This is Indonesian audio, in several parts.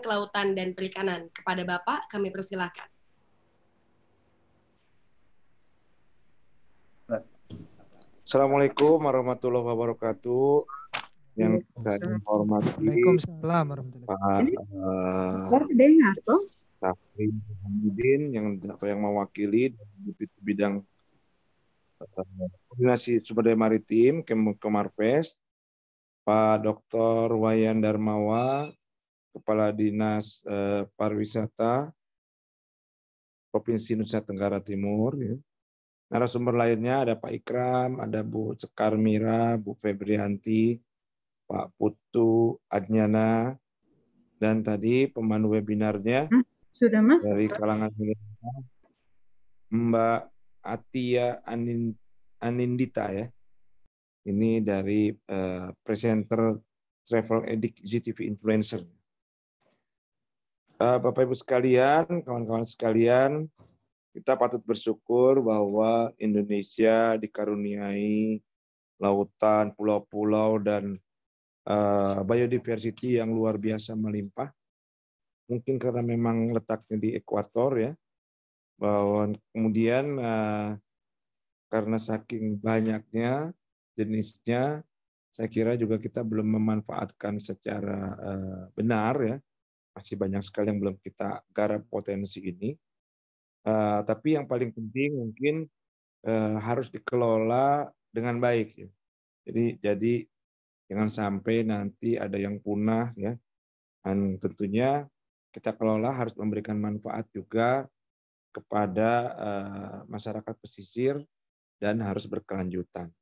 Kelautan dan Perikanan. Kepada Bapak, kami persilahkan. Assalamualaikum warahmatullahi wabarakatuh. Yang saya hormati Waalaikumsalam warahmatullahi wabarakatuh. Pak eh, apa yang yang mewakili di bidang eh, koordinasi sumber daya maritim Kemarves, Pak Dr. Wayan Darmawa Kepala Dinas eh, Pariwisata Provinsi Nusa Tenggara Timur. Ya. Narasumber lainnya ada Pak Ikram, ada Bu Cekar Mira, Bu Febrianti, Pak Putu Adnyana, dan tadi pemandu webinarnya sudah mas dari kalangan Mbak Atia Anindita ya. Ini dari uh, presenter Travel edik GTV Influencer. Eh, Bapak Ibu sekalian, kawan-kawan sekalian, kita patut bersyukur bahwa Indonesia dikaruniai lautan, pulau-pulau dan uh, biodiversity yang luar biasa melimpah. Mungkin karena memang letaknya di ekuator ya, bahwa kemudian uh, karena saking banyaknya jenisnya, saya kira juga kita belum memanfaatkan secara uh, benar ya masih banyak sekali yang belum kita garap potensi ini. Uh, tapi yang paling penting mungkin uh, harus dikelola dengan baik. Ya. Jadi jadi jangan sampai nanti ada yang punah ya. Dan tentunya kita kelola harus memberikan manfaat juga kepada uh, masyarakat pesisir dan harus berkelanjutan.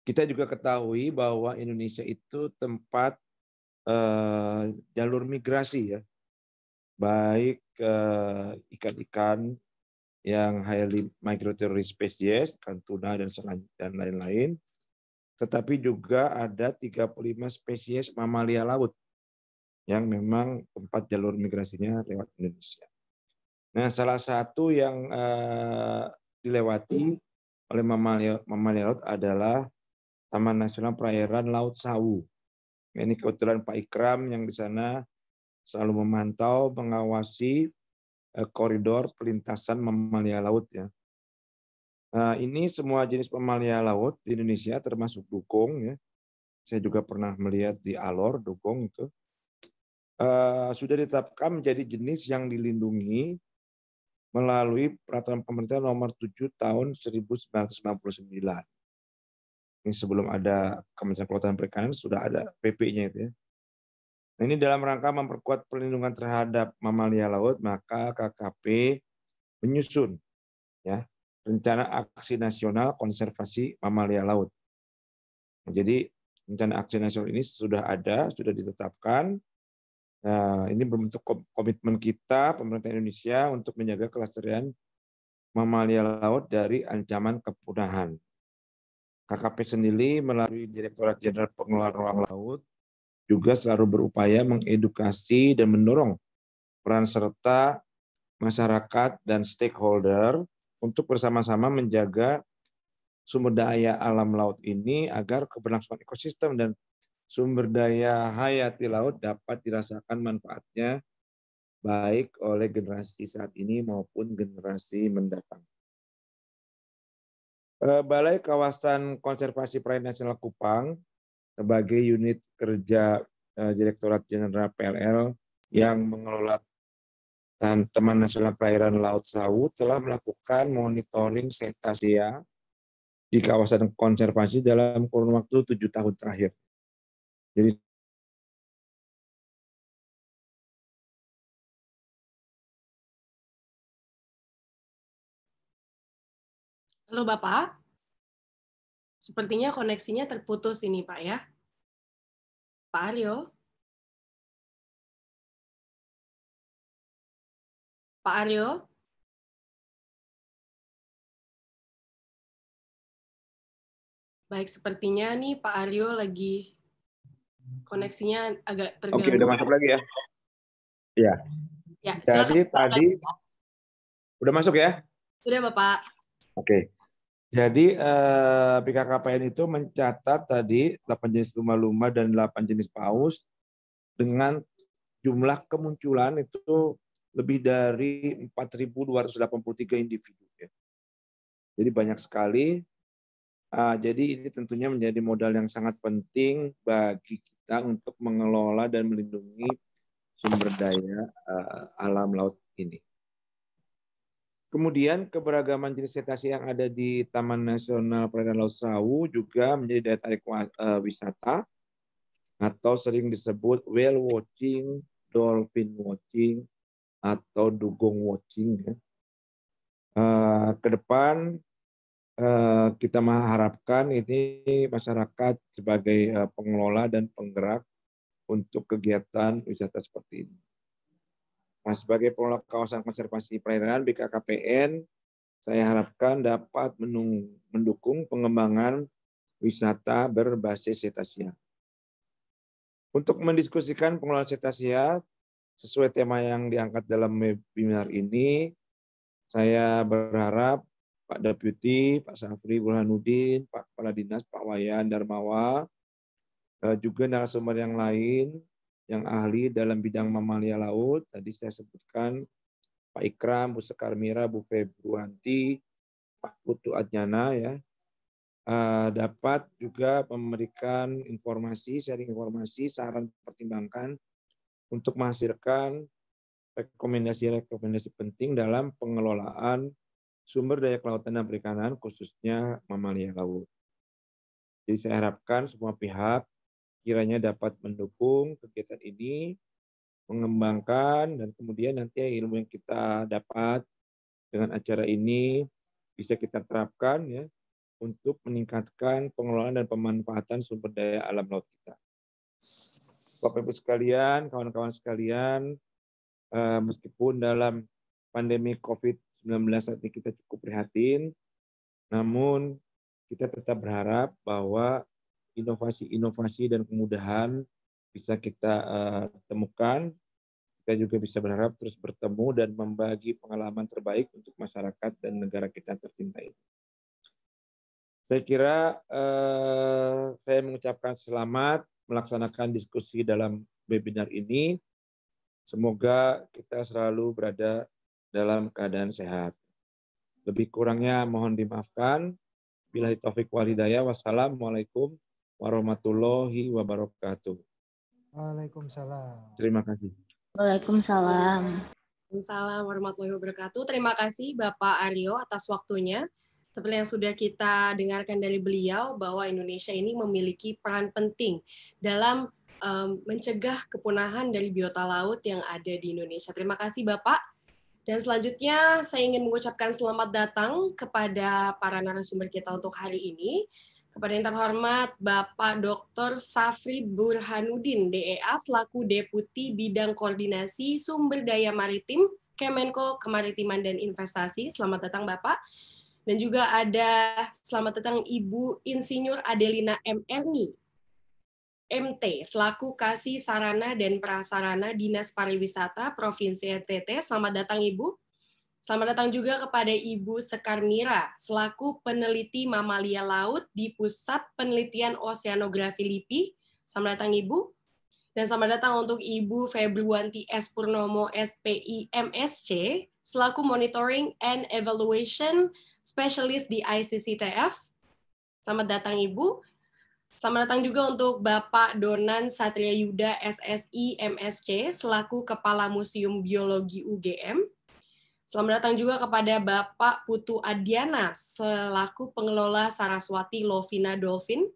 Kita juga ketahui bahwa Indonesia itu tempat eh, jalur migrasi ya, baik eh, ikan-ikan yang highly migratory species, ikan tuna dan dan lain-lain. Tetapi juga ada 35 spesies mamalia laut yang memang tempat jalur migrasinya lewat Indonesia. Nah, salah satu yang eh, dilewati oleh mamalia, mamalia laut adalah Taman Nasional Perairan Laut Sawu ini kebetulan Pak Ikram yang di sana selalu memantau, mengawasi eh, koridor pelintasan mamalia laut ya. Nah, ini semua jenis mamalia laut di Indonesia termasuk dukung ya. Saya juga pernah melihat di Alor dukung itu. Uh, sudah ditetapkan menjadi jenis yang dilindungi melalui peraturan pemerintah nomor 7 tahun 1999 ini sebelum ada Kementerian Kelautan Perikanan sudah ada PP-nya itu ya. Nah, ini dalam rangka memperkuat perlindungan terhadap mamalia laut, maka KKP menyusun ya rencana aksi nasional konservasi mamalia laut. Nah, jadi rencana aksi nasional ini sudah ada, sudah ditetapkan. Nah, ini berbentuk komitmen kita pemerintah Indonesia untuk menjaga kelestarian mamalia laut dari ancaman kepunahan. KKP sendiri melalui Direktorat Jenderal Pengelolaan Ruang Laut juga selalu berupaya mengedukasi dan mendorong peran serta masyarakat dan stakeholder untuk bersama-sama menjaga sumber daya alam laut ini agar keberlangsungan ekosistem dan sumber daya hayati laut dapat dirasakan manfaatnya baik oleh generasi saat ini maupun generasi mendatang. Eh, Balai Kawasan Konservasi Perairan Nasional Kupang sebagai unit kerja eh, Direktorat Jenderal PLL yang mengelola dan Teman Nasional Perairan Laut Sawu telah melakukan monitoring setasia di kawasan konservasi dalam kurun waktu tujuh tahun terakhir. Jadi Halo Bapak, sepertinya koneksinya terputus ini Pak ya. Pak Aryo? Pak Aryo? Baik, sepertinya nih Pak Aryo lagi koneksinya agak terganggu. Oke, udah masuk lagi ya. Iya. Ya, Jadi silakan. tadi udah masuk ya? Sudah, Bapak. Oke. Jadi eh, PKKPN itu mencatat tadi 8 jenis lumba-lumba dan 8 jenis paus dengan jumlah kemunculan itu lebih dari 4.283 individu. Ya. Jadi banyak sekali. Uh, jadi ini tentunya menjadi modal yang sangat penting bagi kita untuk mengelola dan melindungi sumber daya uh, alam laut ini. Kemudian keberagaman jenis etasi yang ada di Taman Nasional Perairan Laut Sawu juga menjadi daya tarik eh, wisata atau sering disebut whale watching, dolphin watching, atau dugong watching. Ya. Eh, ke depan eh, kita mengharapkan ini masyarakat sebagai pengelola dan penggerak untuk kegiatan wisata seperti ini. Nah, sebagai pengelola kawasan konservasi perairan BKKPN, saya harapkan dapat mendukung pengembangan wisata berbasis cetasia. Untuk mendiskusikan pengelolaan cetasia sesuai tema yang diangkat dalam webinar ini, saya berharap Pak Deputi, Pak Safri Burhanuddin, Pak Kepala Dinas, Pak Wayan Darmawa, eh, juga narasumber yang lain yang ahli dalam bidang mamalia laut. Tadi saya sebutkan Pak Ikram, Bu Sekarmira, Bu Februanti, Pak Putu Adnyana ya. Eh, dapat juga memberikan informasi, sharing informasi, saran pertimbangkan untuk menghasilkan rekomendasi-rekomendasi penting dalam pengelolaan sumber daya kelautan dan perikanan, khususnya mamalia laut. Jadi saya harapkan semua pihak kiranya dapat mendukung kegiatan ini, mengembangkan, dan kemudian nanti ilmu yang kita dapat dengan acara ini bisa kita terapkan ya untuk meningkatkan pengelolaan dan pemanfaatan sumber daya alam laut kita. Bapak Ibu sekalian, kawan-kawan sekalian, eh, meskipun dalam pandemi COVID-19 saat ini kita cukup prihatin, namun kita tetap berharap bahwa inovasi-inovasi dan kemudahan bisa kita uh, temukan. Kita juga bisa berharap terus bertemu dan membagi pengalaman terbaik untuk masyarakat dan negara kita tercinta ini. Saya kira uh, saya mengucapkan selamat melaksanakan diskusi dalam webinar ini. Semoga kita selalu berada dalam keadaan sehat. Lebih kurangnya mohon dimaafkan. Bila taufik walidaya, wassalamualaikum warahmatullahi wabarakatuh. Waalaikumsalam. Terima kasih. Waalaikumsalam. Waalaikumsalam warahmatullahi wabarakatuh. Terima kasih Bapak Aryo atas waktunya. Seperti yang sudah kita dengarkan dari beliau bahwa Indonesia ini memiliki peran penting dalam um, mencegah kepunahan dari biota laut yang ada di Indonesia. Terima kasih Bapak. Dan selanjutnya saya ingin mengucapkan selamat datang kepada para narasumber kita untuk hari ini. Kepada yang terhormat Bapak Dr. Safri Burhanuddin DEA selaku Deputi Bidang Koordinasi Sumber Daya Maritim Kemenko Kemaritiman dan Investasi. Selamat datang Bapak. Dan juga ada selamat datang Ibu Insinyur Adelina M. Erni, MT, selaku Kasih Sarana dan Prasarana Dinas Pariwisata Provinsi NTT. Selamat datang Ibu. Selamat datang juga kepada Ibu Sekarmira, selaku peneliti mamalia laut di Pusat Penelitian Oseanografi LIPI. Selamat datang Ibu. Dan selamat datang untuk Ibu Februanti S. Purnomo, SPI MSC, selaku Monitoring and Evaluation Specialist di ICCTF. Selamat datang Ibu. Selamat datang juga untuk Bapak Donan Satria Yuda SSI MSC selaku Kepala Museum Biologi UGM. Selamat datang juga kepada Bapak Putu Adiana selaku pengelola Saraswati Lovina Dolphin.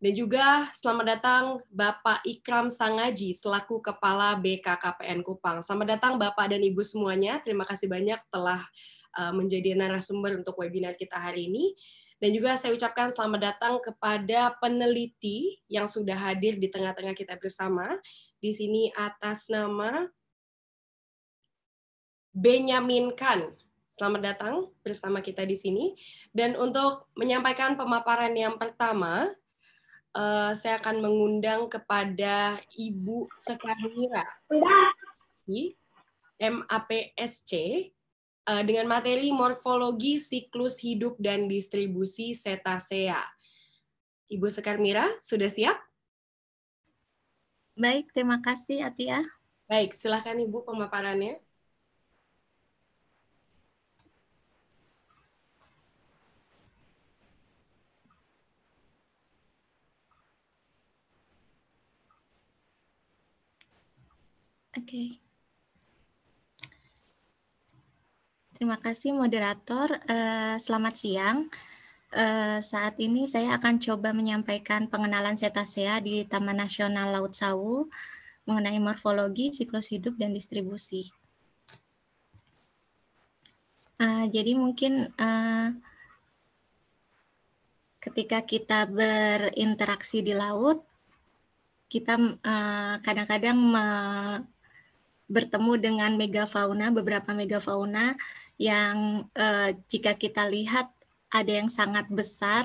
Dan juga selamat datang Bapak Ikram Sangaji selaku Kepala BKKPN Kupang. Selamat datang Bapak dan Ibu semuanya. Terima kasih banyak telah eh, menjadi narasumber untuk webinar kita hari ini. Dan juga saya ucapkan selamat datang kepada peneliti yang sudah hadir di tengah-tengah kita bersama. Di sini atas nama Benyamin Khan. Selamat datang bersama kita di sini. Dan untuk menyampaikan pemaparan yang pertama, eh, saya akan mengundang kepada Ibu Sekarnira, MAPSC, uh, eh, dengan materi morfologi siklus hidup dan distribusi Cetacea. Ibu Sekarnira, sudah siap? Baik, terima kasih Atia. Baik, silakan Ibu pemaparannya. Oke. Okay. Terima kasih moderator. Uh, selamat siang. Uh, saat ini saya akan coba menyampaikan pengenalan cetacea di Taman Nasional Laut Sawu mengenai morfologi, siklus hidup, dan distribusi. Uh, jadi mungkin uh, ketika kita berinteraksi di laut, kita kadang-kadang uh, kadang -kadang bertemu dengan megafauna, beberapa megafauna yang eh, jika kita lihat ada yang sangat besar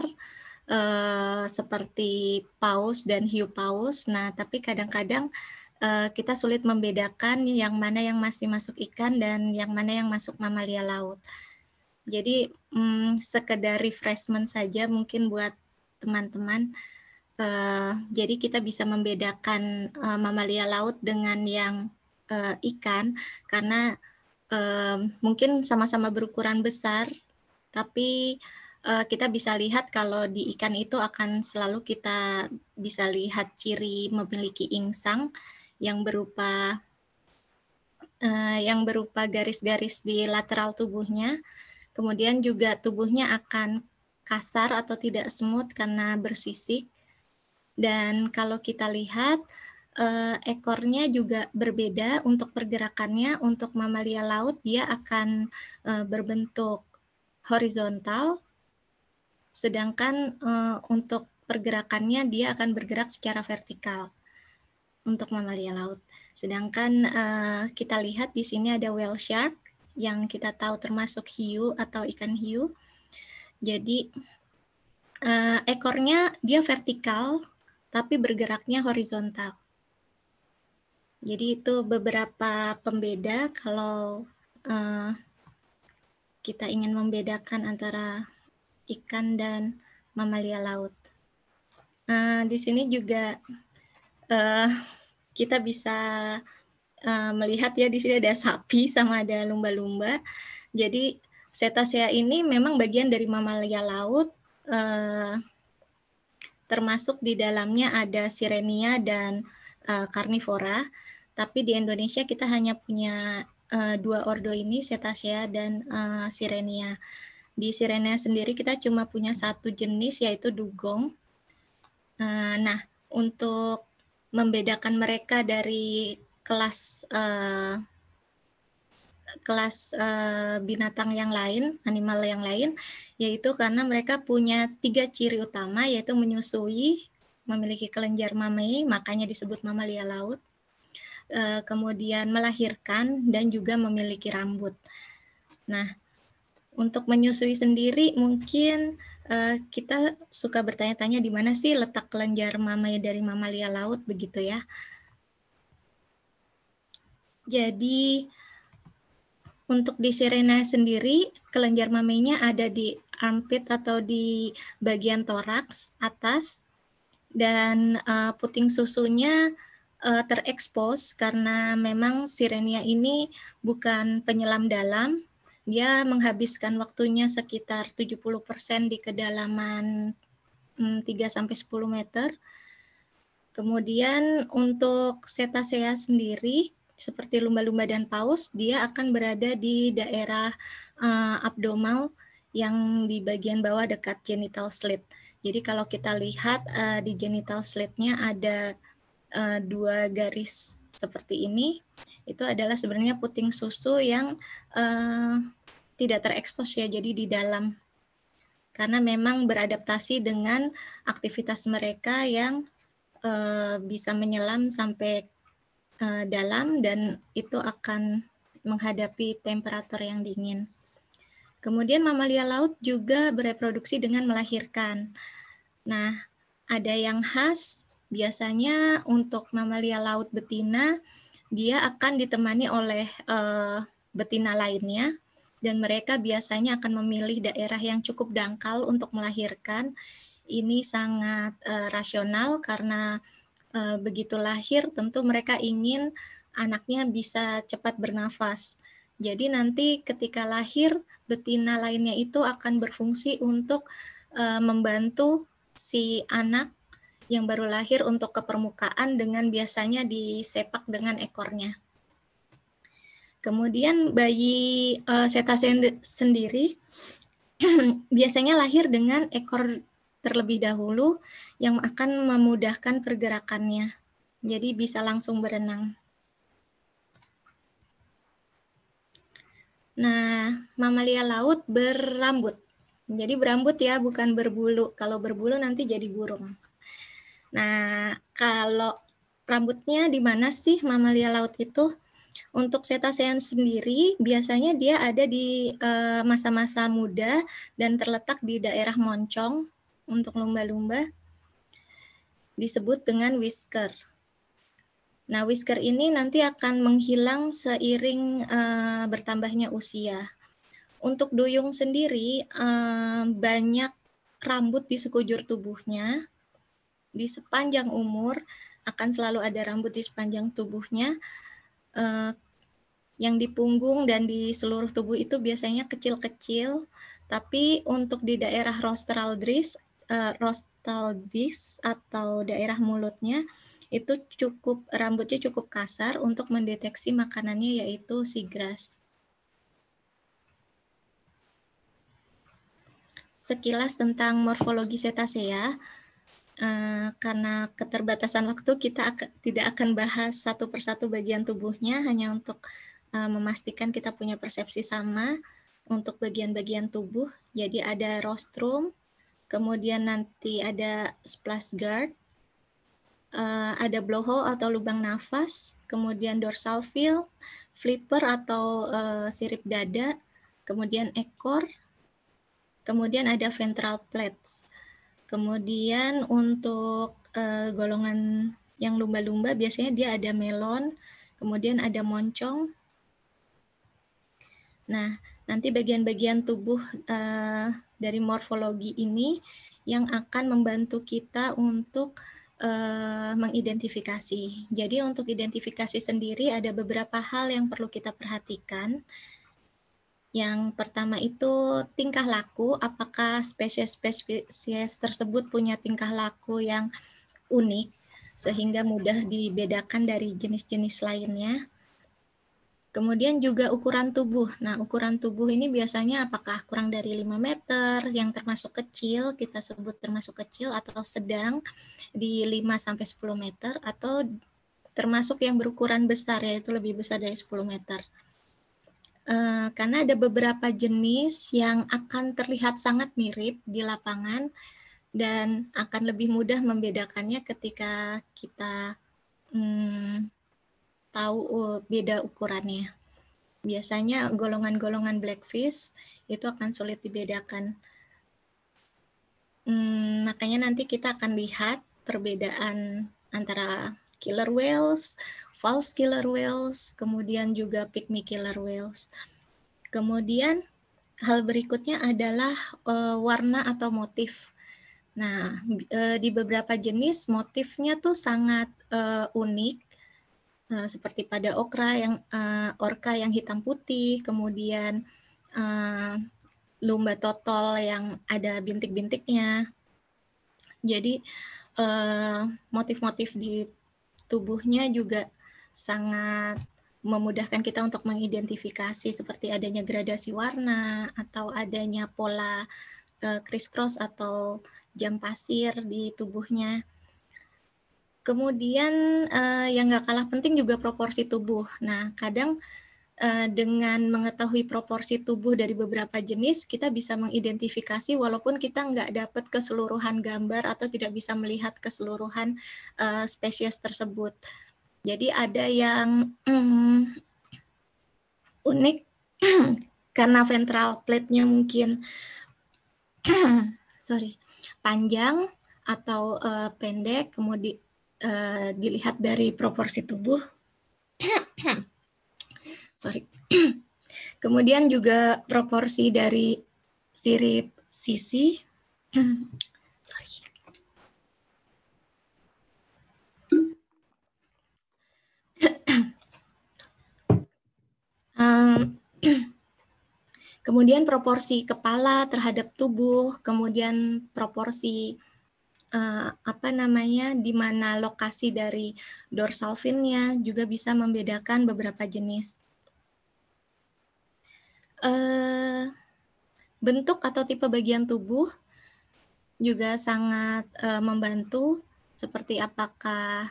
eh, seperti paus dan hiu paus. Nah, tapi kadang-kadang eh, kita sulit membedakan yang mana yang masih masuk ikan dan yang mana yang masuk mamalia laut. Jadi hmm, sekedar refreshment saja mungkin buat teman-teman. Uh, jadi kita bisa membedakan uh, mamalia laut dengan yang uh, ikan karena uh, mungkin sama-sama berukuran besar, tapi uh, kita bisa lihat kalau di ikan itu akan selalu kita bisa lihat ciri memiliki insang yang berupa uh, yang berupa garis-garis di lateral tubuhnya. Kemudian juga tubuhnya akan kasar atau tidak semut karena bersisik. Dan kalau kita lihat uh, ekornya juga berbeda untuk pergerakannya. Untuk mamalia laut dia akan uh, berbentuk horizontal, sedangkan uh, untuk pergerakannya dia akan bergerak secara vertikal untuk mamalia laut. Sedangkan uh, kita lihat di sini ada whale shark yang kita tahu termasuk hiu atau ikan hiu. Jadi uh, ekornya dia vertikal tapi bergeraknya horizontal. Jadi itu beberapa pembeda kalau uh, kita ingin membedakan antara ikan dan mamalia laut. Uh, di sini juga uh, kita bisa uh, melihat ya di sini ada sapi sama ada lumba-lumba. Jadi cetacea ini memang bagian dari mamalia laut. Uh, termasuk di dalamnya ada sirenia dan uh, karnivora. Tapi di Indonesia kita hanya punya uh, dua ordo ini, Cetacea dan uh, Sirenia. Di Sirenia sendiri kita cuma punya satu jenis yaitu dugong. Uh, nah, untuk membedakan mereka dari kelas uh, kelas uh, binatang yang lain, animal yang lain, yaitu karena mereka punya tiga ciri utama yaitu menyusui, memiliki kelenjar mamai, makanya disebut mamalia laut, Eh, kemudian melahirkan dan juga memiliki rambut. Nah, untuk menyusui sendiri mungkin uh, kita suka bertanya-tanya di mana sih letak kelenjar mamaya dari mamalia laut begitu ya. Jadi untuk di sirena sendiri kelenjar mamainya ada di armpit atau di bagian toraks atas dan uh, puting susunya uh, terekspos karena memang Sirenia ini bukan penyelam dalam. Dia menghabiskan waktunya sekitar 70% di kedalaman um, 3 10 meter. Kemudian untuk cetacea sendiri seperti lumba-lumba dan paus, dia akan berada di daerah uh, abdomal yang di bagian bawah dekat genital slit. Jadi kalau kita lihat uh, di genital slitnya ada uh, dua garis seperti ini itu adalah sebenarnya puting susu yang uh, tidak terekspos ya jadi di dalam karena memang beradaptasi dengan aktivitas mereka yang uh, bisa menyelam sampai uh, dalam dan itu akan menghadapi temperatur yang dingin. Kemudian mamalia laut juga bereproduksi dengan melahirkan. Nah, ada yang khas Biasanya untuk mamalia laut betina dia akan ditemani oleh uh, betina lainnya dan mereka biasanya akan memilih daerah yang cukup dangkal untuk melahirkan. Ini sangat uh, rasional karena uh, begitu lahir tentu mereka ingin anaknya bisa cepat bernafas. Jadi nanti ketika lahir betina lainnya itu akan berfungsi untuk uh, membantu si anak yang baru lahir untuk ke permukaan dengan biasanya disepak dengan ekornya. Kemudian bayi uh, eh, setase sendiri biasanya lahir dengan ekor terlebih dahulu yang akan memudahkan pergerakannya. Jadi bisa langsung berenang. Nah, mamalia laut berambut. Jadi berambut ya, bukan berbulu. Kalau berbulu nanti jadi burung. Nah, kalau rambutnya di mana sih mamalia laut itu? Untuk cetacean sendiri biasanya dia ada di eh, masa-masa e, muda dan terletak di daerah moncong untuk lumba-lumba disebut dengan whisker. Nah, whisker ini nanti akan menghilang seiring e, bertambahnya usia. Untuk duyung sendiri e, banyak rambut di sekujur tubuhnya di sepanjang umur akan selalu ada rambut di sepanjang tubuhnya eh, yang di punggung dan di seluruh tubuh itu biasanya kecil-kecil tapi untuk di daerah rostral dis eh, rostral dis atau daerah mulutnya itu cukup rambutnya cukup kasar untuk mendeteksi makanannya yaitu si grass. Sekilas tentang morfologi cetacea Eh, karena keterbatasan waktu kita ak tidak akan bahas satu persatu bagian tubuhnya hanya untuk uh, memastikan kita punya persepsi sama untuk bagian-bagian tubuh. Jadi ada rostrum, kemudian nanti ada splash guard, uh, ada blowhole atau lubang nafas, kemudian dorsal fill, flipper atau uh, sirip dada, kemudian ekor, kemudian ada ventral plates. Kemudian untuk uh, golongan yang lumba-lumba biasanya dia ada melon, kemudian ada moncong. Nah, nanti bagian-bagian tubuh uh, dari morfologi ini yang akan membantu kita untuk uh, mengidentifikasi. Jadi untuk identifikasi sendiri ada beberapa hal yang perlu kita perhatikan. Yang pertama itu tingkah laku, apakah spesies-spesies tersebut punya tingkah laku yang unik sehingga mudah dibedakan dari jenis-jenis lainnya. Kemudian juga ukuran tubuh. Nah, ukuran tubuh ini biasanya apakah kurang dari 5 meter yang termasuk kecil, kita sebut termasuk kecil atau sedang di 5 sampai 10 meter atau termasuk yang berukuran besar yaitu lebih besar dari 10 meter. Eh, karena ada beberapa jenis yang akan terlihat sangat mirip di lapangan dan akan lebih mudah membedakannya ketika kita hmm, tahu uh, beda ukurannya. Biasanya golongan-golongan blackfish itu akan sulit dibedakan. Hmm, makanya nanti kita akan lihat perbedaan antara killer whales, false killer whales, kemudian juga pygmy killer whales. Kemudian hal berikutnya adalah uh, warna atau motif. Nah, eh, di beberapa jenis motifnya tuh sangat uh, unik Uh, seperti pada okra yang uh, orka yang hitam putih, kemudian uh, lumba totol yang ada bintik-bintiknya. Jadi motif-motif uh, motif -motif di tubuhnya juga sangat memudahkan kita untuk mengidentifikasi seperti adanya gradasi warna atau adanya pola uh, atau jam pasir di tubuhnya. Kemudian uh, yang nggak kalah penting juga proporsi tubuh. Nah, kadang Eh, dengan mengetahui proporsi tubuh dari beberapa jenis, kita bisa mengidentifikasi walaupun kita nggak dapat keseluruhan gambar atau tidak bisa melihat keseluruhan uh, spesies tersebut. Jadi ada yang um, unik karena ventral plate-nya mungkin sorry panjang atau uh, pendek, kemudian uh, dilihat dari proporsi tubuh sorry. Kemudian juga proporsi dari sirip sisi. kemudian proporsi kepala terhadap tubuh, kemudian proporsi uh, apa namanya di mana lokasi dari dorsal finnya juga bisa membedakan beberapa jenis. Eh, bentuk atau tipe bagian tubuh juga sangat uh, membantu seperti apakah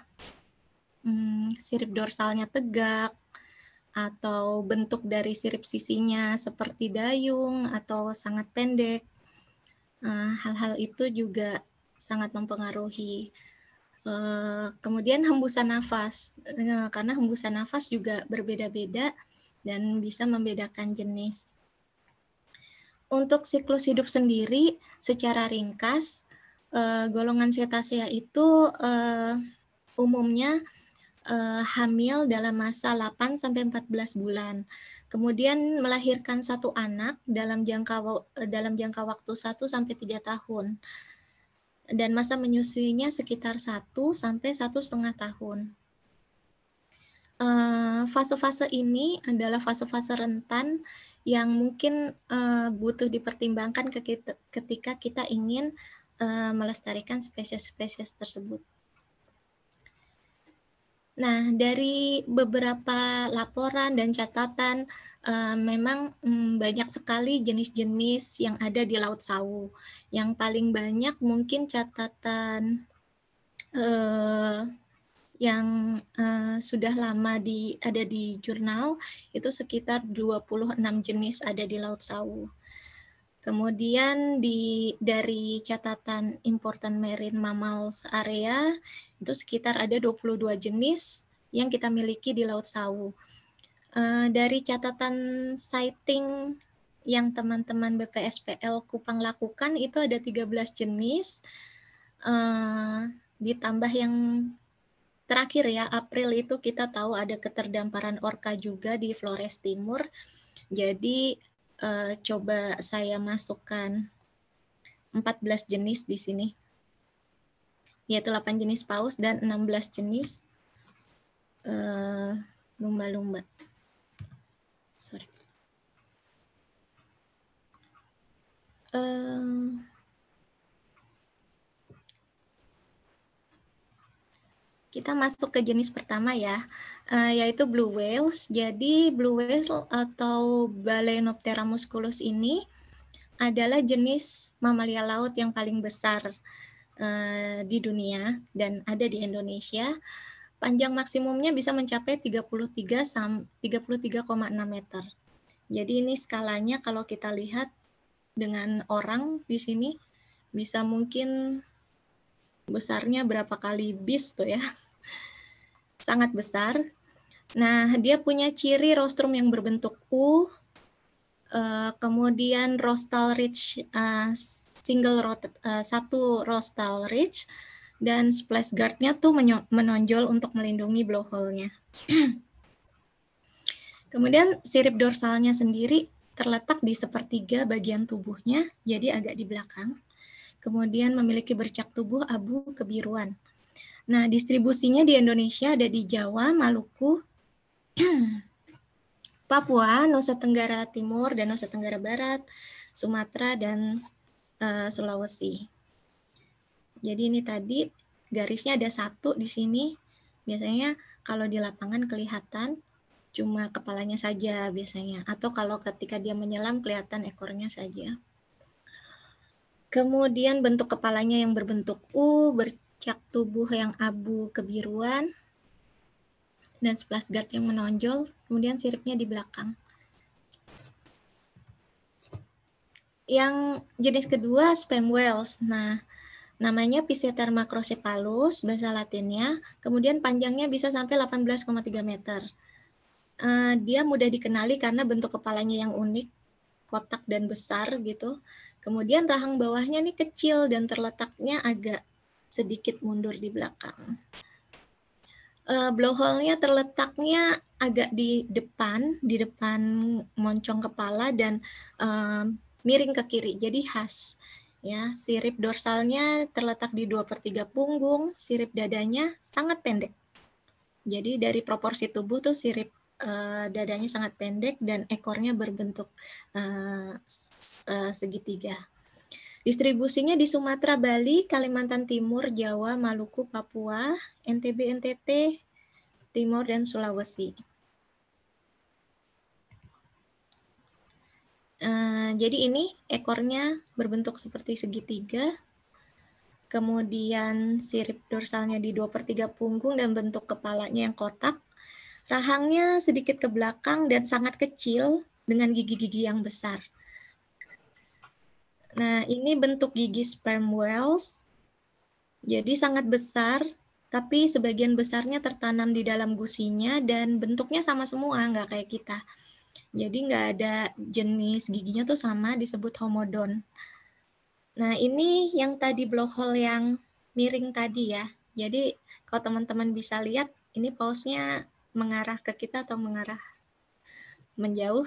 um, sirip dorsalnya tegak atau bentuk dari sirip sisinya seperti dayung atau sangat pendek. Eh, hal-hal uh, itu juga sangat mempengaruhi kemudian hembusan nafas karena hembusan nafas juga berbeda-beda dan bisa membedakan jenis. Untuk siklus hidup sendiri, secara ringkas, uh, golongan cetacea itu uh, umumnya uh, hamil dalam masa 8-14 bulan. Kemudian melahirkan satu anak dalam jangka dalam jangka waktu 1 sampai 3 tahun. Dan masa menyusuinya sekitar 1 sampai satu setengah tahun. Eh, fase-fase ini adalah fase-fase rentan yang mungkin uh, butuh dipertimbangkan ke kita, ketika kita ingin uh, melestarikan spesies-spesies tersebut. Nah, dari beberapa laporan dan catatan, uh, memang um, banyak sekali jenis-jenis yang ada di Laut Sawu. Yang paling banyak mungkin catatan uh, yang uh, sudah lama di ada di jurnal itu sekitar 26 jenis ada di Laut Sawu. Kemudian di dari catatan Important Marine Mammals Area itu sekitar ada 22 jenis yang kita miliki di Laut Sawu. Uh, dari catatan sighting yang teman-teman BPSPL Kupang lakukan itu ada 13 jenis uh, ditambah yang terakhir ya April itu kita tahu ada keterdamparan orka juga di Flores Timur. Jadi eh, coba saya masukkan 14 jenis di sini. Yaitu 8 jenis paus dan 16 jenis eh, lumba-lumba. Eh, Sorry. Um, kita masuk ke jenis pertama ya, eh, yaitu blue whales. Jadi blue whales atau Balenoptera musculus ini adalah jenis mamalia laut yang paling besar eh, di dunia dan ada di Indonesia. Panjang maksimumnya bisa mencapai 33 33,6 meter. Jadi ini skalanya kalau kita lihat dengan orang di sini bisa mungkin besarnya berapa kali bis tuh ya. Sangat besar. Nah, dia punya ciri rostrum yang berbentuk U, eh, kemudian rostal ridge eh, single rot eh, satu rostal ridge dan splash guard-nya tuh menonjol untuk melindungi blowhole-nya. Kemudian sirip dorsalnya sendiri terletak di sepertiga bagian tubuhnya, jadi agak di belakang kemudian memiliki bercak tubuh abu kebiruan. Nah, distribusinya di Indonesia ada di Jawa, Maluku, Papua, Nusa Tenggara Timur, dan Nusa Tenggara Barat, Sumatera, dan uh, Sulawesi. Jadi ini tadi garisnya ada satu di sini. Biasanya kalau di lapangan kelihatan cuma kepalanya saja biasanya. Atau kalau ketika dia menyelam kelihatan ekornya saja. Kemudian bentuk kepalanya yang berbentuk U, bercak tubuh yang abu kebiruan, dan splash guard yang menonjol, kemudian siripnya di belakang. Yang jenis kedua spam whales. Nah, namanya Pisceter macrocephalus, bahasa latinnya, kemudian panjangnya bisa sampai 18,3 meter. Uh, dia mudah dikenali karena bentuk kepalanya yang unik, kotak dan besar gitu. Kemudian rahang bawahnya nih kecil dan terletaknya agak sedikit mundur di belakang. Uh, blowhole-nya terletaknya agak di depan, di depan moncong kepala dan uh, miring ke kiri, jadi khas. Ya, sirip dorsalnya terletak di 2 per 3 punggung, sirip dadanya sangat pendek. Jadi dari proporsi tubuh tuh sirip uh, dadanya sangat pendek dan ekornya berbentuk eh, eh, segitiga. Distribusinya di Sumatera, Bali, Kalimantan Timur, Jawa, Maluku, Papua, NTB, NTT, Timur, dan Sulawesi. jadi ini ekornya berbentuk seperti segitiga, kemudian sirip dorsalnya di dua per tiga punggung dan bentuk kepalanya yang kotak, Rahangnya sedikit ke belakang dan sangat kecil dengan gigi-gigi yang besar. Nah, ini bentuk gigi sperm whales. Jadi sangat besar, tapi sebagian besarnya tertanam di dalam gusinya dan bentuknya sama semua, nggak kayak kita. Jadi nggak ada jenis giginya tuh sama, disebut homodon. Nah, ini yang tadi blowhole yang miring tadi ya. Jadi kalau teman-teman bisa lihat, ini pausnya mengarah ke kita atau mengarah menjauh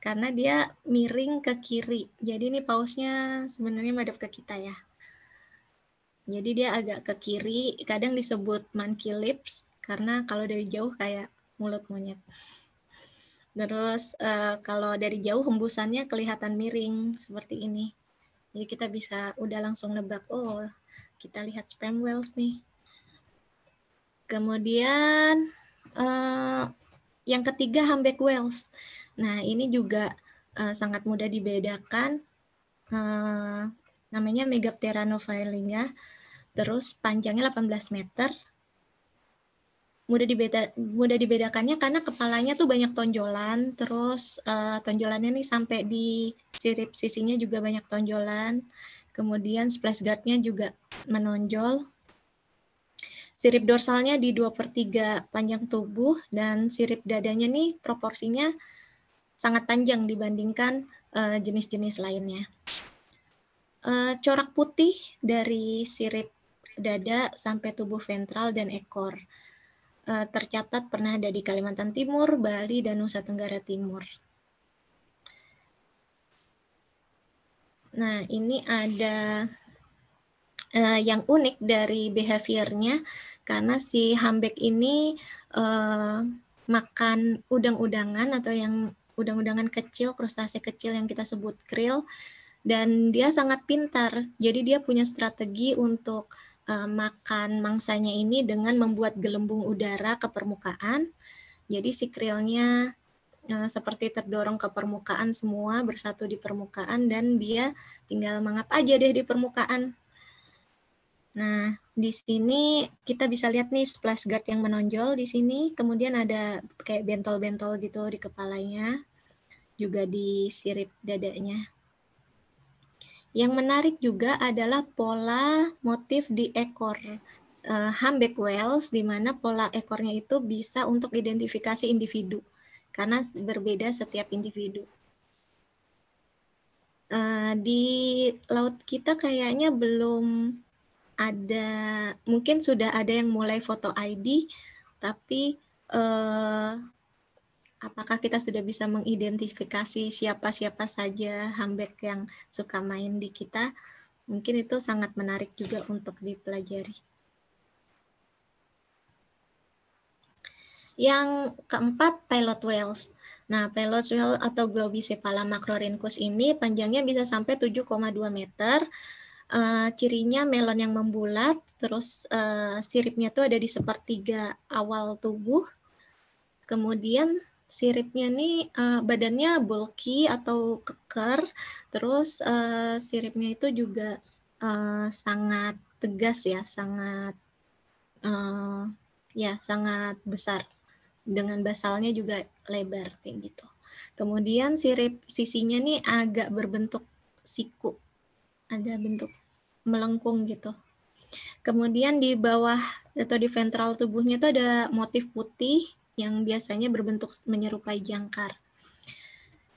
karena dia miring ke kiri. Jadi ini pausnya sebenarnya madep ke kita ya. Jadi dia agak ke kiri, kadang disebut monkey lips karena kalau dari jauh kayak mulut monyet. Terus eh, kalau dari jauh hembusannya kelihatan miring seperti ini. Jadi kita bisa udah langsung nebak, oh kita lihat sperm whales nih. Kemudian Eh, yang ketiga humpback whales. Nah, ini juga uh, sangat mudah dibedakan. Uh, namanya Megapteranophilinga. Terus panjangnya 18 meter. Mudah dibeda mudah dibedakannya karena kepalanya tuh banyak tonjolan, terus uh, tonjolannya nih sampai di sirip sisinya juga banyak tonjolan. Kemudian splash guard-nya juga menonjol. Sirip dorsalnya di 2 per 3 panjang tubuh dan sirip dadanya nih proporsinya sangat panjang dibandingkan eh, jenis-jenis uh, lainnya. Uh, corak putih dari sirip dada sampai tubuh ventral dan ekor uh, tercatat pernah ada di Kalimantan Timur, Bali, dan Nusa Tenggara Timur. Nah, ini ada uh, yang unik dari behaviornya karena si hambek ini uh, makan udang-udangan atau yang udang-udangan kecil, krustase kecil yang kita sebut krill dan dia sangat pintar. Jadi dia punya strategi untuk uh, makan mangsanya ini dengan membuat gelembung udara ke permukaan. Jadi si krillnya seperti terdorong ke permukaan semua bersatu di permukaan dan dia tinggal mangap aja deh di permukaan Nah, di sini kita bisa lihat nih splash guard yang menonjol di sini, kemudian ada kayak bentol-bentol gitu di kepalanya, juga di sirip dadanya. Yang menarik juga adalah pola motif di ekor uh, humpback whales, di mana pola ekornya itu bisa untuk identifikasi individu, karena berbeda setiap individu. Uh, di laut kita kayaknya belum ada mungkin sudah ada yang mulai foto ID tapi eh, apakah kita sudah bisa mengidentifikasi siapa-siapa saja hambek yang suka main di kita mungkin itu sangat menarik juga untuk dipelajari yang keempat pilot whales Nah, pilot whale atau globicephala macrorhynchus ini panjangnya bisa sampai 7,2 meter, Uh, eh, cirinya melon yang membulat, terus uh, siripnya tuh ada di sepertiga awal tubuh. Kemudian siripnya nih uh, badannya bulky atau keker, terus uh, siripnya itu juga uh, sangat tegas ya, sangat uh, ya sangat besar. Dengan basalnya juga lebar kayak gitu. Kemudian sirip sisinya nih agak berbentuk siku. Ada bentuk melengkung gitu. Kemudian di bawah atau di ventral tubuhnya itu ada motif putih yang biasanya berbentuk menyerupai jangkar.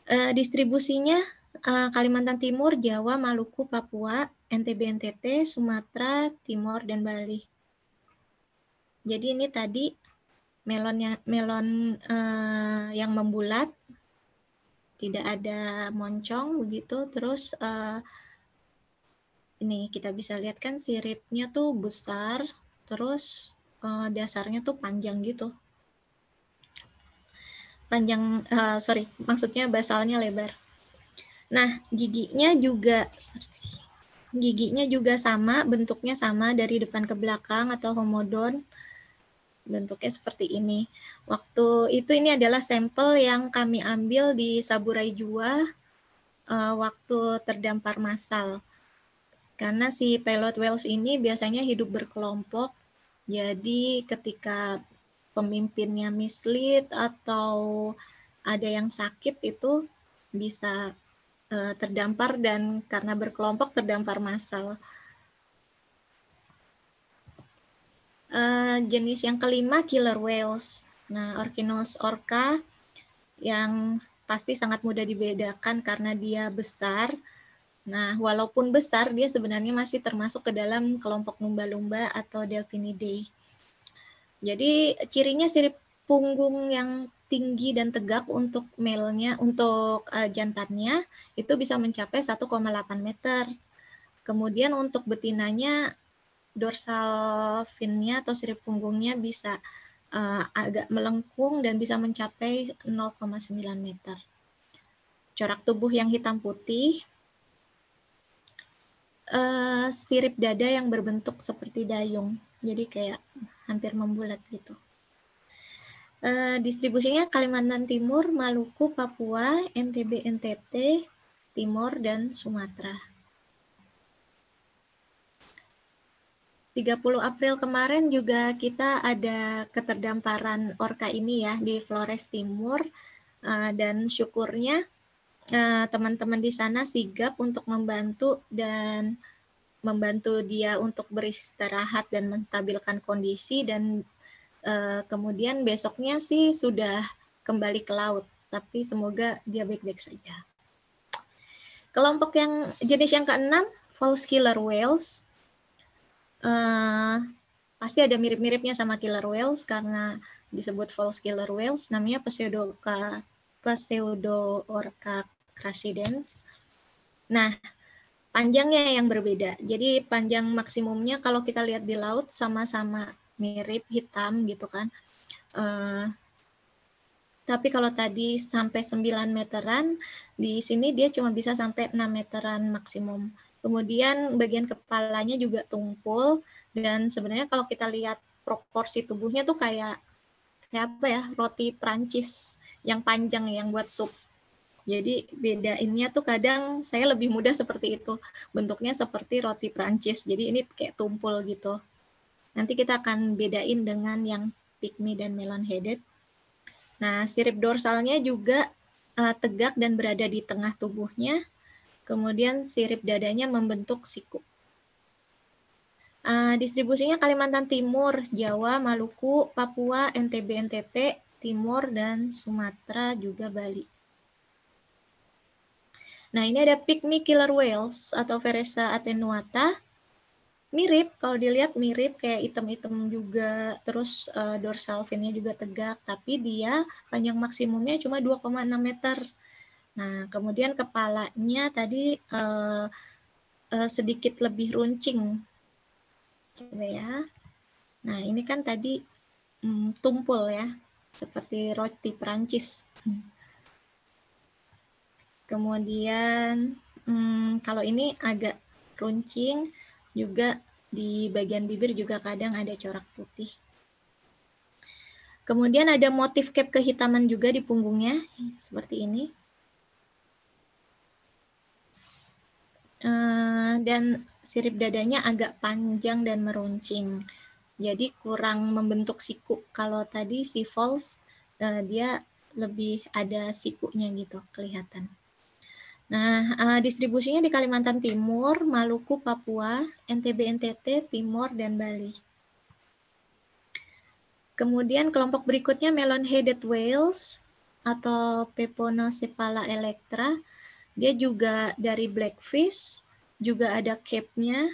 E, distribusinya e, Kalimantan Timur, Jawa, Maluku, Papua, NTB, NTT, Sumatera, Timur, dan Bali. Jadi ini tadi melon yang melon e, yang membulat, tidak ada moncong begitu, terus e, ini kita bisa lihat kan siripnya tuh besar, terus uh, dasarnya tuh panjang gitu. Panjang, uh, sorry, maksudnya basalnya lebar. Nah, giginya juga, sorry, giginya juga sama, bentuknya sama dari depan ke belakang atau homodon. Bentuknya seperti ini. Waktu itu ini adalah sampel yang kami ambil di Saburai Jua uh, waktu terdampar massal karena si pilot whales ini biasanya hidup berkelompok, jadi ketika pemimpinnya mislead atau ada yang sakit itu bisa uh, terdampar dan karena berkelompok terdampar masal. Uh, eh, jenis yang kelima killer whales. Nah, Orkinos orca yang pasti sangat mudah dibedakan karena dia besar Nah, walaupun besar, dia sebenarnya masih termasuk ke dalam kelompok lumba-lumba atau delphinidae. Jadi, cirinya sirip punggung yang tinggi dan tegak untuk melnya, untuk uh, jantannya, itu bisa mencapai 1,8 meter. Kemudian untuk betinanya, dorsal finnya atau sirip punggungnya bisa uh, agak melengkung dan bisa mencapai 0,9 meter. Corak tubuh yang hitam putih, uh, sirip dada yang berbentuk seperti dayung. Jadi kayak hampir membulat gitu. Uh, distribusinya Kalimantan Timur, Maluku, Papua, NTB, NTT, Timur, dan Sumatera. 30 April kemarin juga kita ada keterdamparan orka ini ya di Flores Timur uh, dan syukurnya Eh, teman-teman di sana sigap untuk membantu dan membantu dia untuk beristirahat dan menstabilkan kondisi dan uh, kemudian besoknya sih sudah kembali ke laut tapi semoga dia baik-baik saja. Kelompok yang jenis yang keenam false killer whales uh, pasti ada mirip-miripnya sama killer whales karena disebut false killer whales namanya pseudo Pseudo Orca crassidens. Nah, panjangnya yang berbeda. Jadi panjang maksimumnya kalau kita lihat di laut sama-sama mirip hitam gitu kan. Uh, tapi kalau tadi sampai 9 meteran, di sini dia cuma bisa sampai 6 meteran maksimum. Kemudian bagian kepalanya juga tumpul dan sebenarnya kalau kita lihat proporsi tubuhnya tuh kayak kayak apa ya, roti Prancis yang panjang yang buat sup. Jadi bedainnya tuh kadang saya lebih mudah seperti itu. Bentuknya seperti roti Prancis. Jadi ini kayak tumpul gitu. Nanti kita akan bedain dengan yang pygmy dan melon headed. Nah, sirip dorsalnya juga uh, tegak dan berada di tengah tubuhnya. Kemudian sirip dadanya membentuk siku. Uh, distribusinya Kalimantan Timur, Jawa, Maluku, Papua, NTB, NTT, Timur, dan Sumatera juga Bali. Nah, ini ada pygmy killer whales atau Veresa attenuata. Mirip, kalau dilihat mirip kayak item-item juga, terus uh, dorsal finnya juga tegak, tapi dia panjang maksimumnya cuma 2,6 meter. Nah, kemudian kepalanya tadi uh, uh, sedikit lebih runcing. Coba ya. Nah, ini kan tadi um, tumpul ya seperti roti Perancis. Hmm. Kemudian hmm, kalau ini agak runcing juga di bagian bibir juga kadang ada corak putih. Kemudian ada motif cap kehitaman juga di punggungnya seperti ini. Eh, dan sirip dadanya agak panjang dan meruncing jadi kurang membentuk siku. Kalau tadi si false uh, dia lebih ada sikunya gitu kelihatan. Nah, uh, distribusinya di Kalimantan Timur, Maluku, Papua, NTB, NTT, Timur, dan Bali. Kemudian kelompok berikutnya melon-headed whales atau pepono sepala electra. Dia juga dari blackfish, juga ada cape-nya,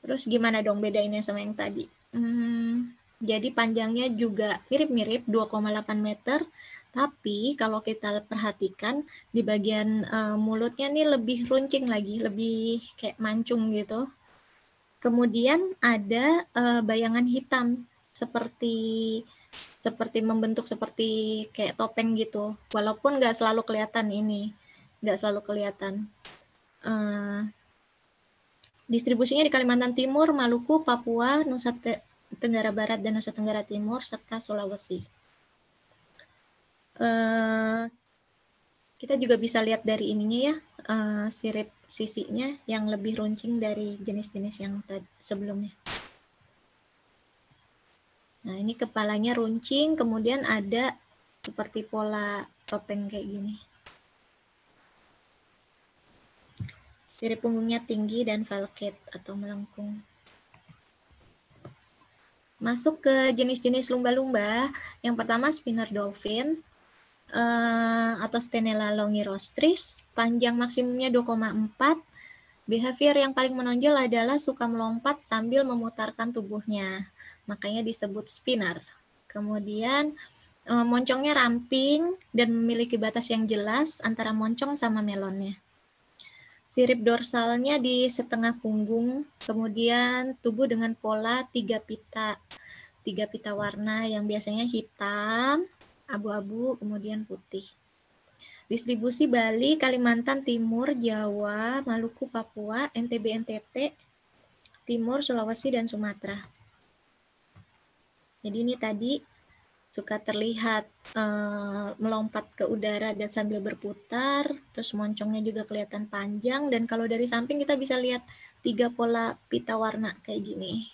Terus gimana dong bedainnya sama yang tadi? Hmm, jadi panjangnya juga mirip-mirip 2,8 meter, tapi kalau kita perhatikan di bagian uh, mulutnya nih lebih runcing lagi, lebih kayak mancung gitu. Kemudian ada uh, bayangan hitam seperti seperti membentuk seperti kayak topeng gitu, walaupun nggak selalu kelihatan ini, nggak selalu kelihatan. Uh, Distribusinya di Kalimantan Timur, Maluku, Papua, Nusa Tenggara Barat, dan Nusa Tenggara Timur, serta Sulawesi. Uh, kita juga bisa lihat dari ininya ya, uh, sirip sisinya yang lebih runcing dari jenis-jenis yang sebelumnya. Nah, ini kepalanya runcing, kemudian ada seperti pola topeng kayak gini. Jari punggungnya tinggi dan falket atau melengkung. Masuk ke jenis-jenis lumba-lumba. Yang pertama spinner dolphin uh, atau Stenella longirostris, panjang maksimumnya 2,4. Behavior yang paling menonjol adalah suka melompat sambil memutarkan tubuhnya. Makanya disebut spinner. Kemudian eh, moncongnya ramping dan memiliki batas yang jelas antara moncong sama melonnya. Sirip dorsalnya di setengah punggung, kemudian tubuh dengan pola tiga pita. Tiga pita warna yang biasanya hitam, abu-abu, kemudian putih. Distribusi Bali, Kalimantan Timur, Jawa, Maluku, Papua, NTB, NTT, Timur, Sulawesi, dan Sumatera. Jadi ini tadi suka terlihat uh, melompat ke udara dan sambil berputar, terus moncongnya juga kelihatan panjang dan kalau dari samping kita bisa lihat tiga pola pita warna kayak gini.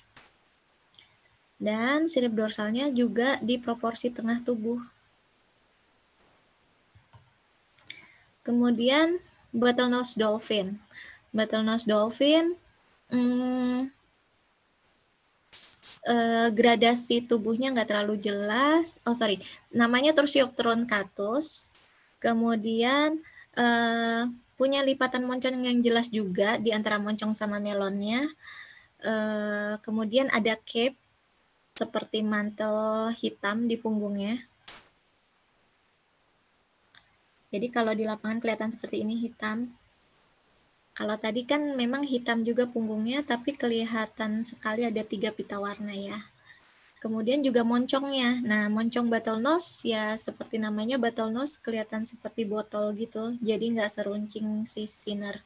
Dan sirip dorsalnya juga di proporsi tengah tubuh. Kemudian bottlenose dolphin. Bottlenose dolphin hmm, eh, gradasi tubuhnya nggak terlalu jelas. Oh sorry, namanya Tursioctron catus. Kemudian eh, punya lipatan moncong yang jelas juga di antara moncong sama melonnya. Eh, kemudian ada cape seperti mantel hitam di punggungnya. Jadi kalau di lapangan kelihatan seperti ini hitam. Kalau tadi kan memang hitam juga punggungnya, tapi kelihatan sekali ada tiga pita warna ya. Kemudian juga moncongnya. Nah, moncong battle nose ya seperti namanya battle nose kelihatan seperti botol gitu, jadi nggak seruncing si spinner.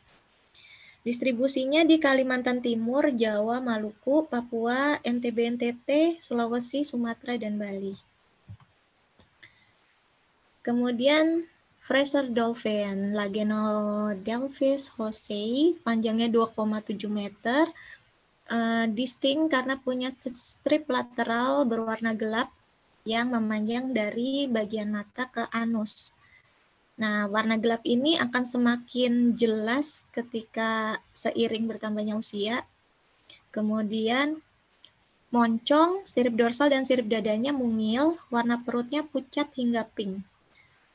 Distribusinya di Kalimantan Timur, Jawa, Maluku, Papua, NTB, NTT, Sulawesi, Sumatera, dan Bali. Kemudian Fraser Dolphin, Lageno Delphis Jose, panjangnya 2,7 meter, uh, distinct karena punya strip lateral berwarna gelap yang memanjang dari bagian mata ke anus. Nah, warna gelap ini akan semakin jelas ketika seiring bertambahnya usia. Kemudian moncong, sirip dorsal dan sirip dadanya mungil, warna perutnya pucat hingga pink.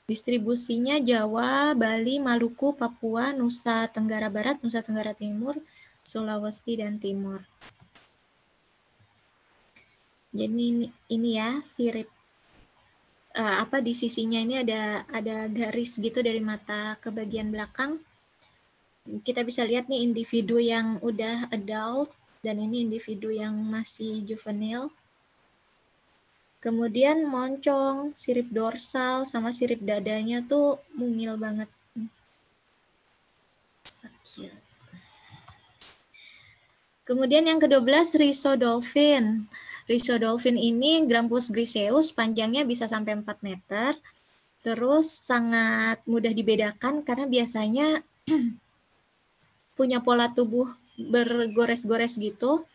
Distribusinya Jawa, Bali, Maluku, Papua, Nusa Tenggara Barat, Nusa Tenggara Timur, Sulawesi dan Timur. Jadi ini, ini ya sirip uh, apa di sisinya ini ada ada garis gitu dari mata ke bagian belakang. Kita bisa lihat nih individu yang udah adult dan ini individu yang masih juvenil. Kemudian moncong, sirip dorsal, sama sirip dadanya tuh mungil banget. Sakit. Kemudian yang ke-12 risodolphin. Risodolphin ini Grampus griseus panjangnya bisa sampai 4 meter. Terus sangat mudah dibedakan karena biasanya punya pola tubuh bergores-gores gitu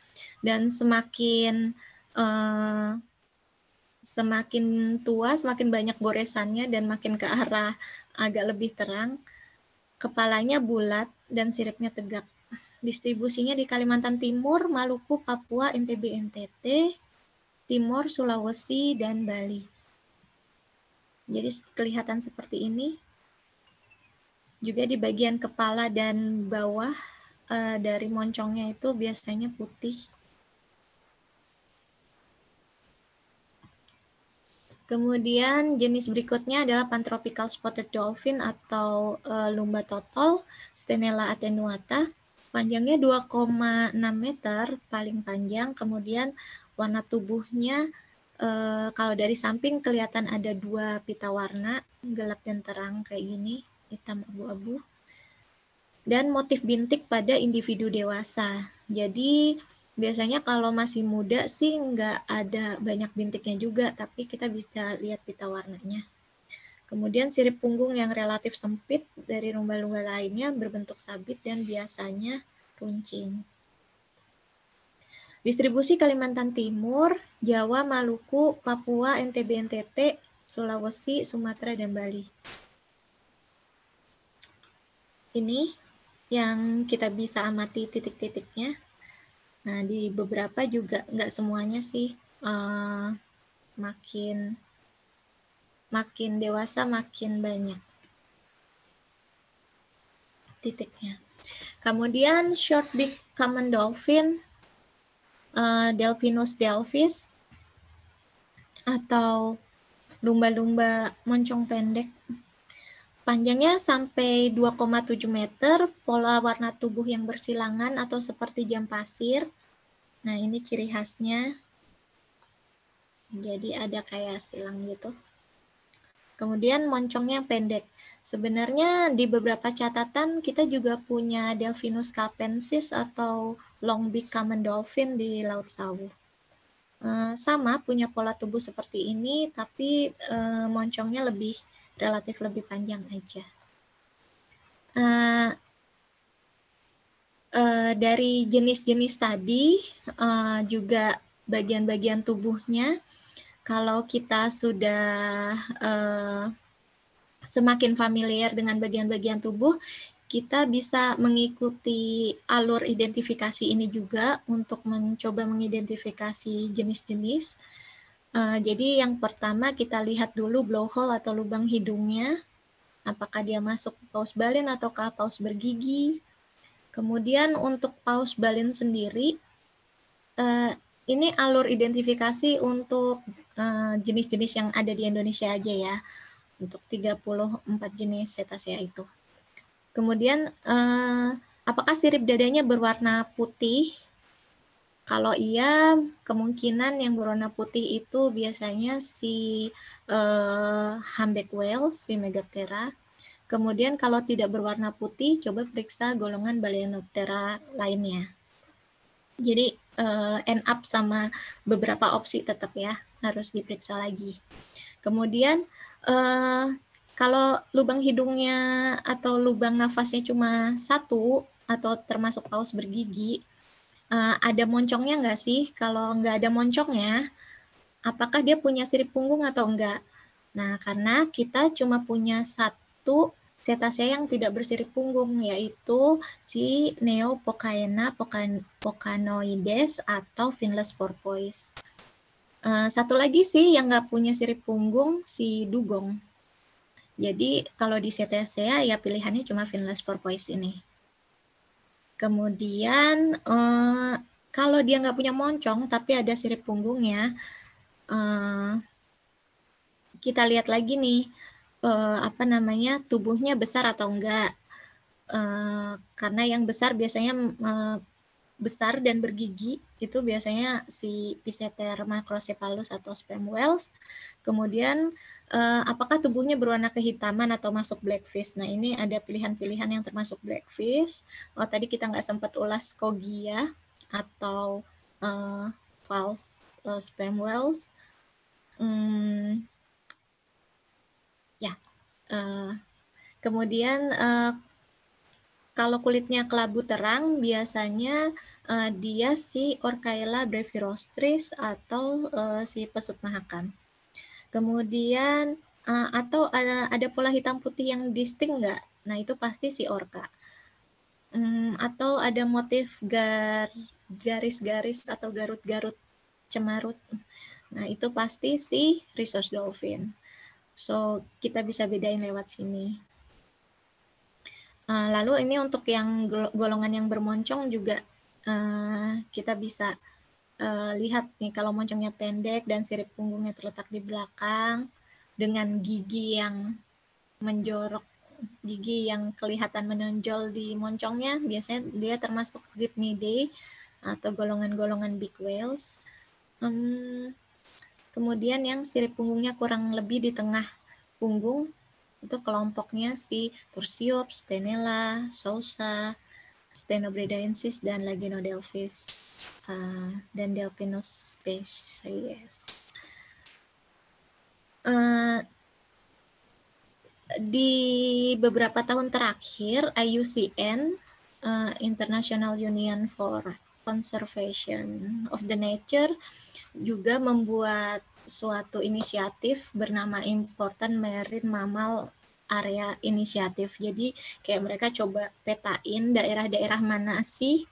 dan semakin uh, semakin tua semakin banyak goresannya dan makin ke arah agak lebih terang. Kepalanya bulat dan siripnya tegak. Distribusinya di Kalimantan Timur, Maluku, Papua, NTB, NTT, Timur, Sulawesi, dan Bali. Jadi kelihatan seperti ini. Juga di bagian kepala dan bawah eh, dari moncongnya itu biasanya putih. Kemudian jenis berikutnya adalah pantropical spotted dolphin atau e, lumba totol, Stenella attenuata. Panjangnya 2,6 meter paling panjang, kemudian warna tubuhnya e, kalau dari samping kelihatan ada dua pita warna, gelap dan terang kayak gini, hitam abu-abu. Dan motif bintik pada individu dewasa. Jadi biasanya kalau masih muda sih nggak ada banyak bintiknya juga, tapi kita bisa lihat pita warnanya. Kemudian sirip punggung yang relatif sempit dari lumba-lumba lainnya berbentuk sabit dan biasanya runcing. Distribusi Kalimantan Timur, Jawa, Maluku, Papua, NTB, NTT, Sulawesi, Sumatera, dan Bali. Ini yang kita bisa amati titik-titiknya. Nah, di beberapa juga nggak semuanya sih uh, makin makin dewasa makin banyak titiknya. Kemudian short beak common dolphin uh, Delphinus delphis atau lumba-lumba moncong pendek. Panjangnya sampai 2,7 meter, pola warna tubuh yang bersilangan atau seperti jam pasir, Nah, ini ciri khasnya. Jadi ada kayak silang gitu. Kemudian moncongnya pendek. Sebenarnya di beberapa catatan kita juga punya Delphinus capensis atau long beak common dolphin di Laut Sawu. Eh, sama punya pola tubuh seperti ini, tapi eh, moncongnya lebih relatif lebih panjang aja. Eh, Eh, dari jenis-jenis tadi uh, juga bagian-bagian tubuhnya kalau kita sudah uh, semakin familiar dengan bagian-bagian tubuh kita bisa mengikuti alur identifikasi ini juga untuk mencoba mengidentifikasi jenis-jenis. Uh, jadi yang pertama kita lihat dulu blowhole atau lubang hidungnya, apakah dia masuk paus balen atau paus bergigi. Kemudian untuk paus balin sendiri, eh, ini alur identifikasi untuk eh, jenis-jenis yang ada di Indonesia aja ya, untuk 34 jenis cetacea itu. Kemudian eh, apakah sirip dadanya berwarna putih? Kalau iya, kemungkinan yang berwarna putih itu biasanya si uh, humpback whale, si megaptera. Kemudian kalau tidak berwarna putih, coba periksa golongan Balaenoptera lainnya. Jadi uh, end up sama beberapa opsi tetap ya, harus diperiksa lagi. Kemudian uh, kalau lubang hidungnya atau lubang nafasnya cuma satu atau termasuk paus bergigi, uh, ada moncongnya nggak sih? Kalau nggak ada moncongnya, apakah dia punya sirip punggung atau enggak? Nah, karena kita cuma punya satu cetasea yang tidak bersirip punggung yaitu si Neopocaena pocanoides atau finless porpoise. Uh, satu lagi sih yang nggak punya sirip punggung si dugong. Jadi kalau di cetasea ya pilihannya cuma finless porpoise ini. Kemudian uh, kalau dia nggak punya moncong tapi ada sirip punggungnya, uh, kita lihat lagi nih uh, apa namanya tubuhnya besar atau enggak uh, karena yang besar biasanya uh, besar dan bergigi itu biasanya si Piseter macrocephalus atau sperm whales kemudian uh, apakah tubuhnya berwarna kehitaman atau masuk blackfish nah ini ada pilihan-pilihan yang termasuk blackfish oh tadi kita nggak sempat ulas kogia atau uh, false uh, sperm whales hmm, Eh, kemudian eh, kalau kulitnya kelabu terang biasanya uh, dia si Orcailla brevirostris atau uh, si pesut mahakam. Kemudian atau ada ada pola hitam putih yang distinct nggak? Nah itu pasti si orca. Hmm, atau ada motif gar garis-garis atau garut-garut cemarut. Nah itu pasti si resource dolphin. So kita bisa bedain lewat sini. Eh, lalu ini untuk yang golongan yang bermoncong juga eh, kita bisa eh, lihat nih kalau moncongnya pendek dan sirip punggungnya terletak di belakang dengan gigi yang menjorok gigi yang kelihatan menonjol di moncongnya biasanya dia termasuk zipnidae atau golongan-golongan big whales. Kemudian yang sirip punggungnya kurang lebih di tengah punggung itu kelompoknya si Tursiops, Stenella, Sousa, Stenobridensis dan Laginodelphis uh, dan Delphinus species. Uh, di beberapa tahun terakhir IUCN uh, eh, International Union for Conservation of the Nature juga membuat suatu inisiatif bernama Important Marine Mammal Area Inisiatif. Jadi kayak mereka coba petain daerah-daerah mana sih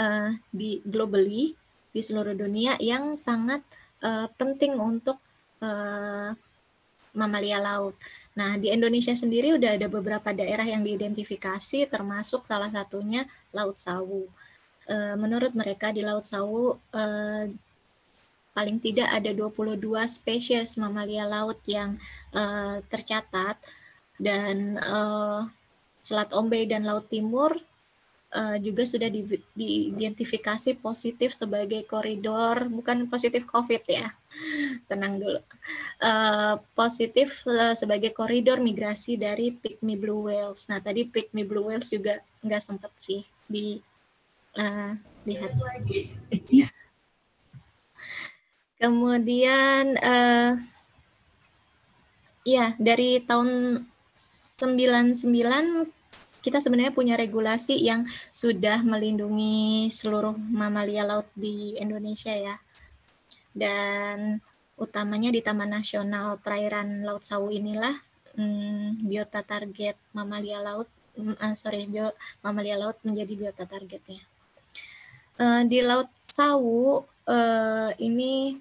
uh, di globally di seluruh dunia yang sangat uh, penting untuk uh, mamalia laut. Nah, di Indonesia sendiri udah ada beberapa daerah yang diidentifikasi termasuk salah satunya Laut Sawu. menurut mereka di Laut Sawu paling tidak ada 22 spesies mamalia laut yang uh, tercatat dan uh, Selat Ombe dan Laut Timur uh, juga sudah di, diidentifikasi positif sebagai koridor bukan positif COVID ya tenang dulu uh, positif uh, sebagai koridor migrasi dari pygmy blue whales nah tadi pygmy blue whales juga nggak sempet sih dilihat uh, Kemudian uh, ya dari tahun 99 kita sebenarnya punya regulasi yang sudah melindungi seluruh mamalia laut di Indonesia ya. Dan utamanya di Taman Nasional Perairan Laut Sawu inilah hmm, biota target mamalia laut uh, sorry bio, mamalia laut menjadi biota targetnya. Uh, di Laut Sawu uh, ini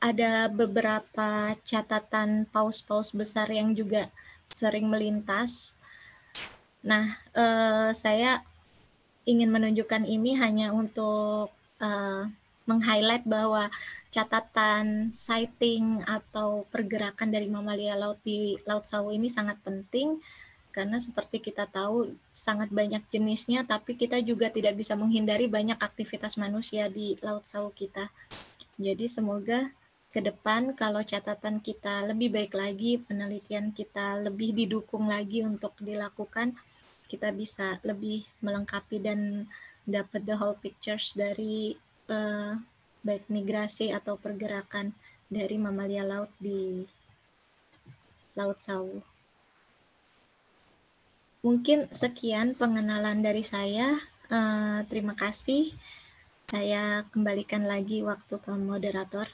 ada beberapa catatan paus-paus besar yang juga sering melintas. Nah, uh, saya ingin menunjukkan ini hanya untuk uh, meng-highlight bahwa catatan sighting atau pergerakan dari mamalia laut di Laut Sawu ini sangat penting karena seperti kita tahu sangat banyak jenisnya tapi kita juga tidak bisa menghindari banyak aktivitas manusia di Laut Sawu kita. Jadi semoga ke depan kalau catatan kita lebih baik lagi, penelitian kita lebih didukung lagi untuk dilakukan, kita bisa lebih melengkapi dan dapat the whole pictures dari uh, baik migrasi atau pergerakan dari mamalia laut di Laut Sawu. Mungkin sekian pengenalan dari saya. Uh, terima kasih. Saya kembalikan lagi waktu ke moderator.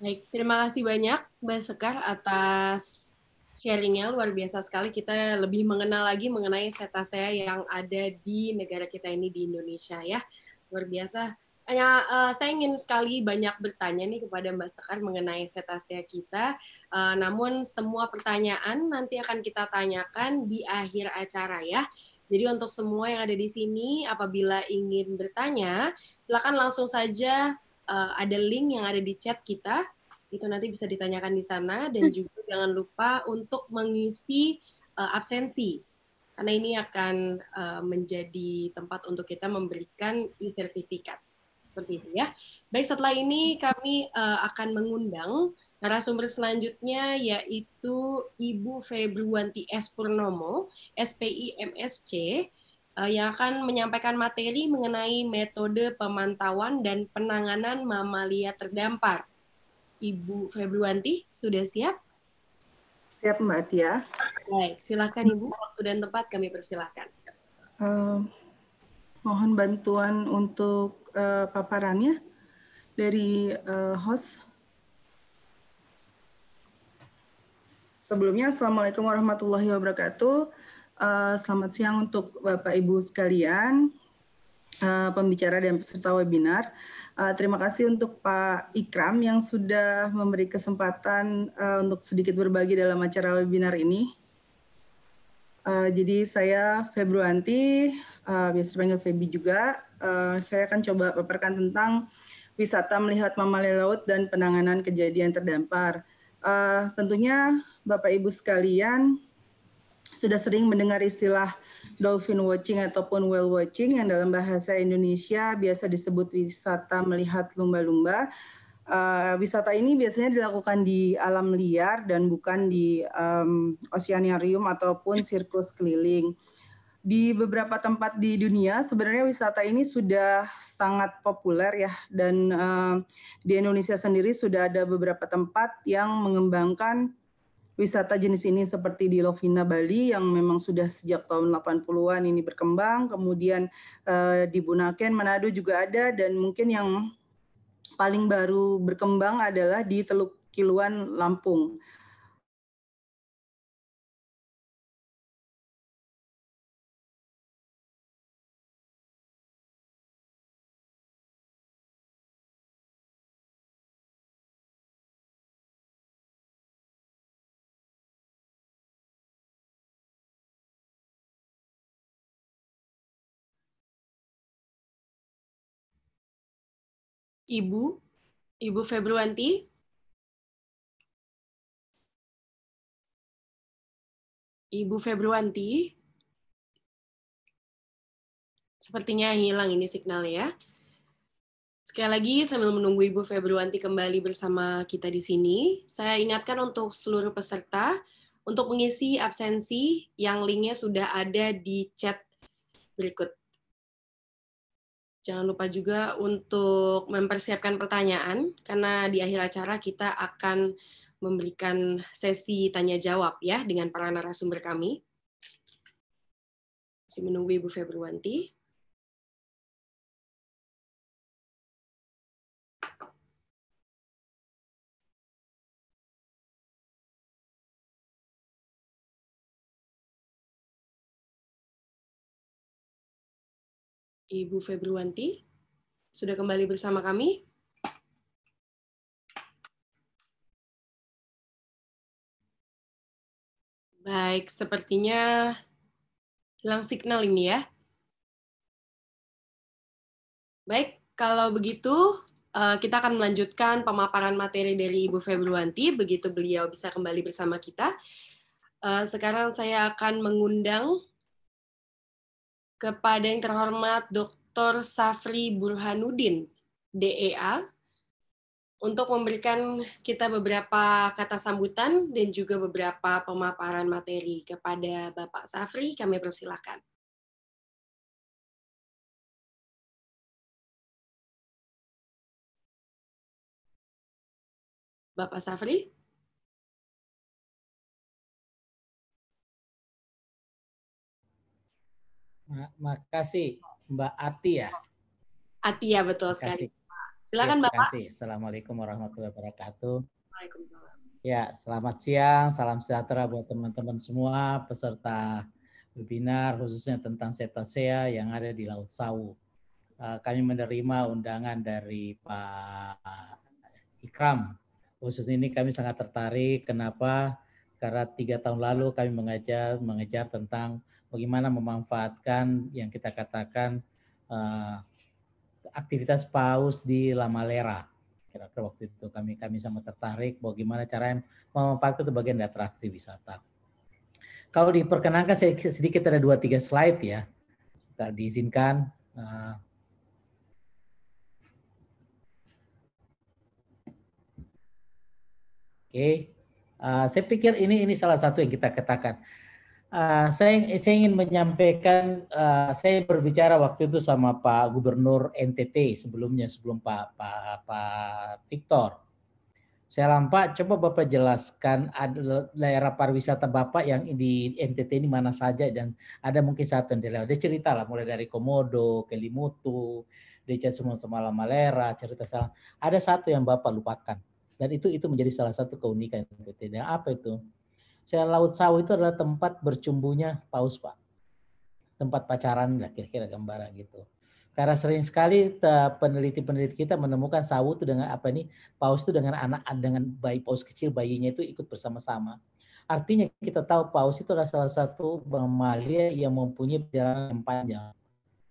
Baik, terima kasih banyak Mbak Sekar atas sharingnya luar biasa sekali. Kita lebih mengenal lagi mengenai cetasea yang ada di negara kita ini di Indonesia ya. Luar biasa. Hanya uh, saya ingin sekali banyak bertanya nih kepada Mbak Sekar mengenai cetasea kita. Uh, namun semua pertanyaan nanti akan kita tanyakan di akhir acara ya. Jadi untuk semua yang ada di sini apabila ingin bertanya, silakan langsung saja uh, ada link yang ada di chat kita itu nanti bisa ditanyakan di sana dan hmm. juga jangan lupa untuk mengisi uh, absensi karena ini akan uh, menjadi tempat untuk kita memberikan e-sertifikat seperti itu ya. Baik setelah ini kami uh, akan mengundang narasumber selanjutnya yaitu Ibu Februanti S Purnomo, SPI MSC Eh, yang akan menyampaikan materi mengenai metode pemantauan dan penanganan mamalia terdampar. Ibu Februanti, sudah siap? Siap, Mbak Tia. Baik, silakan Ibu. Waktu dan tempat kami persilahkan. Uh, mohon bantuan untuk uh, paparannya dari uh, host. Sebelumnya, Assalamualaikum warahmatullahi wabarakatuh. Eh, selamat siang untuk Bapak Ibu sekalian, eh, pembicara dan peserta webinar. Eh, terima kasih untuk Pak Ikram yang sudah memberi kesempatan untuk sedikit berbagi dalam acara webinar ini. jadi saya Februanti, uh, biasa dipanggil Febi juga. saya akan coba paparkan tentang wisata melihat mamalia laut dan penanganan kejadian terdampar. Uh, tentunya Bapak Ibu sekalian sudah sering mendengar istilah dolphin watching ataupun whale watching yang dalam bahasa Indonesia biasa disebut wisata melihat lumba-lumba. Uh, wisata ini biasanya dilakukan di alam liar dan bukan di um, oceanarium ataupun sirkus keliling. Di beberapa tempat di dunia sebenarnya wisata ini sudah sangat populer ya dan uh, di Indonesia sendiri sudah ada beberapa tempat yang mengembangkan wisata jenis ini seperti di Lovina Bali yang memang sudah sejak tahun 80-an ini berkembang, kemudian eh, di Bunaken Manado juga ada dan mungkin yang paling baru berkembang adalah di Teluk Kiluan Lampung. Ibu, Ibu Februanti. Ibu Februanti. Sepertinya hilang ini signal ya. Sekali lagi sambil menunggu Ibu Februanti kembali bersama kita di sini, saya ingatkan untuk seluruh peserta untuk mengisi absensi yang linknya sudah ada di chat berikut. Jangan lupa juga untuk mempersiapkan pertanyaan, karena di akhir acara kita akan memberikan sesi tanya-jawab ya dengan para narasumber kami. Masih menunggu Ibu Februanti. Ibu Februanti sudah kembali bersama kami. Baik, sepertinya hilang signal ini ya. Baik, kalau begitu eh, kita akan melanjutkan pemaparan materi dari Ibu Februanti begitu beliau bisa kembali bersama kita. Eh, sekarang saya akan mengundang kepada yang terhormat Dr. Safri Burhanuddin, DEA, untuk memberikan kita beberapa kata sambutan dan juga beberapa pemaparan materi kepada Bapak Safri. Kami persilahkan. Bapak Safri? Makasih Mbak Ati ya. Ati ya betul Makasih. sekali. Ya, Silakan Bapak. Makasih. Assalamualaikum warahmatullahi wabarakatuh. Waalaikumsalam. Ya, selamat siang, salam sejahtera buat teman-teman semua peserta webinar khususnya tentang cetacea yang ada di Laut Sawu. Eh, kami menerima undangan dari Pak Ikram. Khusus ini kami sangat tertarik. Kenapa? Karena tiga tahun lalu kami mengajar mengejar tentang bagaimana memanfaatkan yang kita katakan uh, aktivitas paus di Lamalera. Kira-kira waktu itu kami kami sama tertarik bagaimana cara memanfaatkan itu bagian dari atraksi wisata. Kalau diperkenankan saya sedikit ada dua tiga slide ya. Kalau diizinkan uh, Oke, okay. uh, eh, saya pikir ini ini salah satu yang kita katakan Eh, saya, saya ingin menyampaikan, uh, saya berbicara waktu itu sama Pak Gubernur NTT sebelumnya, sebelum Pak, Pak, Pak Victor. Saya lampak, coba Bapak jelaskan ada daerah pariwisata Bapak yang di NTT ini mana saja dan ada mungkin satu yang dilewati. Dia cerita lah, mulai dari Komodo, Kelimutu, Desa semalam Malera, cerita salah. Ada satu yang Bapak lupakan dan itu itu menjadi salah satu keunikan NTT. Dan apa itu? Laut Sawu itu adalah tempat bercumbunya paus, Pak. Tempat pacaran lah kira-kira gambaran gitu. Karena sering sekali peneliti-peneliti kita menemukan sawu itu dengan apa nih? Paus itu dengan anak dengan bayi paus kecil bayinya itu ikut bersama-sama. Artinya kita tahu paus itu adalah salah satu mamalia yang mempunyai perjalanan yang panjang,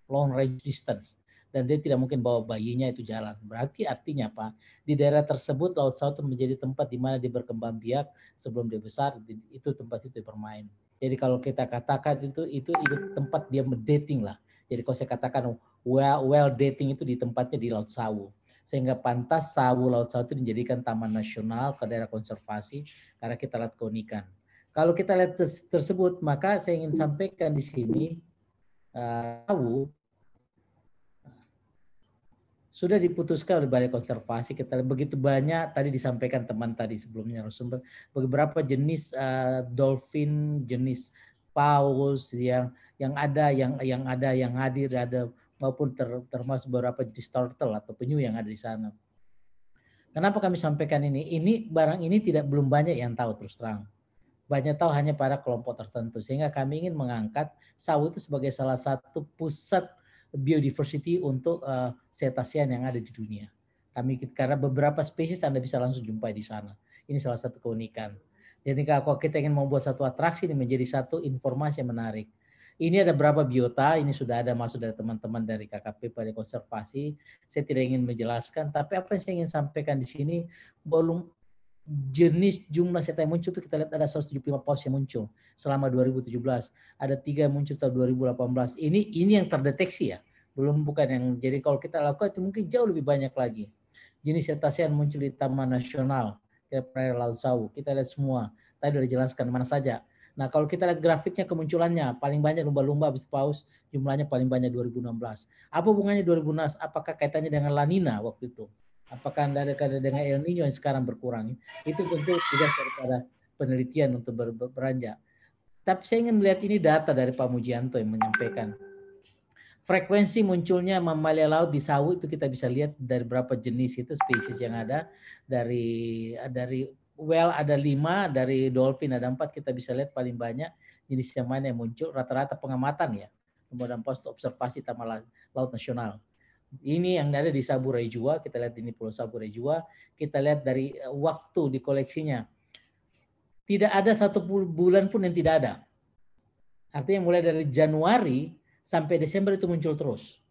long range distance dan dia tidak mungkin bawa bayinya itu jalan. Berarti artinya apa? Di daerah tersebut laut South menjadi tempat di mana dia berkembang biak sebelum dia besar, itu tempat itu bermain. Jadi kalau kita katakan itu itu itu tempat dia mendating lah. Jadi kalau saya katakan well, well dating itu di tempatnya di Laut Sawu. Sehingga pantas Sawu Laut Sawu itu dijadikan taman nasional ke daerah konservasi karena kita lihat keunikan. Kalau kita lihat tersebut, maka saya ingin sampaikan di sini uh, Sawu sudah diputuskan oleh Balai Konservasi kita begitu banyak tadi disampaikan teman tadi sebelumnya narasumber beberapa jenis uh, dolphin jenis paus yang yang ada yang yang ada yang hadir ada maupun ter, termasuk beberapa jenis turtle atau penyu yang ada di sana. Kenapa kami sampaikan ini? Ini barang ini tidak belum banyak yang tahu terus terang. Banyak tahu hanya para kelompok tertentu. Sehingga kami ingin mengangkat sawu itu sebagai salah satu pusat biodiversity untuk uh, cetacean yang ada di dunia. Kami karena beberapa spesies Anda bisa langsung jumpai di sana. Ini salah satu keunikan. Jadi kalau kita ingin membuat satu atraksi ini menjadi satu informasi yang menarik. Ini ada berapa biota, ini sudah ada masuk dari teman-teman dari KKP pada konservasi. Saya tidak ingin menjelaskan, tapi apa yang saya ingin sampaikan di sini, belum jenis jumlah siapa yang muncul itu kita lihat ada 175 pos yang muncul selama 2017, ada tiga yang muncul tahun 2018. Ini ini yang terdeteksi ya, belum bukan yang jadi kalau kita lakukan itu mungkin jauh lebih banyak lagi. Jenis setan yang muncul di Taman Nasional, kita pernah Laut Sawu, kita lihat semua. Tadi sudah jelaskan mana saja. Nah, kalau kita lihat grafiknya kemunculannya paling banyak lumba-lumba habis paus jumlahnya paling banyak 2016. Apa hubungannya 2016? Apakah kaitannya dengan lanina waktu itu? Apakah Anda ada dengan El Nino yang sekarang berkurang? Itu tentu tidak daripada penelitian untuk ber beranjak. Tapi saya ingin melihat ini data dari Pak Mujianto yang menyampaikan. Frekuensi munculnya mamalia laut di sawu itu kita bisa lihat dari berapa jenis itu spesies yang ada. Dari dari well ada lima, dari dolphin ada empat, kita bisa lihat paling banyak jenis yang mana yang muncul. Rata-rata pengamatan ya. Kemudian post observasi taman laut nasional ini yang ada di Saburai Jua, kita lihat ini Pulau Saburai Jua, kita lihat dari eh, waktu di koleksinya. Tidak ada satu bulan pun yang tidak ada. Artinya mulai dari Januari sampai Desember itu muncul terus.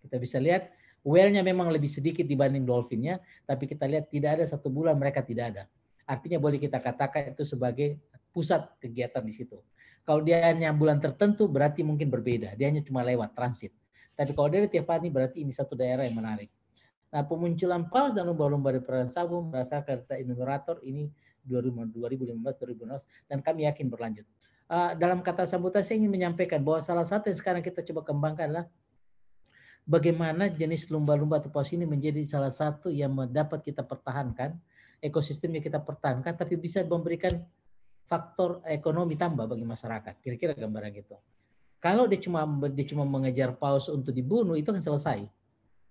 Kita bisa lihat whale-nya memang lebih sedikit dibanding dolphin-nya, tapi kita lihat tidak ada satu bulan mereka tidak ada. Artinya boleh kita katakan itu sebagai pusat kegiatan di situ. Kalau dia hanya bulan tertentu berarti mungkin berbeda. Dia hanya cuma lewat transit. Tapi kalau dari tiap hari berarti ini satu daerah yang menarik. Nah, pemunculan paus dan lumba-lumba di perairan Sabu berdasarkan data enumerator ini 2015-2016 dan kami yakin berlanjut. Eh, dalam kata sambutan saya ingin menyampaikan bahwa salah satu yang sekarang kita coba kembangkan adalah bagaimana jenis lumba-lumba atau paus ini menjadi salah satu yang dapat kita pertahankan, ekosistemnya kita pertahankan, tapi bisa memberikan faktor ekonomi tambah bagi masyarakat. Kira-kira gambaran gitu. Kalau dia cuma dia cuma mengejar paus untuk dibunuh itu akan selesai.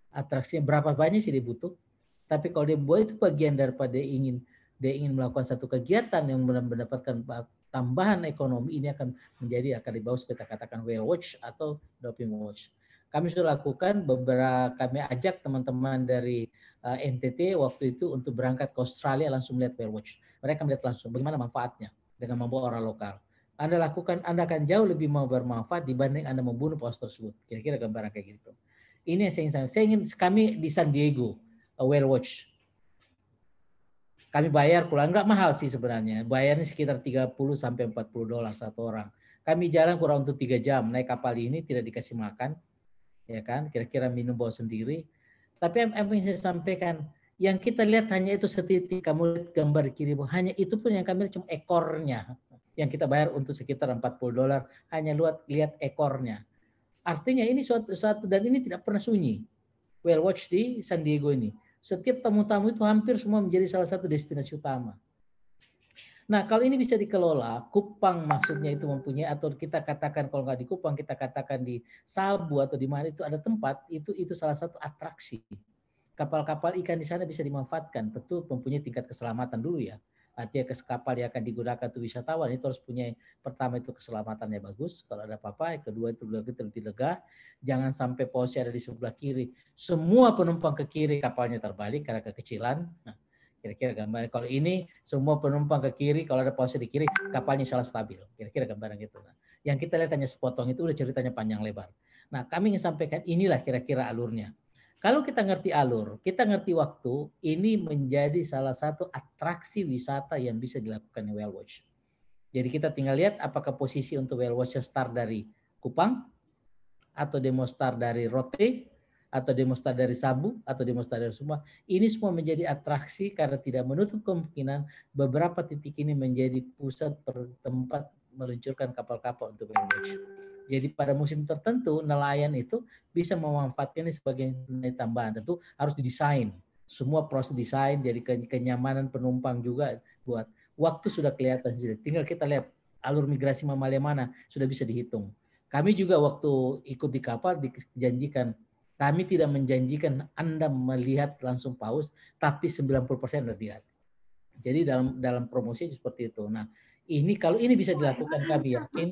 Atraksinya berapa banyak sih dia butuh? Tapi kalau dia buat itu bagian daripada dia ingin dia ingin melakukan satu kegiatan yang mendapatkan tambahan ekonomi ini akan menjadi akan dibawa kita katakan whale watch atau doping watch. Kami sudah lakukan beberapa kami ajak teman-teman dari uh, eh, NTT waktu itu untuk berangkat ke Australia langsung melihat whale watch. Mereka melihat langsung bagaimana manfaatnya dengan membawa orang lokal. Anda lakukan, Anda akan jauh lebih mau bermanfaat dibanding Anda membunuh paus tersebut. Kira-kira gambaran kayak gitu. Ini yang saya ingin saya ingin kami di San Diego, a whale watch. Kami bayar kurang nggak mahal sih sebenarnya. Bayarnya sekitar 30 sampai 40 dolar satu orang. Kami jalan kurang untuk tiga jam naik kapal ini tidak dikasih makan, ya kan? Kira-kira minum bawa sendiri. Tapi yang ingin saya sampaikan, yang kita lihat hanya itu setitik. Kamu lihat gambar kiri, hanya itu pun yang kami lihat cuma ekornya yang kita bayar untuk sekitar 40 dolar hanya lihat lihat ekornya. Artinya ini suatu satu dan ini tidak pernah sunyi. Well watch di San Diego ini. Setiap tamu-tamu itu hampir semua menjadi salah satu destinasi utama. Nah, kalau ini bisa dikelola, Kupang maksudnya itu mempunyai atau kita katakan kalau nggak di Kupang kita katakan di Sabu atau di mana itu ada tempat itu itu salah satu atraksi. Kapal-kapal ikan di sana bisa dimanfaatkan, tentu mempunyai tingkat keselamatan dulu ya artinya ke kapal yang akan digunakan untuk wisatawan itu harus punya pertama itu keselamatannya bagus kalau ada apa-apa yang kedua itu lebih lebih lega jangan sampai posisi ada di sebelah kiri semua penumpang ke kiri kapalnya terbalik karena kekecilan nah, kira-kira gambaran kalau ini semua penumpang ke kiri kalau ada posisi di kiri kapalnya salah stabil kira-kira gambaran gitu nah, yang kita lihat hanya sepotong itu udah ceritanya panjang lebar nah kami ingin sampaikan inilah kira-kira alurnya kalau kita ngerti alur, kita ngerti waktu, ini menjadi salah satu atraksi wisata yang bisa dilakukan di whale watch. Jadi kita tinggal lihat apakah posisi untuk whale watch start dari Kupang, atau demo start dari Rote, atau demo start dari Sabu, atau demo start dari Sumba. Ini semua menjadi atraksi karena tidak menutup kemungkinan beberapa titik ini menjadi pusat tempat meluncurkan kapal-kapal untuk whale watch. Jadi pada musim tertentu nelayan itu bisa memanfaatkan ini sebagai nilai tambahan. Tentu harus didesain. Semua proses desain jadi kenyamanan penumpang juga buat waktu sudah kelihatan Tinggal kita lihat alur migrasi mamalia mana sudah bisa dihitung. Kami juga waktu ikut di kapal dijanjikan kami tidak menjanjikan Anda melihat langsung paus, tapi 90% sudah lihat. Jadi dalam dalam promosi seperti itu. Nah, ini kalau ini bisa dilakukan kami yakin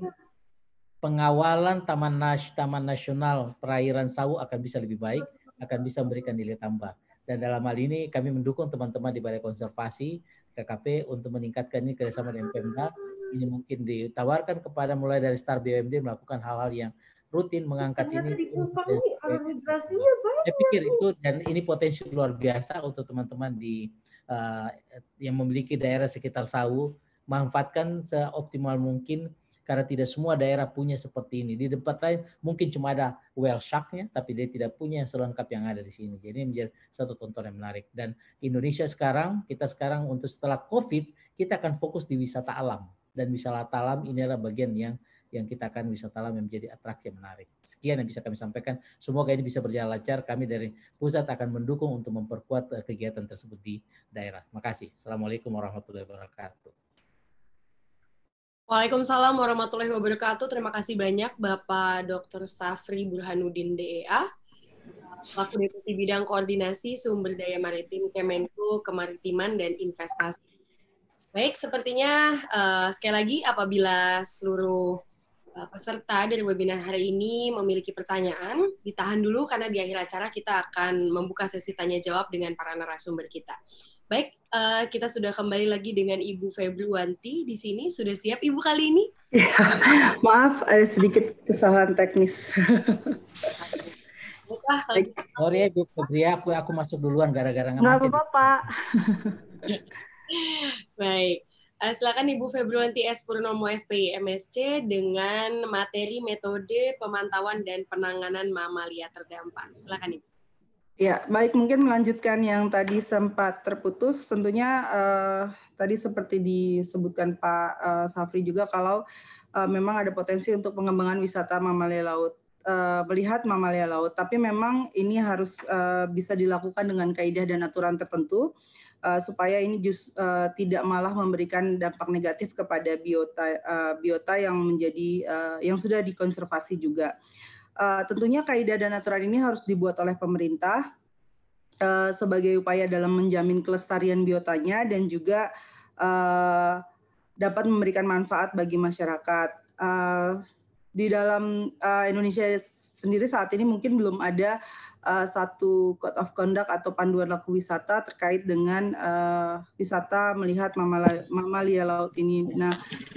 pengawalan taman nas taman nasional perairan Sawu akan bisa lebih baik, akan bisa memberikan nilai tambah. Dan dalam hal ini kami mendukung teman-teman di Balai Konservasi KKP untuk meningkatkan ini kerjasama dengan Pemda. Ini mungkin ditawarkan kepada mulai dari Star BUMD melakukan hal-hal yang rutin mengangkat Ternyata ini. migrasinya banyak. Saya pikir itu dan ini potensi luar biasa untuk teman-teman di uh, yang memiliki daerah sekitar Sawu manfaatkan seoptimal mungkin karena tidak semua daerah punya seperti ini. Di tempat lain mungkin cuma ada whale sharknya, tapi dia tidak punya yang selengkap yang ada di sini. Jadi ini menjadi satu contoh yang menarik. Dan Indonesia sekarang, kita sekarang untuk setelah COVID, kita akan fokus di wisata alam. Dan wisata alam ini adalah bagian yang yang kita akan wisata alam yang menjadi atraksi yang menarik. Sekian yang bisa kami sampaikan. Semoga ini bisa berjalan lancar. Kami dari pusat akan mendukung untuk memperkuat eh, kegiatan tersebut di daerah. Terima kasih. Assalamualaikum warahmatullahi wabarakatuh. Waalaikumsalam warahmatullahi wabarakatuh. Terima kasih banyak Bapak Dr. Safri Burhanuddin DEA, Waktu Deputi Bidang Koordinasi Sumber Daya Maritim Kemenku Kemaritiman dan Investasi. Baik, sepertinya uh, sekali lagi apabila seluruh eh, peserta dari webinar hari ini memiliki pertanyaan, ditahan dulu karena di akhir acara kita akan membuka sesi tanya jawab dengan para narasumber kita. Baik, uh, kita sudah kembali lagi dengan Ibu Febriwanti di sini. Sudah siap Ibu kali ini? Ya, maaf ada sedikit kesalahan teknis. Baiklah, kalau gitu. Sorry ya Ibu Febri, aku aku masuk duluan gara-gara nggak macet. apa-apa. Baik. Uh, silakan Ibu Febriwanti S. Purnomo SPI MSC dengan materi metode pemantauan dan penanganan mamalia terdampak. Silakan Ibu. Ya, baik mungkin melanjutkan yang tadi sempat terputus, tentunya eh, tadi seperti disebutkan Pak eh, Safri juga kalau eh, memang ada potensi untuk pengembangan wisata mamalia laut, eh, melihat mamalia laut, tapi memang ini harus eh, bisa dilakukan dengan kaidah dan aturan tertentu eh, supaya ini just, eh, tidak malah memberikan dampak negatif kepada biota eh, biota yang menjadi eh, yang sudah dikonservasi juga. Uh, tentunya kaidah dan aturan ini harus dibuat oleh pemerintah uh, sebagai upaya dalam menjamin kelestarian biotanya dan juga uh, dapat memberikan manfaat bagi masyarakat. Uh, di dalam uh, Indonesia sendiri saat ini mungkin belum ada uh, satu code of conduct atau panduan laku wisata terkait dengan uh, wisata melihat mamalia laut ini. Nah,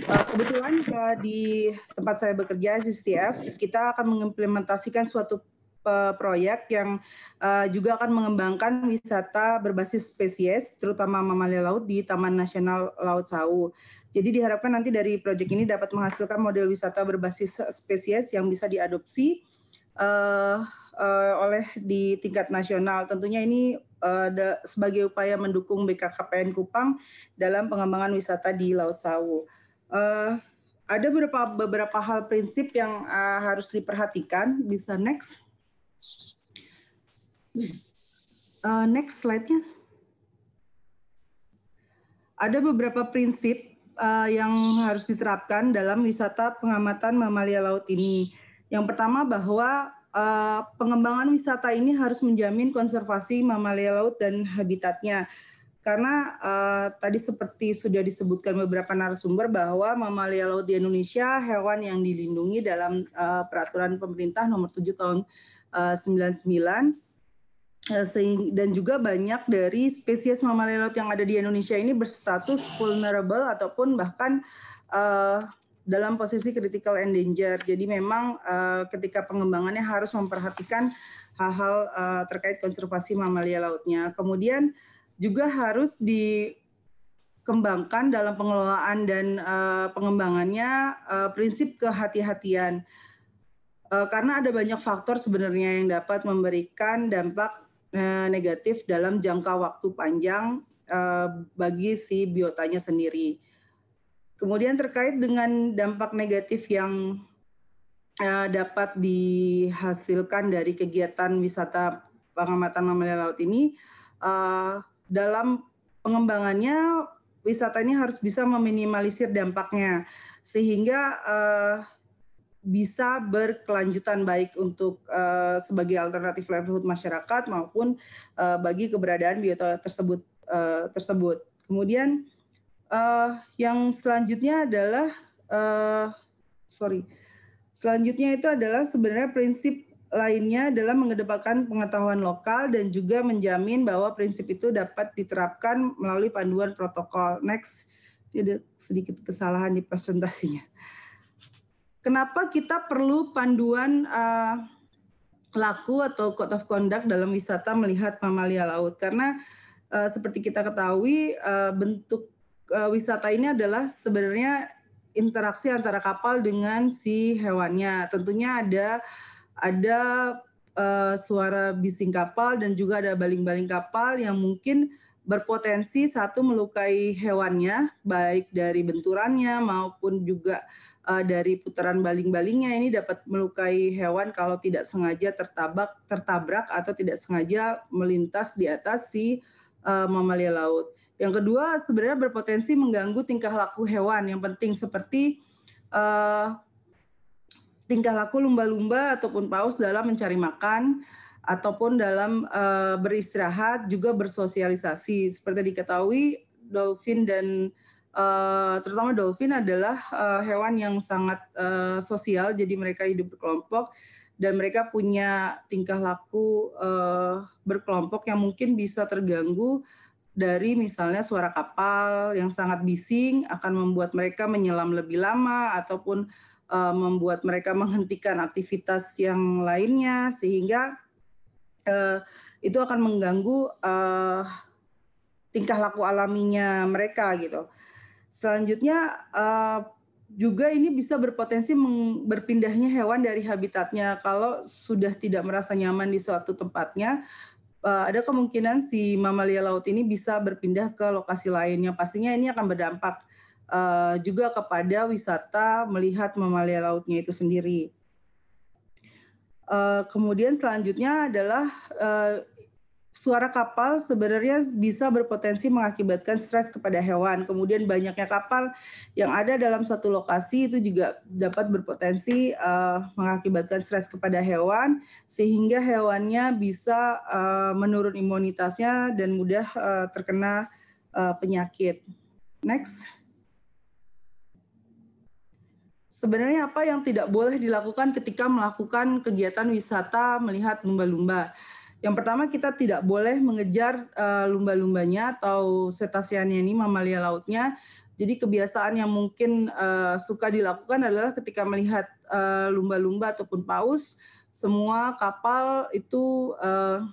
uh, kebetulan uh, di tempat saya bekerja SSTF kita akan mengimplementasikan suatu proyek yang uh, juga akan mengembangkan wisata berbasis spesies, terutama mamalia laut di Taman Nasional Laut Sawu. Jadi diharapkan nanti dari proyek ini dapat menghasilkan model wisata berbasis spesies yang bisa diadopsi uh, uh, oleh di tingkat nasional. Tentunya ini uh, eh, da, sebagai upaya mendukung BKKPN Kupang dalam pengembangan wisata di Laut Sawu. Uh, ada beberapa beberapa hal prinsip yang uh, harus diperhatikan. Bisa next. Uh, next slide-nya. Ada beberapa prinsip uh, yang harus diterapkan dalam wisata pengamatan mamalia laut ini. Yang pertama bahwa Eh, pengembangan wisata ini harus menjamin konservasi mamalia laut dan habitatnya. Karena uh, tadi seperti sudah disebutkan beberapa narasumber bahwa mamalia laut di Indonesia hewan yang dilindungi dalam uh, peraturan pemerintah nomor 7 tahun uh, 99 dan juga banyak dari spesies mamalia laut yang ada di Indonesia ini berstatus vulnerable ataupun bahkan uh, dalam posisi critical and danger. Jadi memang uh, ketika pengembangannya harus memperhatikan hal-hal uh, terkait konservasi mamalia lautnya. Kemudian juga harus dikembangkan dalam pengelolaan dan uh, pengembangannya uh, prinsip kehati-hatian. Uh, karena ada banyak faktor sebenarnya yang dapat memberikan dampak uh, negatif dalam jangka waktu panjang uh, bagi si biotanya sendiri Kemudian terkait dengan dampak negatif yang eh, dapat dihasilkan dari kegiatan wisata pengamatan mamalia laut ini, eh, dalam pengembangannya wisata ini harus bisa meminimalisir dampaknya sehingga eh, bisa berkelanjutan baik untuk sebagai alternatif livelihood masyarakat maupun bagi keberadaan biota tersebut tersebut. Kemudian Uh, yang selanjutnya adalah uh, sorry, selanjutnya itu adalah sebenarnya prinsip lainnya adalah mengedepankan pengetahuan lokal dan juga menjamin bahwa prinsip itu dapat diterapkan melalui panduan protokol. Next, ada sedikit kesalahan di presentasinya. Kenapa kita perlu panduan uh, laku atau code of conduct dalam wisata melihat mamalia laut? Karena uh, seperti kita ketahui uh, bentuk uh, wisata ini adalah sebenarnya interaksi antara kapal dengan si hewannya. Tentunya ada ada uh, suara bising kapal dan juga ada baling-baling kapal yang mungkin berpotensi satu melukai hewannya baik dari benturannya maupun juga uh, dari putaran baling-balingnya ini dapat melukai hewan kalau tidak sengaja tertabak tertabrak atau tidak sengaja melintas di atas si uh, mamalia laut. Yang kedua sebenarnya berpotensi mengganggu tingkah laku hewan yang penting seperti uh, tingkah laku lumba-lumba ataupun paus dalam mencari makan ataupun dalam uh, beristirahat juga bersosialisasi. Seperti diketahui dolphin dan uh, terutama dolphin adalah uh, hewan yang sangat uh, sosial jadi mereka hidup berkelompok dan mereka punya tingkah laku uh, berkelompok yang mungkin bisa terganggu dari misalnya suara kapal yang sangat bising akan membuat mereka menyelam lebih lama ataupun uh, membuat mereka menghentikan aktivitas yang lainnya sehingga uh, itu akan mengganggu uh, tingkah laku alaminya mereka gitu. Selanjutnya uh, juga ini bisa berpotensi berpindahnya hewan dari habitatnya kalau sudah tidak merasa nyaman di suatu tempatnya Eh, ada kemungkinan si mamalia laut ini bisa berpindah ke lokasi lainnya. Pastinya ini akan berdampak uh, juga kepada wisata melihat mamalia lautnya itu sendiri. Uh, kemudian selanjutnya adalah uh, suara kapal sebenarnya bisa berpotensi mengakibatkan stres kepada hewan. Kemudian banyaknya kapal yang ada dalam satu lokasi itu juga dapat berpotensi uh, mengakibatkan stres kepada hewan sehingga hewannya bisa uh, menurun imunitasnya dan mudah uh, terkena uh, penyakit. Next. Sebenarnya apa yang tidak boleh dilakukan ketika melakukan kegiatan wisata melihat lumba-lumba? Yang pertama kita tidak boleh mengejar uh, lumba-lumbanya atau setasiannya ini mamalia lautnya. Jadi kebiasaan yang mungkin uh, suka dilakukan adalah ketika melihat uh, lumba-lumba ataupun paus, semua kapal itu uh,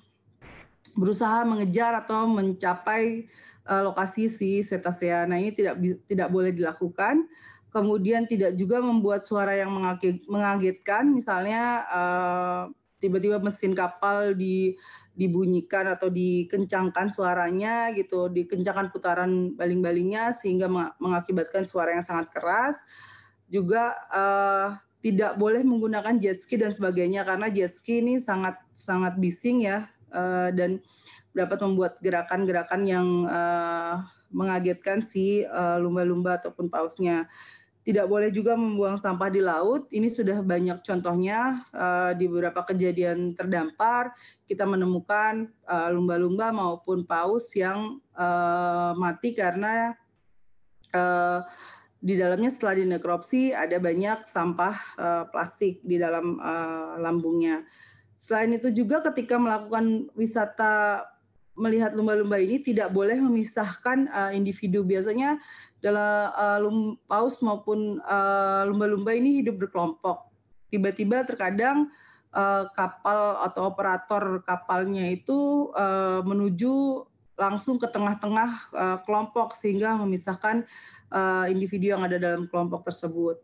berusaha mengejar atau mencapai uh, lokasi si cetacea Nah ini tidak tidak boleh dilakukan kemudian tidak juga membuat suara yang mengagetkan, misalnya uh, tiba-tiba mesin kapal di dibunyikan atau dikencangkan suaranya gitu, dikencangkan putaran baling-balingnya sehingga mengakibatkan suara yang sangat keras. Juga uh, tidak boleh menggunakan jet ski dan sebagainya karena jet ski ini sangat sangat bising ya uh, dan dapat membuat gerakan-gerakan yang uh, mengagetkan si lumba-lumba uh, ataupun pausnya. Tidak boleh juga membuang sampah di laut. Ini sudah banyak contohnya uh, di beberapa kejadian terdampar. Kita menemukan lumba eh, lumba-lumba maupun paus yang uh, mati karena uh, di dalamnya setelah dinekropsi ada banyak sampah uh, plastik di dalam uh, lambungnya. Selain itu juga ketika melakukan wisata melihat lumba-lumba ini tidak boleh memisahkan uh, individu. Biasanya dalam uh, paus maupun lumba eh, lumba-lumba ini hidup berkelompok. Tiba-tiba terkadang uh, kapal atau operator kapalnya itu uh, menuju langsung ke tengah-tengah uh, kelompok sehingga memisahkan uh, individu yang ada dalam kelompok tersebut.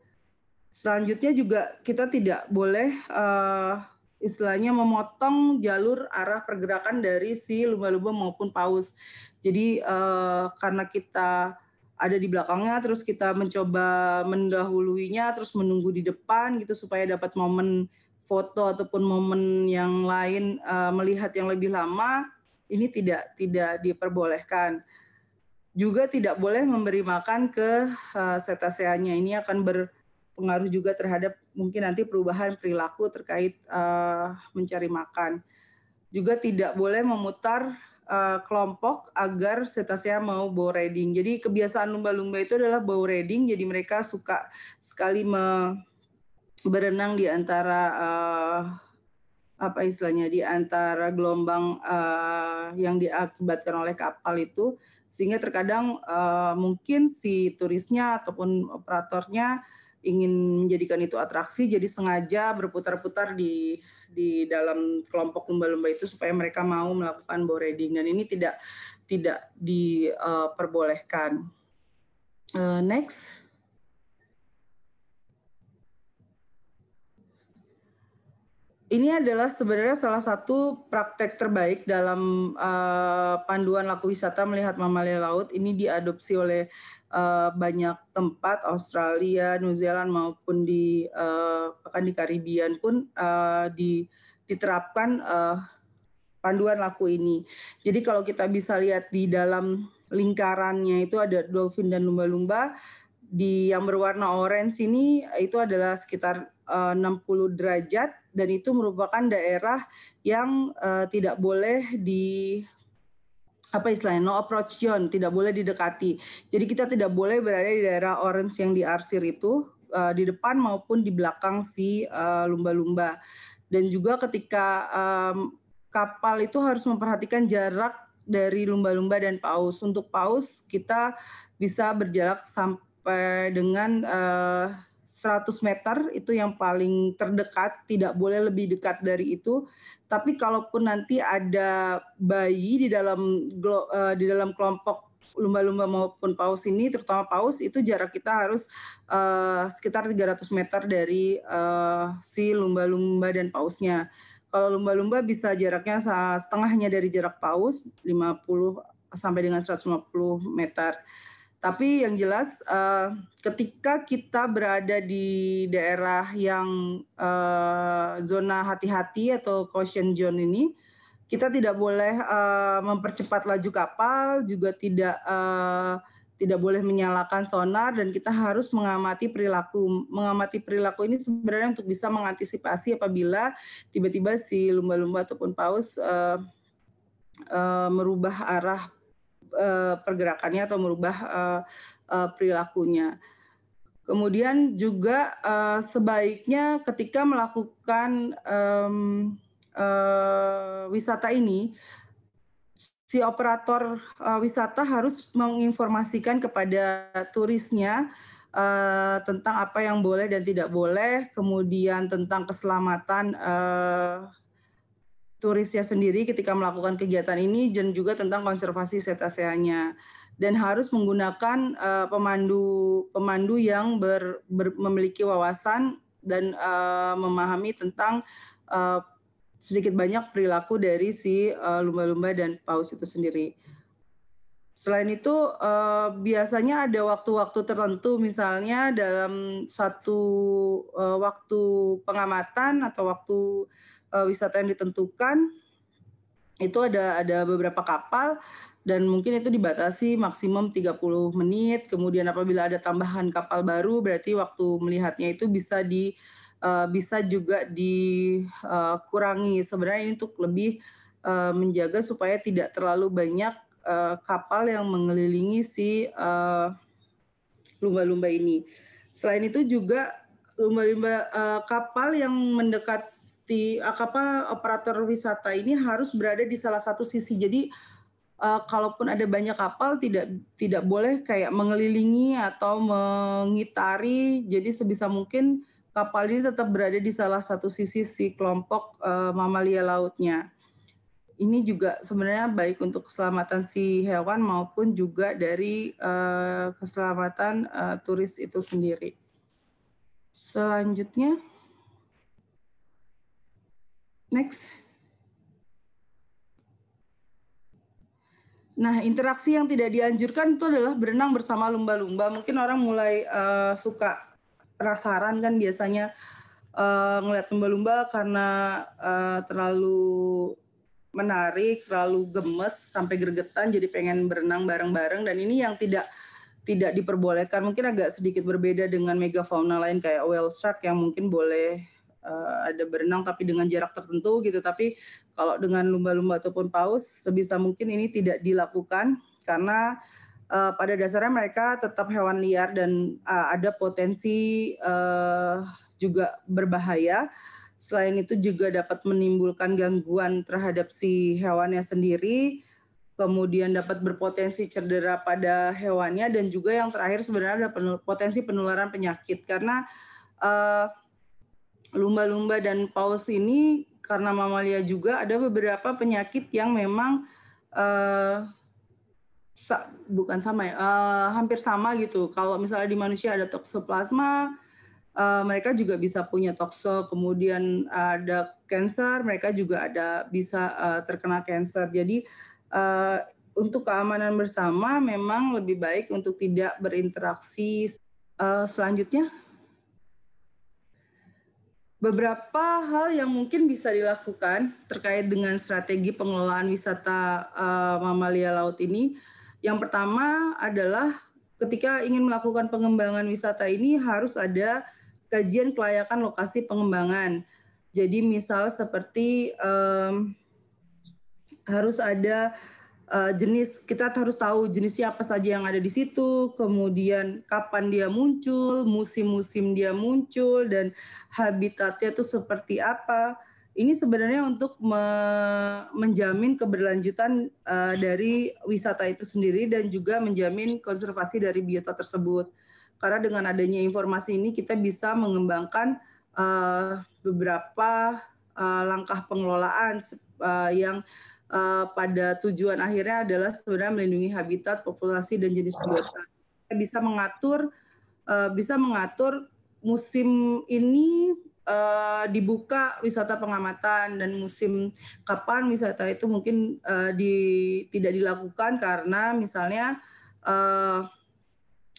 Selanjutnya juga kita tidak boleh uh, istilahnya memotong jalur arah pergerakan dari si lumba-lumba maupun paus. Jadi uh, karena kita ada di belakangnya terus kita mencoba mendahuluinya terus menunggu di depan gitu supaya dapat momen foto ataupun momen yang lain uh, melihat yang lebih lama ini tidak tidak diperbolehkan juga tidak boleh memberi makan ke uh, eh, setaseanya ini akan berpengaruh juga terhadap mungkin nanti perubahan perilaku terkait uh, mencari makan juga tidak boleh memutar uh, kelompok agar setasnya mau bow riding. Jadi kebiasaan lumba-lumba itu adalah bow riding. Jadi mereka suka sekali me berenang di antara uh, apa istilahnya di antara gelombang uh, yang diakibatkan oleh kapal itu sehingga terkadang uh, mungkin si turisnya ataupun operatornya ingin menjadikan itu atraksi jadi sengaja berputar-putar di di dalam kelompok lumba-lumba itu supaya mereka mau melakukan bow dan ini tidak tidak diperbolehkan. Eh, uh, eh, uh, next. Ini adalah sebenarnya salah satu praktek terbaik dalam uh, panduan laku wisata melihat mamalia laut. Ini diadopsi oleh uh, banyak tempat Australia, New Zealand maupun di uh, di Karibian pun uh, di, diterapkan uh, panduan laku ini. Jadi kalau kita bisa lihat di dalam lingkarannya itu ada dolphin dan lumba-lumba di yang berwarna orange ini itu adalah sekitar 60 derajat dan itu merupakan daerah yang uh, tidak boleh di apa istilahnya no approach zone tidak boleh didekati jadi kita tidak boleh berada di daerah orange yang diarsir itu uh, di depan maupun di belakang si eh, lumba-lumba uh, dan juga ketika um, kapal itu harus memperhatikan jarak dari lumba-lumba dan paus untuk paus kita bisa berjarak sampai dengan uh, eh, 100 meter itu yang paling terdekat, tidak boleh lebih dekat dari itu. Tapi kalaupun nanti ada bayi di dalam eh, di dalam kelompok lumba-lumba maupun paus ini, terutama paus itu jarak kita harus uh, sekitar 300 meter dari uh, si lumba-lumba dan pausnya. Kalau lumba-lumba bisa jaraknya setengahnya dari jarak paus, 50 sampai dengan 150 meter. Tapi yang jelas uh, ketika kita berada di daerah yang uh, zona hati-hati atau caution zone ini, kita tidak boleh uh, mempercepat laju kapal, juga tidak uh, tidak boleh menyalakan sonar dan kita harus mengamati perilaku. Mengamati perilaku ini sebenarnya untuk bisa mengantisipasi apabila tiba-tiba si lumba-lumba ataupun paus uh, uh, merubah arah Eh, pergerakannya atau merubah eh, eh, perilakunya. Kemudian juga sebaiknya ketika melakukan wisata ini, si operator wisata harus menginformasikan kepada turisnya tentang apa yang boleh dan tidak boleh, kemudian tentang keselamatan turisnya sendiri ketika melakukan kegiatan ini dan juga tentang konservasi setaseanya dan harus menggunakan uh, pemandu pemandu yang ber, ber, memiliki wawasan dan uh, memahami tentang uh, sedikit banyak perilaku dari si lumba-lumba uh, dan paus itu sendiri. Selain itu, uh, biasanya ada waktu-waktu tertentu, misalnya dalam satu uh, waktu pengamatan atau waktu uh, wisata yang ditentukan itu ada ada beberapa kapal dan mungkin itu dibatasi maksimum 30 menit. Kemudian apabila ada tambahan kapal baru berarti waktu melihatnya itu bisa di uh, bisa juga dikurangi. Eh, uh, Sebenarnya ini untuk lebih uh, menjaga supaya tidak terlalu banyak uh, kapal yang mengelilingi si lumba lumba-lumba ini. Selain itu juga lumba-lumba uh, kapal yang mendekat di apa operator wisata ini harus berada di salah satu sisi. Jadi uh, kalaupun ada banyak kapal tidak tidak boleh kayak mengelilingi atau mengitari. Jadi sebisa mungkin kapal ini tetap berada di salah satu sisi si kelompok uh, mamalia lautnya. Ini juga sebenarnya baik untuk keselamatan si hewan maupun juga dari uh, keselamatan uh, turis itu sendiri. Selanjutnya Next. Nah, interaksi yang tidak dianjurkan itu adalah berenang bersama lumba-lumba. Mungkin orang mulai uh, suka penasaran kan biasanya uh, ngeliat lumba-lumba karena uh, terlalu menarik, terlalu gemes sampai gregetan jadi pengen berenang bareng-bareng dan ini yang tidak tidak diperbolehkan. Mungkin agak sedikit berbeda dengan megafauna lain kayak whale shark yang mungkin boleh uh, ada berenang tapi dengan jarak tertentu gitu. Tapi kalau dengan lumba-lumba ataupun paus sebisa mungkin ini tidak dilakukan karena uh, pada dasarnya mereka tetap hewan liar dan uh, ada potensi uh, juga berbahaya. Selain itu juga dapat menimbulkan gangguan terhadap si hewannya sendiri, kemudian dapat berpotensi cedera pada hewannya dan juga yang terakhir sebenarnya ada potensi penularan penyakit karena uh, lumba-lumba dan paus ini karena mamalia juga ada beberapa penyakit yang memang uh, sa bukan sama ya, uh, hampir sama gitu. Kalau misalnya di manusia ada toksoplasma, uh, mereka juga bisa punya tokso, kemudian ada cancer, mereka juga ada bisa uh, terkena cancer. Jadi uh, untuk keamanan bersama memang lebih baik untuk tidak berinteraksi. Uh, selanjutnya beberapa hal yang mungkin bisa dilakukan terkait dengan strategi pengelolaan wisata uh, mamalia laut ini. Yang pertama adalah ketika ingin melakukan pengembangan wisata ini harus ada kajian kelayakan lokasi pengembangan. Jadi misal seperti um, harus ada uh, jenis kita harus tahu jenis siapa saja yang ada di situ, kemudian kapan dia muncul, musim-musim dia muncul dan habitatnya itu seperti apa. Ini sebenarnya untuk me menjamin keberlanjutan uh, dari wisata itu sendiri dan juga menjamin konservasi dari biota tersebut. Karena dengan adanya informasi ini kita bisa mengembangkan uh, beberapa uh, langkah pengelolaan uh, yang uh, pada tujuan akhirnya adalah sebenarnya melindungi habitat, populasi dan jenis biota. Kita bisa mengatur uh, bisa mengatur musim ini uh, dibuka wisata pengamatan dan musim kapan wisata itu mungkin uh, di tidak dilakukan karena misalnya uh,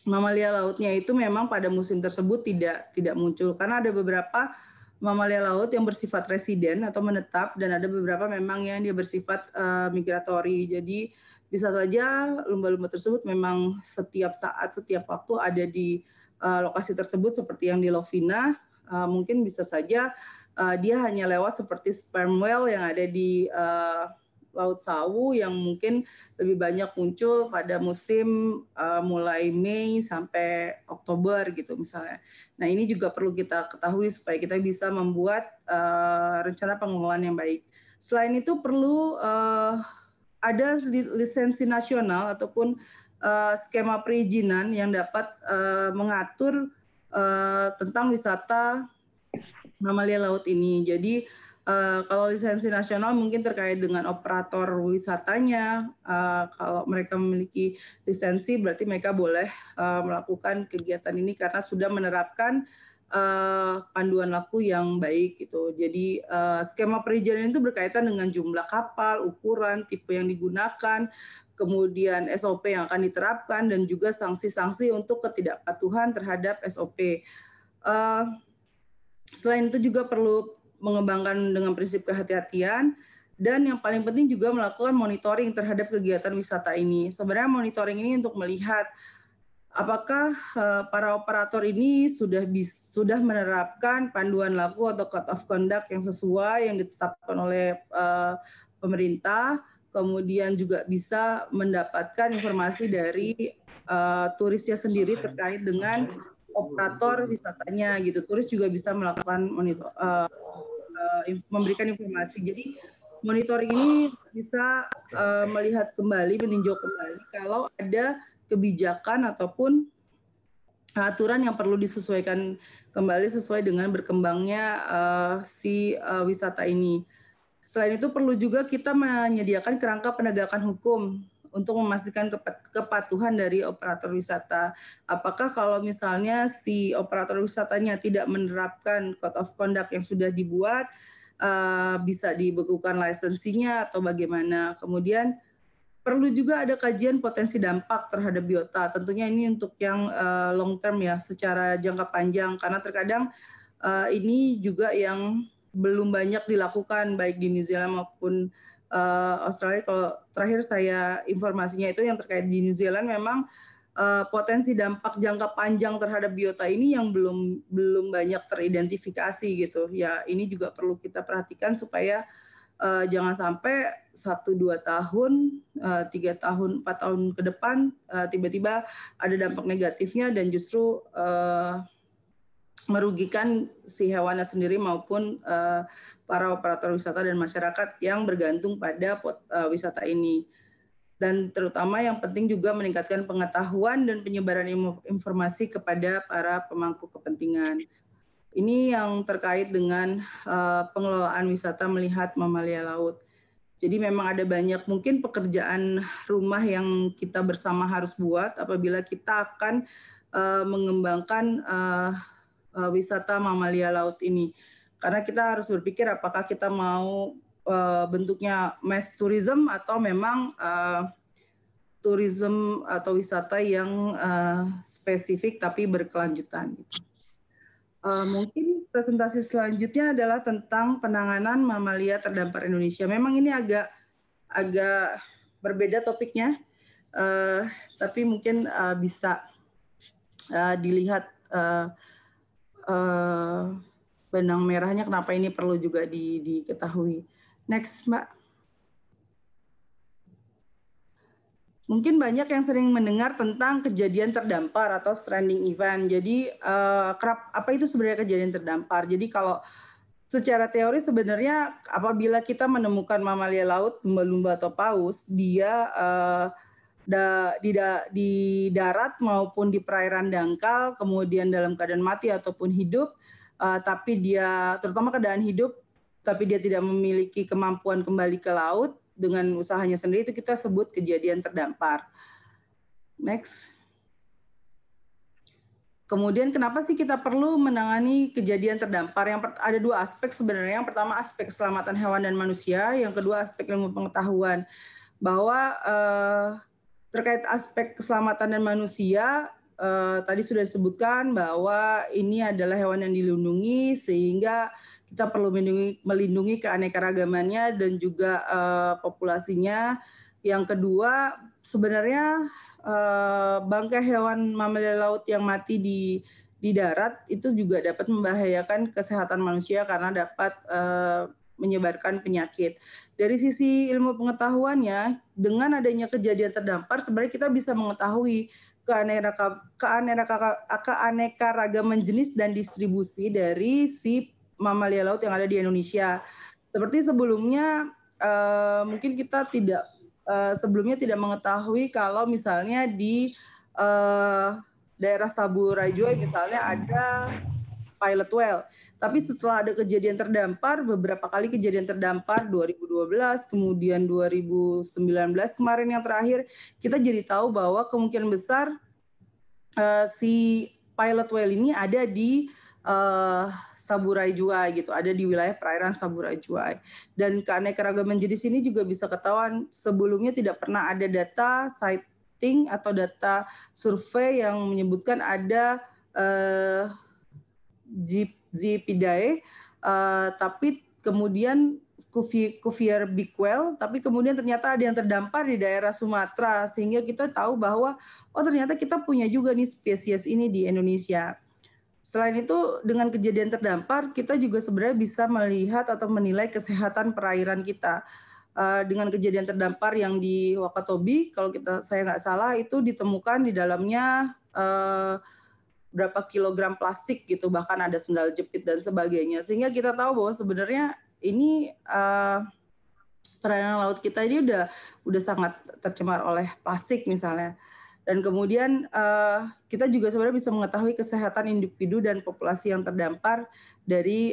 mamalia lautnya itu memang pada musim tersebut tidak tidak muncul karena ada beberapa mamalia laut yang bersifat residen atau menetap dan ada beberapa memang yang dia bersifat uh, eh, migratory. Jadi bisa saja lumba-lumba tersebut memang setiap saat, setiap waktu ada di uh, lokasi tersebut seperti yang di Lovina. Uh, mungkin bisa saja uh, dia hanya lewat seperti sperm whale yang ada di uh, laut sawu yang mungkin lebih banyak muncul pada musim uh, mulai Mei sampai Oktober gitu misalnya. Nah ini juga perlu kita ketahui supaya kita bisa membuat uh, rencana pengelolaan yang baik. Selain itu perlu uh, ada lisensi nasional ataupun uh, skema perizinan yang dapat uh, mengatur uh, tentang wisata mamalia laut ini. Jadi Eh, kalau lisensi nasional mungkin terkait dengan operator wisatanya. Uh, kalau mereka memiliki lisensi berarti mereka boleh uh, melakukan kegiatan ini karena sudah menerapkan uh, panduan laku yang baik gitu. Jadi uh, skema perizinan itu berkaitan dengan jumlah kapal, ukuran, tipe yang digunakan, kemudian SOP yang akan diterapkan dan juga sanksi-sanksi untuk ketidakpatuhan terhadap SOP. Uh, selain itu juga perlu mengembangkan dengan prinsip kehati-hatian, dan yang paling penting juga melakukan monitoring terhadap kegiatan wisata ini. Sebenarnya monitoring ini untuk melihat apakah eh, para operator ini sudah sudah menerapkan panduan laku atau code of conduct yang sesuai yang ditetapkan oleh eh, pemerintah, kemudian juga bisa mendapatkan informasi dari eh, turisnya sendiri terkait dengan operator wisatanya gitu. Turis juga bisa melakukan monitor uh, uh, memberikan informasi. Jadi monitor ini bisa uh, melihat kembali, meninjau kembali kalau ada kebijakan ataupun aturan yang perlu disesuaikan kembali sesuai dengan berkembangnya uh, si uh, wisata ini. Selain itu perlu juga kita menyediakan kerangka penegakan hukum untuk memastikan kepatuhan dari operator wisata. Apakah kalau misalnya si operator wisatanya tidak menerapkan code of conduct yang sudah dibuat, eh, bisa dibekukan lisensinya atau bagaimana? Kemudian perlu juga ada kajian potensi dampak terhadap biota. Tentunya ini untuk yang eh, long term ya, secara jangka panjang karena terkadang eh, ini juga yang belum banyak dilakukan baik di New Zealand maupun uh, Australia kalau terakhir saya informasinya itu yang terkait di New Zealand memang uh, potensi dampak jangka panjang terhadap biota ini yang belum belum banyak teridentifikasi gitu. Ya ini juga perlu kita perhatikan supaya uh, jangan sampai satu dua tahun, tiga uh, tahun, empat tahun ke depan tiba-tiba uh, ada dampak negatifnya dan justru uh, merugikan si hewannya sendiri maupun uh, para operator wisata dan masyarakat yang bergantung pada pot, uh, wisata ini. Dan terutama yang penting juga meningkatkan pengetahuan dan penyebaran informasi kepada para pemangku kepentingan. Ini yang terkait dengan uh, pengelolaan wisata melihat mamalia laut. Jadi memang ada banyak mungkin pekerjaan rumah yang kita bersama harus buat apabila kita akan uh, mengembangkan uh, uh, wisata mamalia laut ini. Karena kita harus berpikir apakah kita mau uh, bentuknya mass tourism atau memang uh, tourism atau wisata yang uh, spesifik tapi berkelanjutan. Uh, mungkin presentasi selanjutnya adalah tentang penanganan mamalia terdampar Indonesia. Memang ini agak agak berbeda topiknya, uh, tapi mungkin uh, bisa uh, dilihat uh, Eh, benang merahnya kenapa ini perlu juga di, diketahui. Next, Mbak. Mungkin banyak yang sering mendengar tentang kejadian terdampar atau stranding event. Jadi eh, kerap apa itu sebenarnya kejadian terdampar? Jadi kalau secara teori sebenarnya apabila kita menemukan mamalia laut, lumba-lumba atau paus, dia uh, da, di, da, di darat maupun di perairan dangkal, kemudian dalam keadaan mati ataupun hidup, uh, tapi dia terutama keadaan hidup, tapi dia tidak memiliki kemampuan kembali ke laut dengan usahanya sendiri itu kita sebut kejadian terdampar. Next. Kemudian kenapa sih kita perlu menangani kejadian terdampar? Yang ada dua aspek sebenarnya. Yang pertama aspek keselamatan hewan dan manusia, yang kedua aspek ilmu pengetahuan bahwa eh, terkait aspek keselamatan dan manusia eh, tadi sudah disebutkan bahwa ini adalah hewan yang dilindungi sehingga kita perlu melindungi, melindungi keanekaragamannya dan juga eh, populasinya. Yang kedua sebenarnya eh, bangkai hewan mamalia laut yang mati di di darat itu juga dapat membahayakan kesehatan manusia karena dapat eh, menyebarkan penyakit. Dari sisi ilmu pengetahuannya, dengan adanya kejadian terdampar, sebenarnya kita bisa mengetahui keanekaragaman jenis dan distribusi dari si mamalia laut yang ada di Indonesia. Seperti sebelumnya, uh, mungkin kita tidak uh, sebelumnya tidak mengetahui kalau misalnya di uh, daerah Sabu Rajoy misalnya ada pilot whale. Well tapi setelah ada kejadian terdampar, beberapa kali kejadian terdampar 2012, kemudian 2019 kemarin yang terakhir, kita jadi tahu bahwa kemungkinan besar uh, si pilot whale ini ada di uh, Saburai Juai gitu, ada di wilayah perairan Saburai Juai. Dan keanekaragaman jenis ini juga bisa ketahuan sebelumnya tidak pernah ada data sighting atau data survei yang menyebutkan ada uh, jeep Zipidae, uh, eh, tapi kemudian Kufir Bicquel, tapi kemudian ternyata ada yang terdampar di daerah Sumatera, sehingga kita tahu bahwa oh ternyata kita punya juga nih spesies ini di Indonesia. Selain itu, dengan kejadian terdampar, kita juga sebenarnya bisa melihat atau menilai kesehatan perairan kita. Eh, dengan kejadian terdampar yang di Wakatobi, kalau kita saya nggak salah itu ditemukan di dalamnya uh, berapa kilogram plastik gitu bahkan ada sendal jepit dan sebagainya sehingga kita tahu bahwa sebenarnya ini uh, eh, perairan laut kita ini udah udah sangat tercemar oleh plastik misalnya dan kemudian uh, kita juga sebenarnya bisa mengetahui kesehatan individu dan populasi yang terdampar dari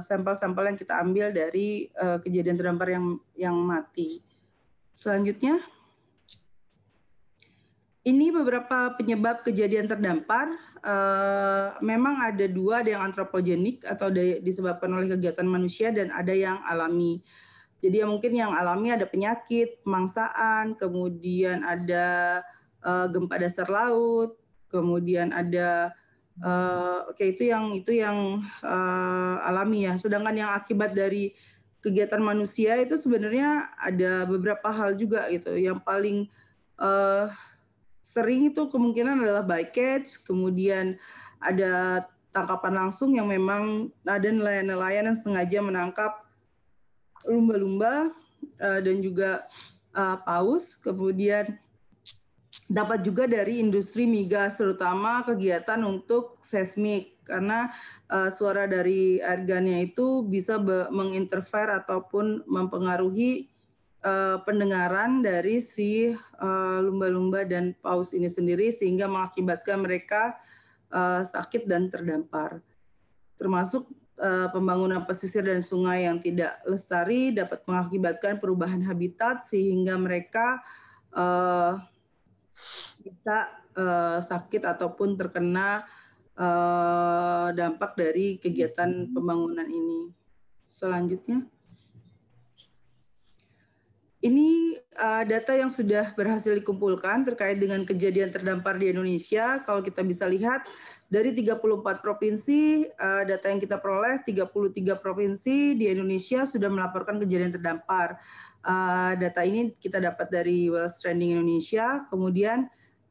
sampel eh, sampel-sampel yang kita ambil dari uh, kejadian terdampar yang yang mati selanjutnya ini beberapa penyebab kejadian terdampar eh, memang ada dua ada yang antropogenik atau disebabkan oleh kegiatan manusia dan ada yang alami. Jadi ya mungkin yang alami ada penyakit, pemangsaan, kemudian ada eh, gempa dasar laut, kemudian ada uh, oke okay, itu yang itu yang uh, alami ya. Sedangkan yang akibat dari kegiatan manusia itu sebenarnya ada beberapa hal juga gitu. Yang paling uh, sering itu kemungkinan adalah bycatch, kemudian ada tangkapan langsung yang memang ada nelayan-nelayan yang sengaja menangkap lumba-lumba eh, dan juga eh, paus, kemudian dapat juga dari industri migas terutama kegiatan untuk seismik karena eh, suara dari airgunnya itu bisa menginterfer ataupun mempengaruhi Eh, pendengaran dari si lumba eh, lumba-lumba dan paus ini sendiri sehingga mengakibatkan mereka uh, sakit dan terdampar. Termasuk uh, pembangunan pesisir dan sungai yang tidak lestari dapat mengakibatkan perubahan habitat sehingga mereka uh, bisa uh, sakit ataupun terkena uh, dampak dari kegiatan pembangunan ini. Selanjutnya. Ini uh, data yang sudah berhasil dikumpulkan terkait dengan kejadian terdampar di Indonesia. Kalau kita bisa lihat dari 34 provinsi, uh, data yang kita peroleh 33 provinsi di Indonesia sudah melaporkan kejadian terdampar. Uh, data ini kita dapat dari well Trending Indonesia. Kemudian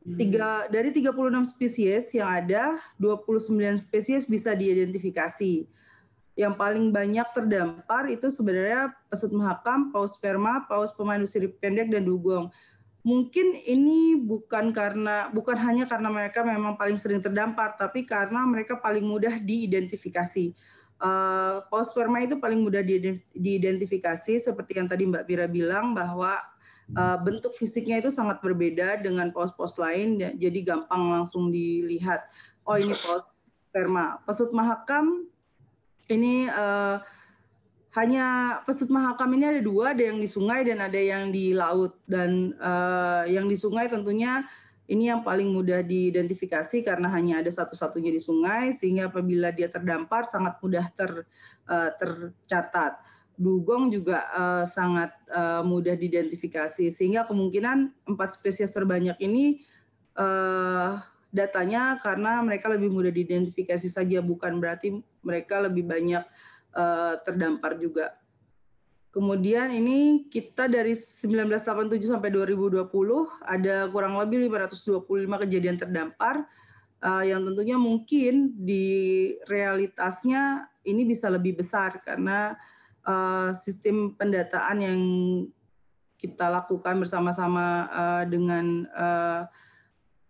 hmm. tiga dari 36 spesies yang ada, 29 spesies bisa diidentifikasi yang paling banyak terdampar itu sebenarnya pesut mahakam, paus sperma, paus pemandu sirip pendek dan dugong. Mungkin ini bukan karena bukan hanya karena mereka memang paling sering terdampar, tapi karena mereka paling mudah diidentifikasi. Uh, paus sperma itu paling mudah diidentifikasi, seperti yang tadi Mbak Pira bilang bahwa uh, bentuk fisiknya itu sangat berbeda dengan paus-paus lain, jadi gampang langsung dilihat. Oh ini paus sperma. Pesut mahakam ini uh, hanya pesut mahakam ini ada dua, ada yang di sungai dan ada yang di laut. Dan uh, yang di sungai tentunya ini yang paling mudah diidentifikasi karena hanya ada satu-satunya di sungai, sehingga apabila dia terdampar sangat mudah ter, uh, tercatat. Dugong juga uh, sangat uh, mudah diidentifikasi, sehingga kemungkinan empat spesies terbanyak ini uh, datanya karena mereka lebih mudah diidentifikasi saja, bukan berarti mereka lebih banyak uh, terdampar juga. Kemudian ini kita dari 1987 sampai 2020 ada kurang lebih 525 kejadian terdampar uh, yang tentunya mungkin di realitasnya ini bisa lebih besar karena uh, sistem pendataan yang kita lakukan bersama-sama uh, dengan uh,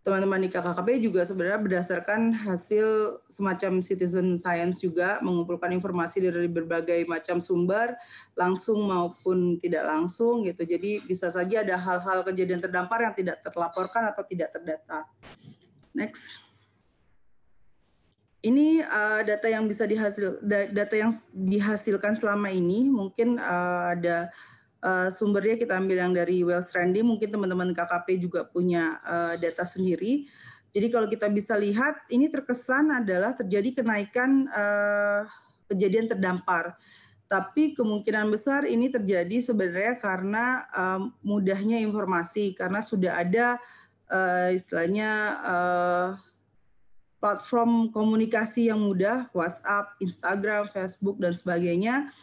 teman-teman di KKKP juga sebenarnya berdasarkan hasil semacam citizen science juga mengumpulkan informasi dari berbagai macam sumber langsung maupun tidak langsung gitu. Jadi bisa saja ada hal-hal kejadian terdampar yang tidak terlaporkan atau tidak terdata. Next. Ini uh, data yang bisa dihasil data yang dihasilkan selama ini mungkin uh, ada Eh, sumbernya kita ambil yang dari Wells Randy, mungkin teman-teman KKP juga punya eh, data sendiri. Jadi kalau kita bisa lihat, ini terkesan adalah terjadi kenaikan eh, kejadian terdampar. Tapi kemungkinan besar ini terjadi sebenarnya karena mudahnya informasi, karena sudah ada istilahnya platform komunikasi yang mudah, WhatsApp, Instagram, Facebook, dan sebagainya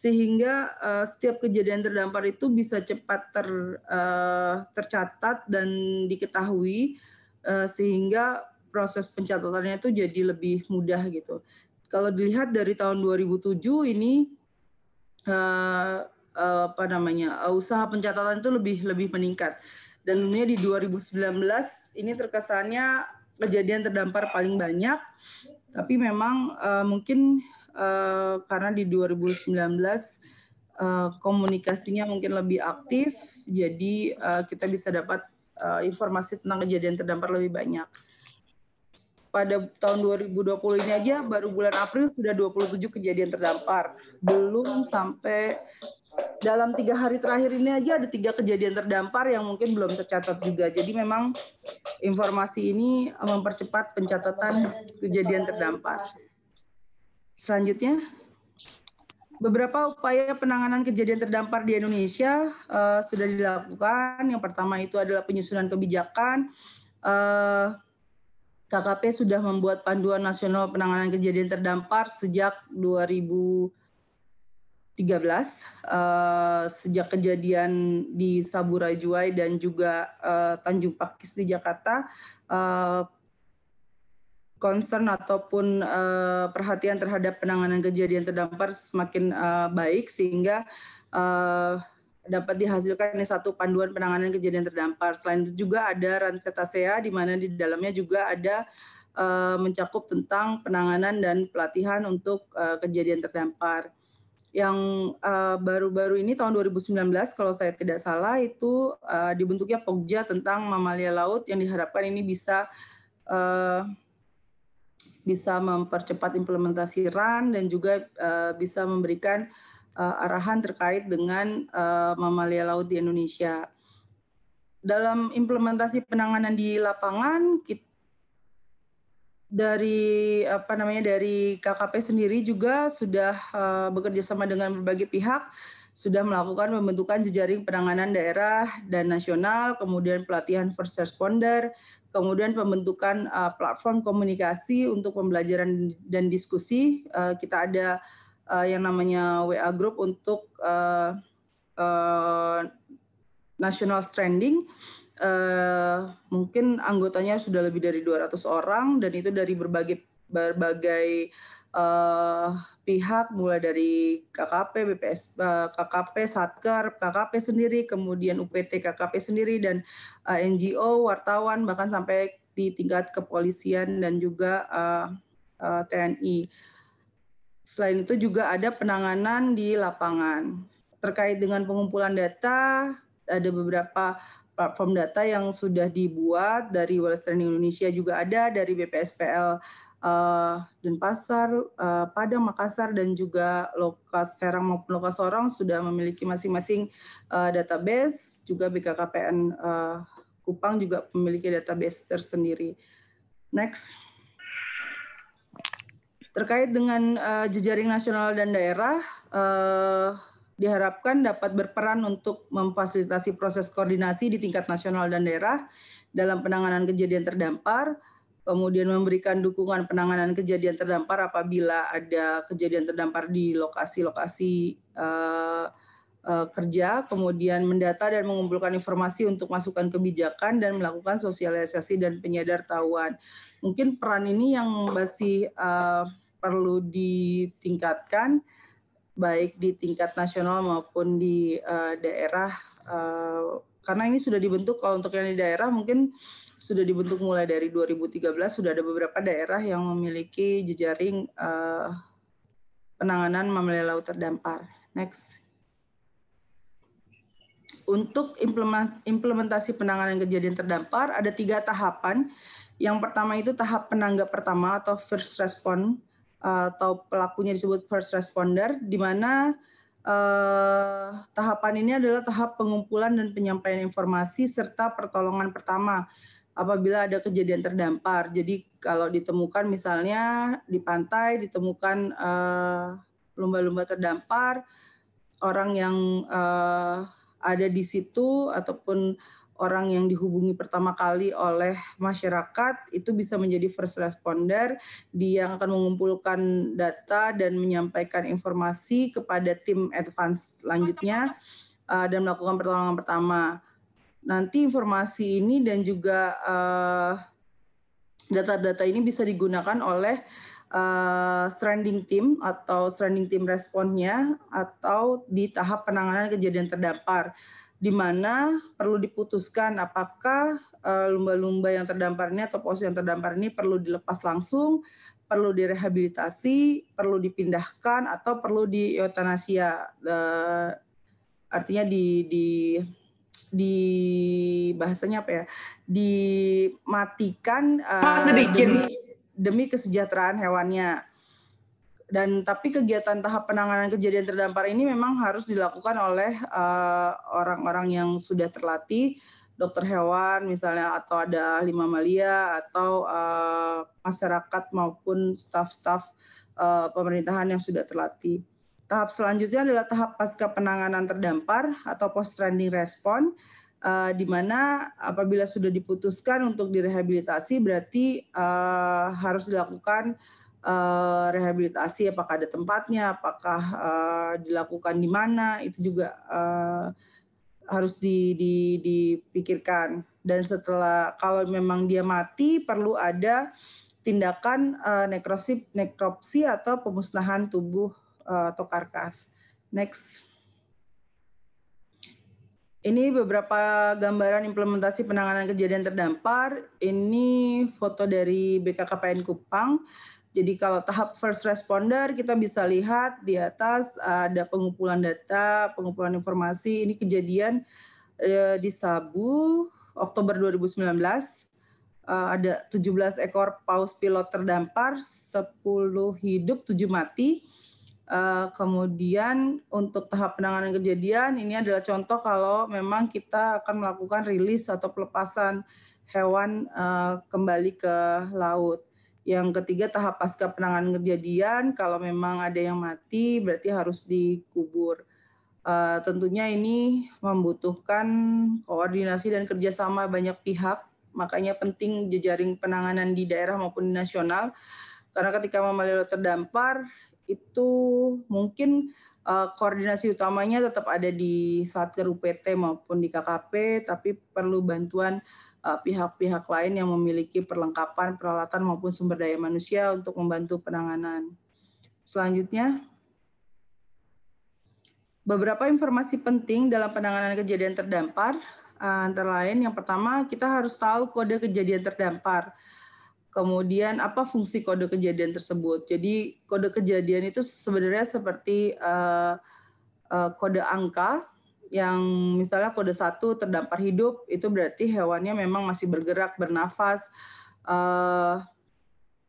sehingga uh, setiap kejadian terdampar itu bisa cepat ter, uh, tercatat dan diketahui uh, sehingga proses pencatatannya itu jadi lebih mudah gitu. Kalau dilihat dari tahun 2007 ini uh, uh, apa namanya uh, usaha pencatatan itu lebih lebih meningkat dan ini di 2019 ini terkesannya kejadian terdampar paling banyak tapi memang uh, mungkin Eh, karena di 2019 eh, komunikasinya mungkin lebih aktif, jadi eh, kita bisa dapat informasi tentang kejadian terdampar lebih banyak. Pada tahun 2020 ini aja baru bulan April sudah 27 kejadian terdampar. Belum sampai dalam tiga hari terakhir ini aja ada tiga kejadian terdampar yang mungkin belum tercatat juga. Jadi memang informasi ini mempercepat pencatatan kejadian terdampar. Selanjutnya, beberapa upaya penanganan kejadian terdampar di Indonesia uh, sudah dilakukan. Yang pertama itu adalah penyusunan kebijakan. Uh, eh, KKP sudah membuat panduan nasional penanganan kejadian terdampar sejak 2013 uh, eh, sejak kejadian di Sabura Juai dan juga uh, Tanjung Pakis di Jakarta uh, concern ataupun uh, perhatian terhadap penanganan kejadian terdampar semakin uh, baik sehingga uh, dapat dihasilkan ini satu panduan penanganan kejadian terdampar. Selain itu juga ada Ransetasea di mana di dalamnya juga ada uh, mencakup tentang penanganan dan pelatihan untuk uh, kejadian terdampar. Yang baru-baru uh, ini tahun 2019 kalau saya tidak salah itu uh, dibentuknya Pogja tentang mamalia laut yang diharapkan ini bisa uh, bisa mempercepat implementasi RAN dan juga eh, bisa memberikan eh, arahan terkait dengan eh, mamalia laut di Indonesia. Dalam implementasi penanganan di lapangan, kita, dari apa namanya dari KKP sendiri juga sudah uh, bekerja sama dengan berbagai pihak sudah melakukan pembentukan jejaring penanganan daerah dan nasional, kemudian pelatihan first responder, kemudian pembentukan uh, platform komunikasi untuk pembelajaran dan diskusi. Uh, kita ada uh, yang namanya WA Group untuk uh, uh, national stranding. Uh, mungkin anggotanya sudah lebih dari 200 orang dan itu dari berbagai berbagai uh, pihak mulai dari KKP, BPS, uh, eh, KKP, Satker, KKP sendiri, kemudian UPT KKP sendiri dan uh, eh, NGO, wartawan bahkan sampai di tingkat kepolisian dan juga uh, uh, TNI. Selain itu juga ada penanganan di lapangan terkait dengan pengumpulan data ada beberapa platform data yang sudah dibuat dari Street Indonesia juga ada dari BPSPL uh, Denpasar, uh, Padang, Makassar, dan juga Lokas Serang maupun Lokas Sorong sudah memiliki masing-masing uh, database. Juga BKKPN uh, Kupang juga memiliki database tersendiri. Next. Terkait dengan uh, jejaring nasional dan daerah, uh, diharapkan dapat berperan untuk memfasilitasi proses koordinasi di tingkat nasional dan daerah dalam penanganan kejadian terdampar, kemudian memberikan dukungan penanganan kejadian terdampar apabila ada kejadian terdampar di lokasi-lokasi eh, eh, kerja, kemudian mendata dan mengumpulkan informasi untuk masukan kebijakan dan melakukan sosialisasi dan tahuan. Mungkin peran ini yang masih eh, perlu ditingkatkan baik di tingkat nasional maupun di daerah karena ini sudah dibentuk kalau untuk yang di daerah mungkin sudah dibentuk mulai dari 2013 sudah ada beberapa daerah yang memiliki jejaring uh, penanganan mamalia laut terdampar. Next. Untuk implementasi penanganan kejadian terdampar ada tiga tahapan. Yang pertama itu tahap penanggap pertama atau first respond eh, atau pelakunya disebut first responder, di mana eh, tahapan ini adalah tahap pengumpulan dan penyampaian informasi serta pertolongan pertama apabila ada kejadian terdampar. Jadi kalau ditemukan misalnya di pantai ditemukan eh, lumba-lumba terdampar, orang yang eh, ada di situ ataupun orang yang dihubungi pertama kali oleh masyarakat itu bisa menjadi first responder dia yang akan mengumpulkan data dan menyampaikan informasi kepada tim advance selanjutnya uh, dan melakukan pertolongan pertama nanti informasi ini dan juga eh, data-data ini bisa digunakan oleh uh, stranding team atau stranding team responnya atau di tahap penanganan kejadian terdampar di mana perlu diputuskan apakah eh, lumba-lumba uh, yang terdampar ini atau pos yang terdampar ini perlu dilepas langsung, perlu direhabilitasi, perlu dipindahkan atau perlu di uh, artinya di, di di bahasanya apa ya dimatikan uh, demi, demi kesejahteraan hewannya dan tapi kegiatan tahap penanganan kejadian terdampar ini memang harus dilakukan oleh eh, orang-orang uh, yang sudah terlatih dokter hewan misalnya atau ada ahli mamalia atau uh, masyarakat maupun staf-staf uh, pemerintahan yang sudah terlatih Tahap selanjutnya adalah tahap pasca penanganan terdampar atau post trending response uh, di mana apabila sudah diputuskan untuk direhabilitasi berarti uh, harus dilakukan uh, rehabilitasi apakah ada tempatnya, apakah uh, dilakukan di mana itu juga uh, harus dipikirkan. Dan setelah kalau memang dia mati perlu ada tindakan uh, nekrosip, nekropsi atau pemusnahan tubuh uh, kas. Next. Ini beberapa gambaran implementasi penanganan kejadian terdampar. Ini foto dari BKKPN Kupang. Jadi kalau tahap first responder kita bisa lihat di atas ada pengumpulan data, pengumpulan informasi. Ini kejadian eh, di Sabu, Oktober 2019. Eh, ada 17 ekor paus pilot terdampar, 10 hidup, 7 mati Eh, kemudian untuk tahap penanganan kejadian ini adalah contoh kalau memang kita akan melakukan rilis atau pelepasan hewan eh, kembali ke laut. Yang ketiga tahap pasca penanganan kejadian kalau memang ada yang mati berarti harus dikubur. Eh, tentunya ini membutuhkan koordinasi dan kerjasama banyak pihak, makanya penting jejaring penanganan di daerah maupun di nasional. Karena ketika mamalia terdampar itu mungkin uh, koordinasi utamanya tetap ada di Satker UPT maupun di KKP, tapi perlu bantuan eh, pihak-pihak uh, pihak -pihak lain yang memiliki perlengkapan, peralatan maupun sumber daya manusia untuk membantu penanganan. Selanjutnya, beberapa informasi penting dalam penanganan kejadian terdampar, eh, antara lain yang pertama kita harus tahu kode kejadian terdampar kemudian apa fungsi kode kejadian tersebut. Jadi kode kejadian itu sebenarnya seperti uh, uh, kode angka yang misalnya kode satu terdampar hidup itu berarti hewannya memang masih bergerak bernafas. Uh,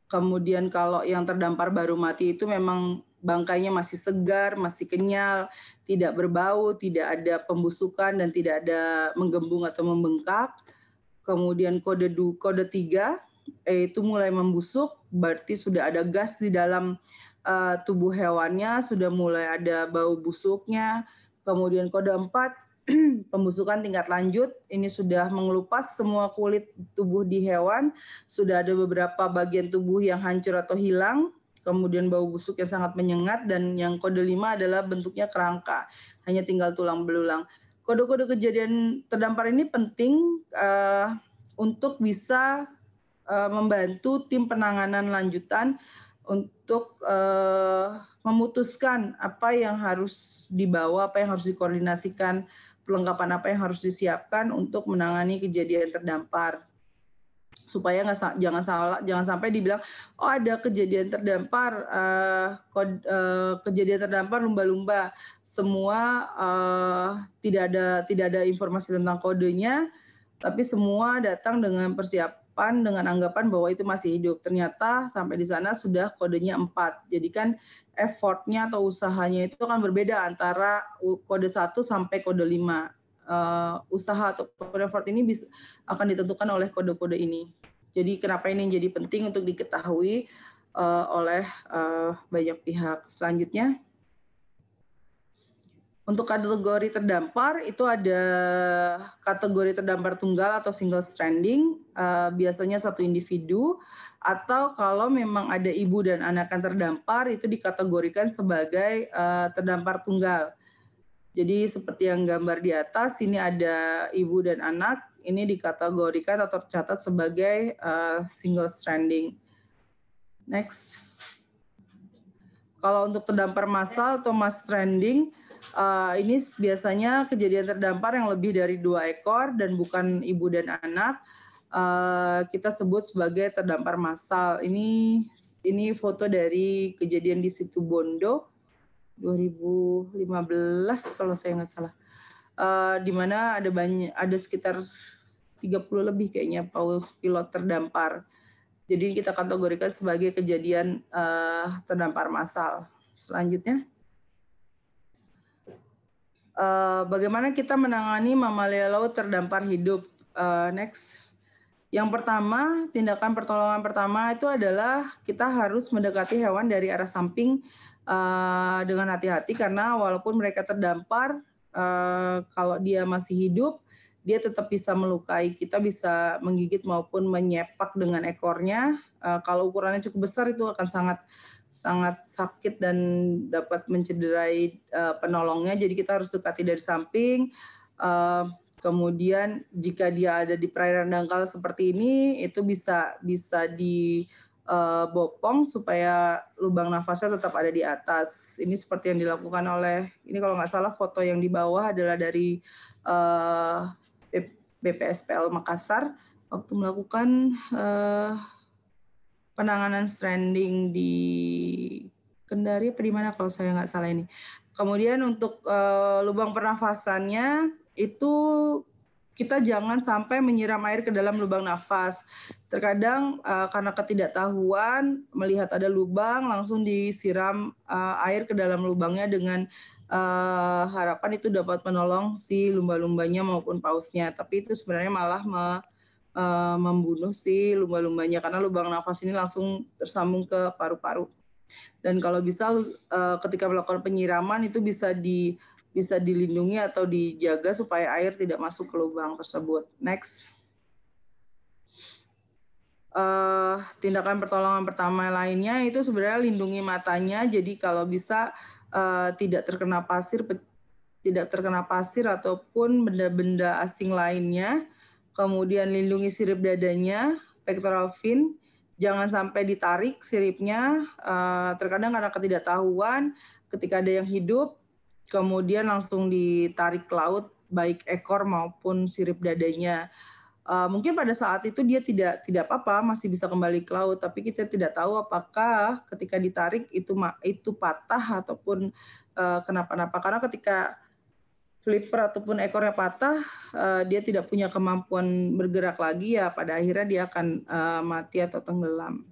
kemudian kalau yang terdampar baru mati itu memang bangkainya masih segar, masih kenyal, tidak berbau, tidak ada pembusukan dan tidak ada menggembung atau membengkak. Kemudian kode du, kode tiga Eh, itu mulai membusuk, berarti sudah ada gas di dalam uh, tubuh hewannya, sudah mulai ada bau busuknya. Kemudian kode 4, pembusukan tingkat lanjut, ini sudah mengelupas semua kulit tubuh di hewan, sudah ada beberapa bagian tubuh yang hancur atau hilang, kemudian bau busuk yang sangat menyengat, dan yang kode 5 adalah bentuknya kerangka, hanya tinggal tulang belulang. Kode-kode kejadian terdampar ini penting uh, untuk bisa Eh, membantu tim penanganan lanjutan untuk eh, memutuskan apa yang harus dibawa, apa yang harus dikoordinasikan, perlengkapan apa yang harus disiapkan untuk menangani kejadian terdampar supaya nggak jangan salah jangan sampai dibilang oh ada kejadian terdampar uh, uh, kejadian terdampar lumba-lumba semua uh, tidak ada tidak ada informasi tentang kodenya tapi semua datang dengan persiapan depan dengan anggapan bahwa itu masih hidup. Ternyata sampai di sana sudah kodenya 4. Jadi kan effortnya atau usahanya itu akan berbeda antara kode 1 sampai kode 5. Uh, eh, usaha atau effort ini bisa, akan ditentukan oleh kode-kode ini. Jadi kenapa ini jadi penting untuk diketahui uh, oleh uh, banyak pihak. Selanjutnya. Untuk kategori terdampar itu ada kategori terdampar tunggal atau single stranding, uh, biasanya satu individu, atau kalau memang ada ibu dan anak yang terdampar itu dikategorikan sebagai uh, terdampar tunggal. Jadi seperti yang gambar di atas, ini ada ibu dan anak, ini dikategorikan atau tercatat sebagai uh, single stranding. Next. Kalau untuk terdampar massal atau mass stranding, uh, ini biasanya kejadian terdampar yang lebih dari dua ekor dan bukan ibu dan anak uh, kita sebut sebagai terdampar massal. Ini ini foto dari kejadian di situ Bondo 2015 kalau saya nggak salah. Uh, di mana ada banyak ada sekitar 30 lebih kayaknya paus pilot terdampar. Jadi kita kategorikan sebagai kejadian uh, terdampar massal. Selanjutnya. Eh, bagaimana kita menangani mamalia laut terdampar hidup. Uh, next. Yang pertama, tindakan pertolongan pertama itu adalah kita harus mendekati hewan dari arah samping uh, dengan hati-hati karena walaupun mereka terdampar, uh, kalau dia masih hidup, dia tetap bisa melukai. Kita bisa menggigit maupun menyepak dengan ekornya. Uh, kalau ukurannya cukup besar itu akan sangat sangat sakit dan dapat mencederai uh, penolongnya. Jadi kita harus dekati dari samping. Uh, kemudian jika dia ada di perairan dangkal seperti ini, itu bisa bisa di eh, supaya lubang nafasnya tetap ada di atas. Ini seperti yang dilakukan oleh ini kalau nggak salah foto yang di bawah adalah dari uh, BPSPL Makassar waktu melakukan uh, penanganan stranding di Kendari apa di mana kalau saya nggak salah ini. Kemudian untuk uh, lubang pernafasannya itu kita jangan sampai menyiram air ke dalam lubang nafas. Terkadang uh, karena ketidaktahuan melihat ada lubang langsung disiram uh, air ke dalam lubangnya dengan uh, harapan itu dapat menolong si lumba-lumbanya maupun pausnya. Tapi itu sebenarnya malah me Eh, membunuh si lumba-lumbanya karena lubang nafas ini langsung tersambung ke paru-paru. Dan kalau bisa uh, ketika melakukan penyiraman itu bisa di bisa dilindungi atau dijaga supaya air tidak masuk ke lubang tersebut. Next. Uh, tindakan pertolongan pertama lainnya itu sebenarnya lindungi matanya. Jadi kalau bisa uh, tidak terkena pasir, tidak terkena pasir ataupun benda-benda asing lainnya kemudian lindungi sirip dadanya, pectoral fin, jangan sampai ditarik siripnya. Eh, terkadang karena ketidaktahuan, ketika ada yang hidup, kemudian langsung ditarik ke laut, baik ekor maupun sirip dadanya. Eh, mungkin pada saat itu dia tidak tidak apa-apa masih bisa kembali ke laut tapi kita tidak tahu apakah ketika ditarik itu itu patah ataupun eh, kenapa-napa karena ketika flipper ataupun ekornya patah, eh, dia tidak punya kemampuan bergerak lagi ya pada akhirnya dia akan eh, mati atau tenggelam.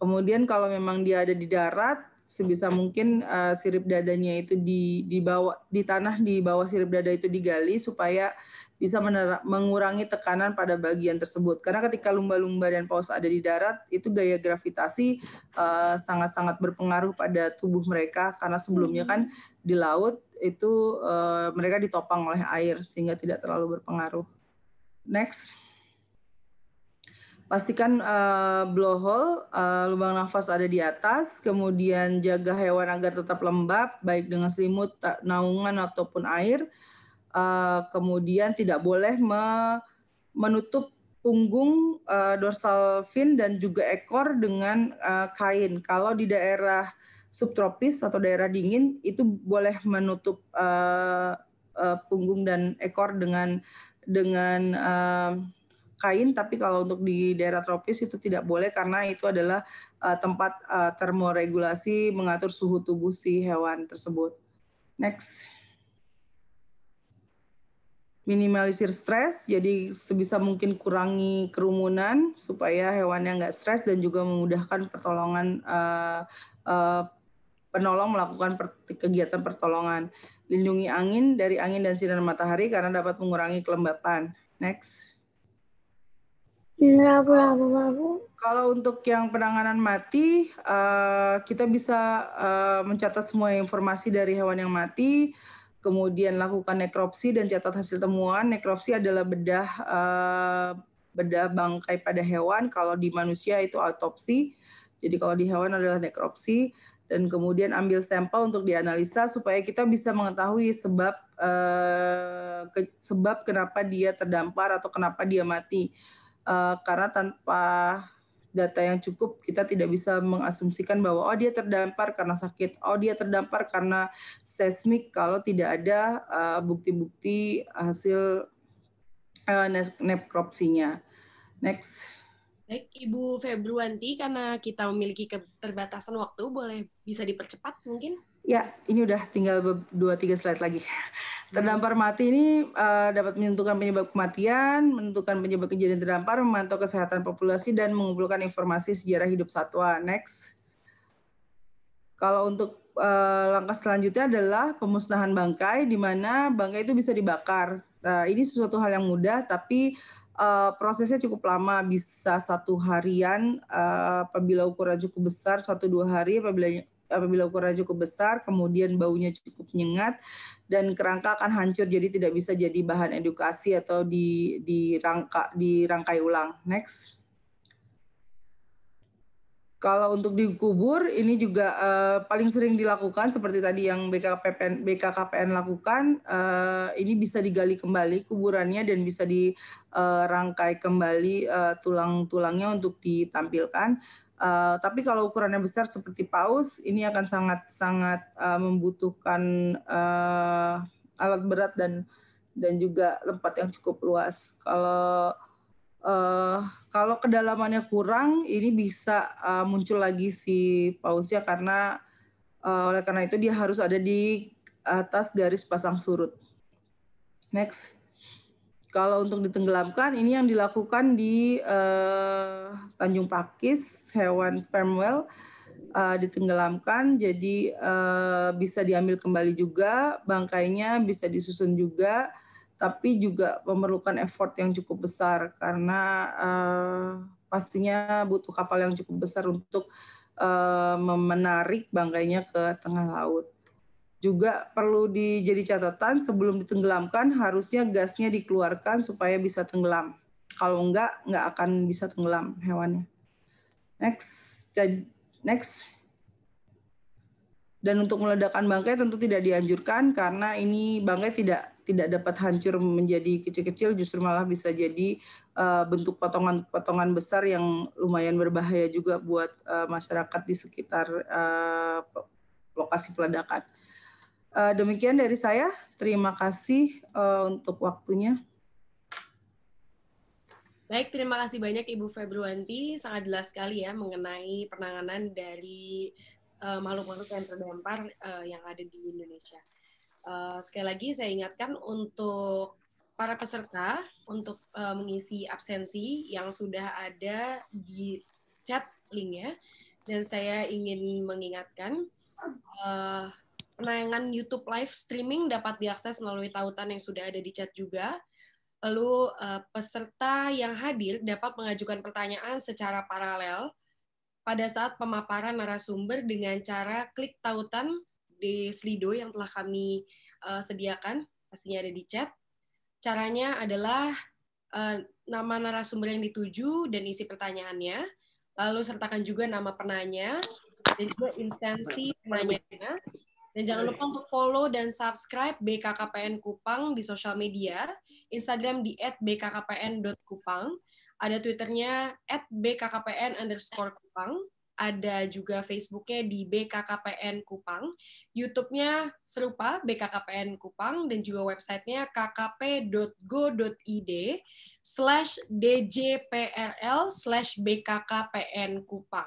Kemudian kalau memang dia ada di darat, sebisa mungkin eh, sirip dadanya itu di dibawa di tanah di bawah sirip dada itu digali supaya bisa iya. mengurangi tekanan pada bagian tersebut. Karena ketika lumba-lumba dan paus ada di darat, itu gaya gravitasi eh, sangat-sangat uh, berpengaruh pada tubuh mereka karena sebelumnya hmm. kan di laut itu uh, mereka ditopang oleh air sehingga tidak terlalu berpengaruh. Next. Pastikan uh, eh, blowhole, uh, lubang nafas ada di atas, kemudian jaga hewan agar tetap lembab, baik dengan selimut, naungan, ataupun air Eh, kemudian tidak boleh menutup punggung eh, dorsal fin dan juga ekor dengan eh, kain. Kalau di daerah subtropis atau daerah dingin itu boleh menutup punggung dan ekor dengan dengan kain, tapi kalau untuk di daerah tropis itu tidak boleh karena itu adalah uh, tempat uh, termoregulasi mengatur suhu tubuh si hewan tersebut. Next minimalisir stres, jadi sebisa mungkin kurangi kerumunan supaya hewannya nggak stres dan juga memudahkan pertolongan uh, uh, penolong melakukan per, kegiatan pertolongan. Lindungi angin dari angin dan sinar matahari karena dapat mengurangi kelembapan. Next. Kalau untuk yang penanganan mati, eh, kita bisa mencatat semua informasi dari hewan yang mati, kemudian lakukan nekropsi dan catat hasil temuan. Nekropsi adalah bedah eh, bedah bangkai pada hewan. Kalau di manusia itu autopsi. Jadi kalau di hewan adalah nekropsi dan kemudian ambil sampel untuk dianalisa supaya kita bisa mengetahui sebab eh, sebab kenapa dia terdampar atau kenapa dia mati. Eh, karena tanpa data yang cukup kita tidak bisa mengasumsikan bahwa oh dia terdampar karena sakit, oh dia terdampar karena seismik kalau tidak ada eh, bukti-bukti uh, hasil uh, eh, nekropsinya. Next. Baik, Ibu Februanti, karena kita memiliki keterbatasan waktu, boleh bisa dipercepat mungkin? Ya, ini udah tinggal 2-3 slide lagi. Terdampar mati ini uh, dapat menentukan penyebab kematian, menentukan penyebab kejadian terdampar, memantau kesehatan populasi, dan mengumpulkan informasi sejarah hidup satwa. Next. Kalau untuk uh, langkah selanjutnya adalah pemusnahan bangkai, di mana bangkai itu bisa dibakar. Uh, ini sesuatu hal yang mudah, tapi uh, prosesnya cukup lama, bisa satu harian, uh, apabila ukuran cukup besar, satu dua hari, apabila apabila ukurannya cukup besar, kemudian baunya cukup nyengat, dan kerangka akan hancur jadi tidak bisa jadi bahan edukasi atau di, dirangka, dirangkai ulang. Next. Kalau untuk dikubur, ini juga uh, paling sering dilakukan seperti tadi yang BKKPN lakukan. Uh, ini bisa digali kembali kuburannya dan bisa dirangkai eh, kembali uh, tulang-tulangnya untuk ditampilkan Uh, tapi kalau ukurannya besar seperti paus, ini akan sangat-sangat uh, eh, membutuhkan uh, alat berat dan dan juga tempat yang cukup luas. Kalau uh, kalau kedalamannya kurang, ini bisa uh, muncul lagi si pausnya karena uh, oleh karena itu dia harus ada di atas garis pasang surut. Next kalau untuk ditenggelamkan ini yang dilakukan di uh, Tanjung Pakis hewan sperm whale uh, ditenggelamkan jadi uh, bisa diambil kembali juga bangkainya bisa disusun juga tapi juga memerlukan effort yang cukup besar karena uh, pastinya butuh kapal yang cukup besar untuk uh, menarik bangkainya ke tengah laut. Juga perlu dijadi catatan sebelum ditenggelamkan harusnya gasnya dikeluarkan supaya bisa tenggelam. Kalau enggak, enggak akan bisa tenggelam hewannya. Next, next. Dan untuk meledakan bangkai tentu tidak dianjurkan karena ini bangkai tidak tidak dapat hancur menjadi kecil-kecil justru malah bisa jadi uh, bentuk potongan-potongan besar yang lumayan berbahaya juga buat uh, masyarakat di sekitar uh, lokasi peledakan. Uh, demikian dari saya. Terima kasih uh, untuk waktunya. Baik, terima kasih banyak Ibu Februanti. Sangat jelas sekali ya mengenai penanganan dari eh, makhluk-makhluk uh, yang terdampar uh, yang ada di Indonesia. Uh, sekali lagi saya ingatkan untuk para peserta untuk uh, mengisi absensi yang sudah ada di chat linknya. Dan saya ingin mengingatkan uh, penayangan YouTube live streaming dapat diakses melalui tautan yang sudah ada di chat juga. Lalu eh, peserta yang hadir dapat mengajukan pertanyaan secara paralel pada saat pemaparan narasumber dengan cara klik tautan di Slido yang telah kami eh, sediakan, pastinya ada di chat. Caranya adalah eh, nama narasumber yang dituju dan isi pertanyaannya, lalu sertakan juga nama penanya dan juga instansi penanya. Dan jangan lupa untuk follow dan subscribe BKKPN Kupang di sosial media, Instagram di @bkkpn.kupang, ada Twitternya @bkkpn underscore kupang, ada juga Facebooknya di BKKPN Kupang, YouTube-nya serupa BKKPN Kupang, dan juga websitenya kkp.go.id slash djprl slash BKKPN Kupang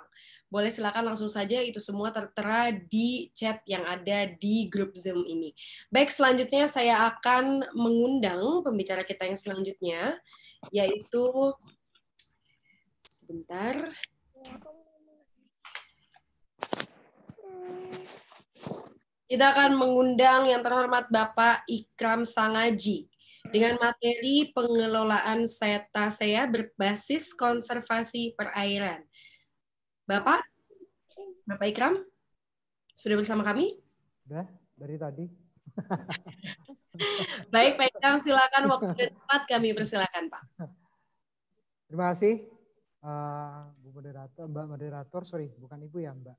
boleh silakan langsung saja itu semua tertera di chat yang ada di grup Zoom ini. Baik, selanjutnya saya akan mengundang pembicara kita yang selanjutnya, yaitu sebentar. Kita akan mengundang yang terhormat Bapak Ikram Sangaji dengan materi pengelolaan seta saya berbasis konservasi perairan. Bapak? Bapak Ikram? Sudah bersama kami? Sudah, dari tadi. Baik, Pak Ikram, silakan waktu dan tempat kami persilakan, Pak. Terima kasih, uh, Bu Moderator, Mbak Moderator, sorry, bukan Ibu ya, Mbak.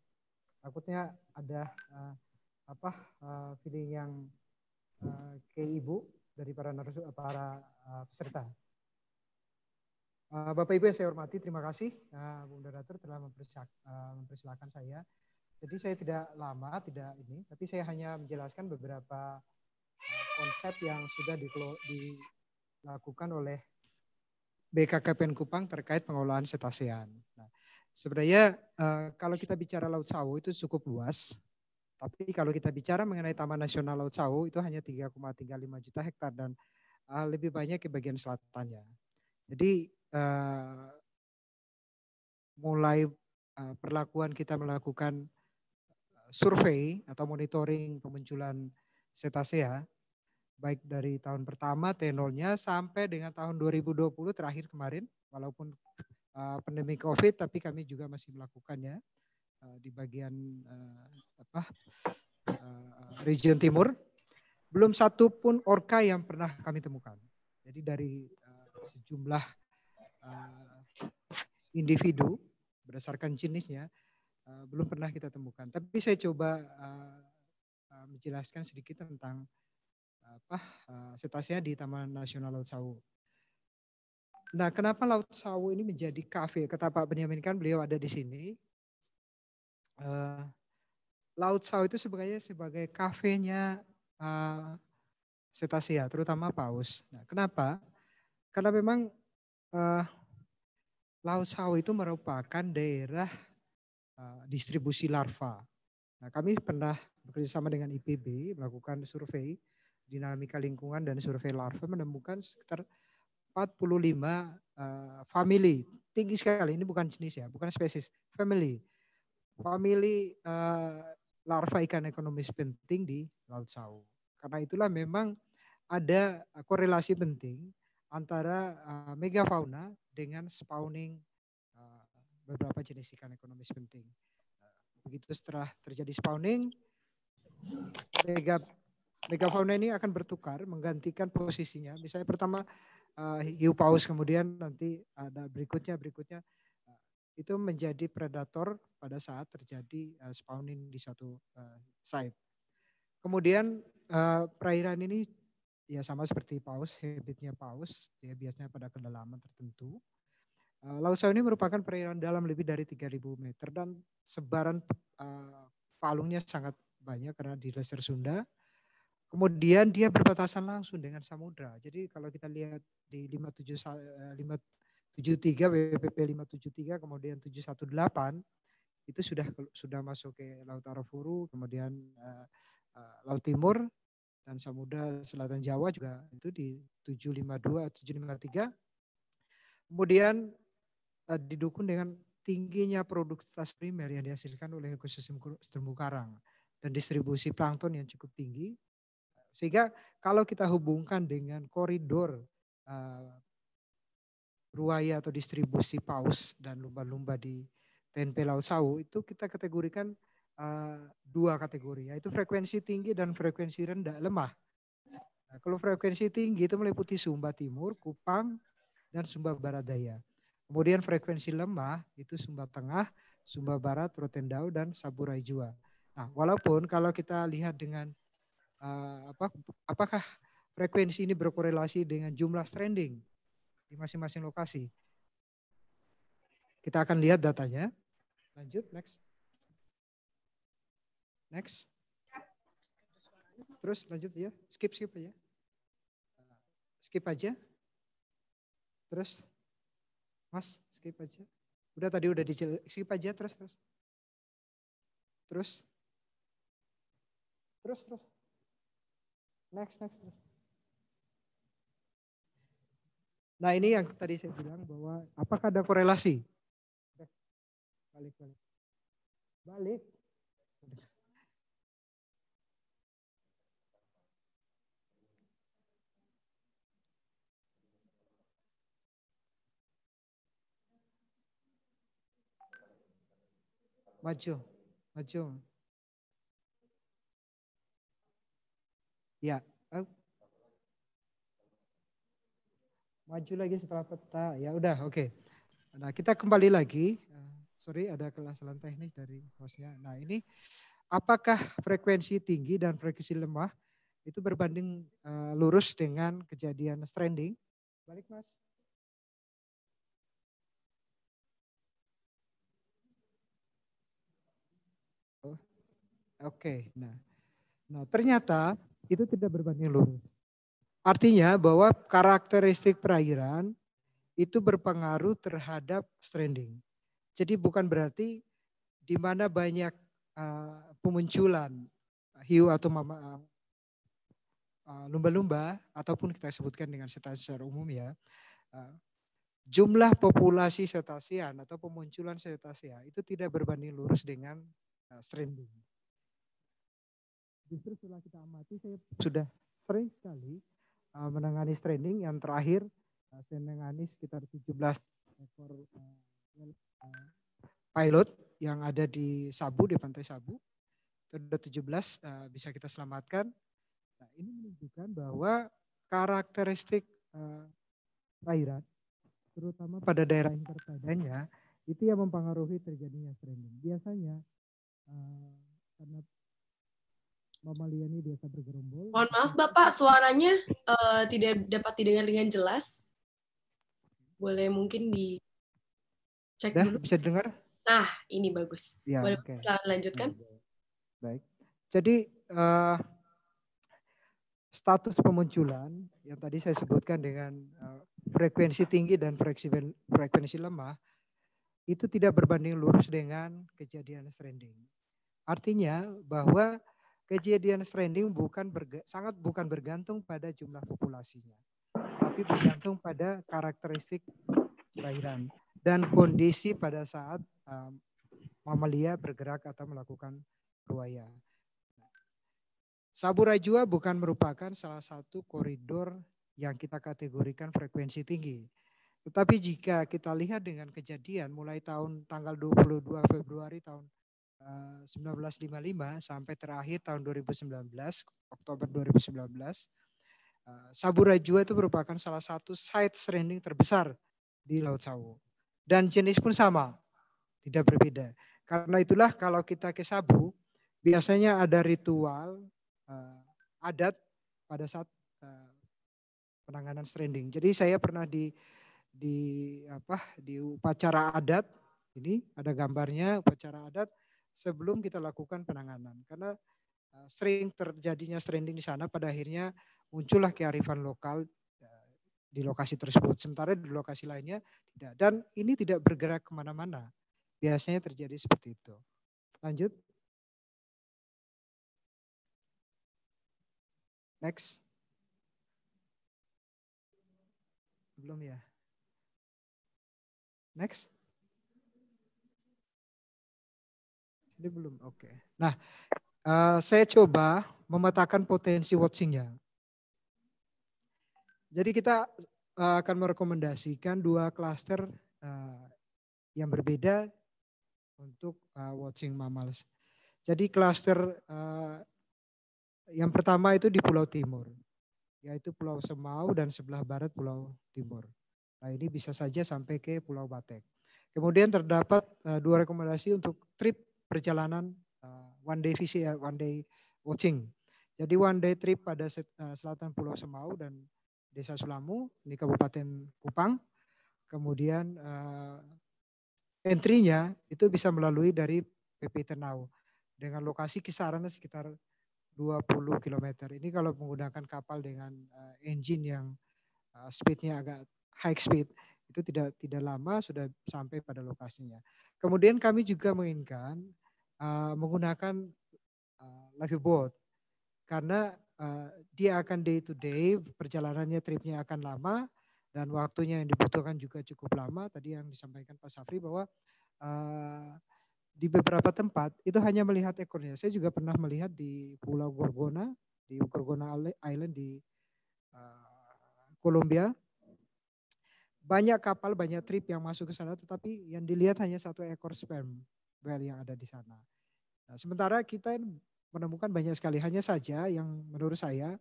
Takutnya ada uh, apa uh, feeling yang uh, ke Ibu dari para para uh, peserta. Eh, Bapak Ibu yang saya hormati, terima kasih eh, Bung Moderator telah eh, mempersilahkan saya. Jadi saya tidak lama, tidak ini, tapi saya hanya menjelaskan beberapa konsep yang sudah dilakukan oleh BKKPN Kupang terkait pengolahan setasean. Nah, sebenarnya kalau kita bicara Laut Sawo itu cukup luas, tapi kalau kita bicara mengenai Taman Nasional Laut Sawo itu hanya 3,35 juta hektar dan lebih banyak ke bagian selatannya. Jadi uh, mulai eh, perlakuan kita melakukan eh, survei atau monitoring pemunculan cetasea baik dari tahun pertama tenolnya sampai dengan tahun 2020 terakhir kemarin walaupun uh, pandemi Covid tapi kami juga masih melakukannya uh, di bagian apa region timur belum satu pun orka yang pernah kami temukan. Jadi dari sejumlah uh, individu berdasarkan jenisnya uh, belum pernah kita temukan. Tapi saya coba uh, uh, menjelaskan sedikit tentang apa uh, setasnya di Taman Nasional Laut Sawu. Nah, kenapa Laut Sawu ini menjadi kafe? Kata Pak Benyamin kan beliau ada di sini. Uh, Laut Sawu itu sebenarnya sebagai kafenya uh, setasia terutama paus. Nah, kenapa? Karena memang Eh, laut Lausau itu merupakan daerah eh, distribusi larva. Nah, kami pernah bekerjasama dengan IPB melakukan survei dinamika lingkungan dan survei larva menemukan sekitar 45 uh, family tinggi sekali ini bukan jenis ya bukan spesies family family uh, eh, larva ikan ekonomis penting di laut sawu karena itulah memang ada korelasi penting antara uh, megafauna dengan spawning uh, beberapa jenis ikan ekonomis penting. Begitu setelah terjadi spawning, mega megafauna ini akan bertukar menggantikan posisinya. Misalnya pertama uh, eh, hiu paus kemudian nanti ada berikutnya berikutnya uh, itu menjadi predator pada saat terjadi uh, spawning di suatu uh, site. Kemudian uh, perairan ini ya sama seperti paus, habitnya paus, dia ya, biasanya pada kedalaman tertentu. Eh, Laut Sawu ini merupakan perairan dalam lebih dari 3.000 meter dan sebaran uh, palungnya sangat banyak karena di Lesser Sunda. Kemudian dia berbatasan langsung dengan samudra. Jadi kalau kita lihat di 573 WPP 573 kemudian 718 itu sudah sudah masuk ke Laut Arafuru, kemudian uh, uh, Laut Timur dan Samudra Selatan Jawa juga itu di 752 atau 753. Kemudian eh, didukung dengan tingginya produktivitas primer yang dihasilkan oleh ekosistem terumbu karang dan distribusi plankton yang cukup tinggi. Sehingga kalau kita hubungkan dengan koridor uh, ruaya atau distribusi paus dan lumba-lumba di TNP Laut Sawu itu kita kategorikan Eh, dua kategori, yaitu frekuensi tinggi dan frekuensi rendah, lemah. Nah, kalau frekuensi tinggi itu meliputi Sumba Timur, Kupang, dan Sumba Barat Daya. Kemudian frekuensi lemah itu Sumba Tengah, Sumba Barat, Rotendau, dan Saburai Jua. Nah, walaupun kalau kita lihat dengan uh, apa, apakah frekuensi ini berkorelasi dengan jumlah trending di masing-masing lokasi. Kita akan lihat datanya. Lanjut, next. Next. Terus lanjut ya. Skip skip aja. Skip aja. Terus Mas, skip aja. Udah tadi udah di Skip aja terus terus. Terus. Terus terus. Next next terus. Nah ini yang tadi saya bilang bahwa apakah ada korelasi? Balik balik. Balik. maju, maju. Ya, oh. maju lagi setelah peta. Ya udah, oke. Okay. Nah kita kembali lagi. Sorry, ada kelas lantai nih dari hostnya. Nah ini apakah frekuensi tinggi dan frekuensi lemah itu berbanding uh, lurus dengan kejadian stranding? Balik mas. Oke, nah, nah ternyata itu tidak berbanding lurus. Artinya bahwa karakteristik perairan itu berpengaruh terhadap stranding. Jadi bukan berarti di mana banyak uh, pemunculan hiu atau mama, uh, lumba-lumba ataupun kita sebutkan dengan cetacea secara umum ya. Uh, jumlah populasi cetacean atau pemunculan cetacea itu tidak berbanding lurus dengan uh, stranding justru setelah kita amati saya sudah sering sekali uh, menangani stranding yang terakhir uh, saya menangani sekitar 17 ekor uh, uh, pilot yang ada di Sabu di Pantai Sabu ada 17 uh, bisa kita selamatkan nah, ini menunjukkan bahwa karakteristik uh, terutama pada daerah yang terpadanya itu yang mempengaruhi terjadinya stranding biasanya uh, karena mamalia ini biasa bergerombol. Mohon maaf Bapak, suaranya uh, tidak dapat didengar dengan jelas. Boleh mungkin dicek Dah, dulu. Bisa dengar? Nah, ini bagus. Ya, Boleh okay. lanjutkan? Iya, Baik. Jadi uh, status pemunculan yang tadi saya sebutkan dengan uh, frekuensi tinggi dan frekuensi frekuensi lemah itu tidak berbanding lurus dengan kejadian stranding. Artinya bahwa kejadian stranding bukan berga, sangat bukan bergantung pada jumlah populasinya, tapi bergantung pada karakteristik kelahiran dan kondisi pada saat um, mamalia bergerak atau melakukan buaya. Sabura jua bukan merupakan salah satu koridor yang kita kategorikan frekuensi tinggi. Tetapi jika kita lihat dengan kejadian mulai tahun tanggal 22 Februari tahun 1955 sampai terakhir tahun 2019, Oktober 2019, sabu Saburajua itu merupakan salah satu site stranding terbesar di Laut Sawu. Dan jenis pun sama, tidak berbeda. Karena itulah kalau kita ke Sabu, biasanya ada ritual eh, adat pada saat eh, penanganan stranding. Jadi saya pernah di di apa di upacara adat ini ada gambarnya upacara adat sebelum kita lakukan penanganan. Karena eh, sering terjadinya stranding di sana pada akhirnya muncullah kearifan lokal eh, di lokasi tersebut. Sementara di lokasi lainnya tidak. Dan ini tidak bergerak kemana-mana. Biasanya terjadi seperti itu. Lanjut. Next. Belum ya. Next. Ini belum. Oke. Okay. Nah, uh, saya coba memetakan potensi watchingnya. Jadi kita uh, akan merekomendasikan dua klaster uh, yang berbeda untuk uh, watching mammals. Jadi klaster uh, yang pertama itu di Pulau Timur, yaitu Pulau Semau dan sebelah barat Pulau Timur. Nah ini bisa saja sampai ke Pulau Batek. Kemudian terdapat uh, dua rekomendasi untuk trip perjalanan uh, one day visit uh, one day watching. Jadi one day trip pada uh, selatan Pulau Semau dan Desa Sulamu di Kabupaten Kupang. Kemudian uh, entry-nya itu bisa melalui dari PP Tenau dengan lokasi kisarannya sekitar 20 km. Ini kalau menggunakan kapal dengan uh, engine yang uh, speednya agak high speed itu tidak tidak lama sudah sampai pada lokasinya. Kemudian kami juga menginginkan Eh, menggunakan uh, eh, lifeboat karena uh, dia akan day to day, perjalanannya tripnya akan lama dan waktunya yang dibutuhkan juga cukup lama. Tadi yang disampaikan Pak Safri bahwa uh, di beberapa tempat itu hanya melihat ekornya. Saya juga pernah melihat di Pulau Gorgona, di Gorgona Island di Kolombia. banyak kapal, banyak trip yang masuk ke sana, tetapi yang dilihat hanya satu ekor sperm whale yang ada di sana. Nah, sementara kita menemukan banyak sekali. Hanya saja yang menurut saya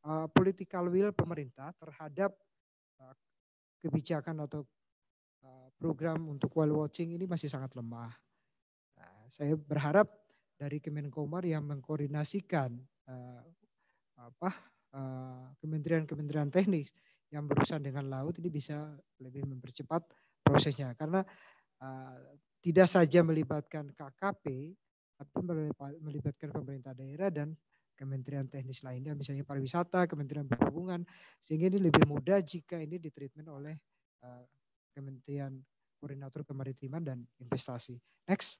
uh, political will pemerintah terhadap uh, kebijakan atau uh, program untuk whale watching ini masih sangat lemah. Nah, saya berharap dari Kemenkomar yang mengkoordinasikan uh, apa kementerian-kementerian uh, teknis yang berurusan dengan laut ini bisa lebih mempercepat prosesnya karena uh, tidak saja melibatkan KKP tapi melibatkan pemerintah daerah dan kementerian teknis lainnya, misalnya pariwisata, kementerian perhubungan, sehingga ini lebih mudah jika ini ditreatment oleh uh, kementerian koordinator kemaritiman dan investasi. Next.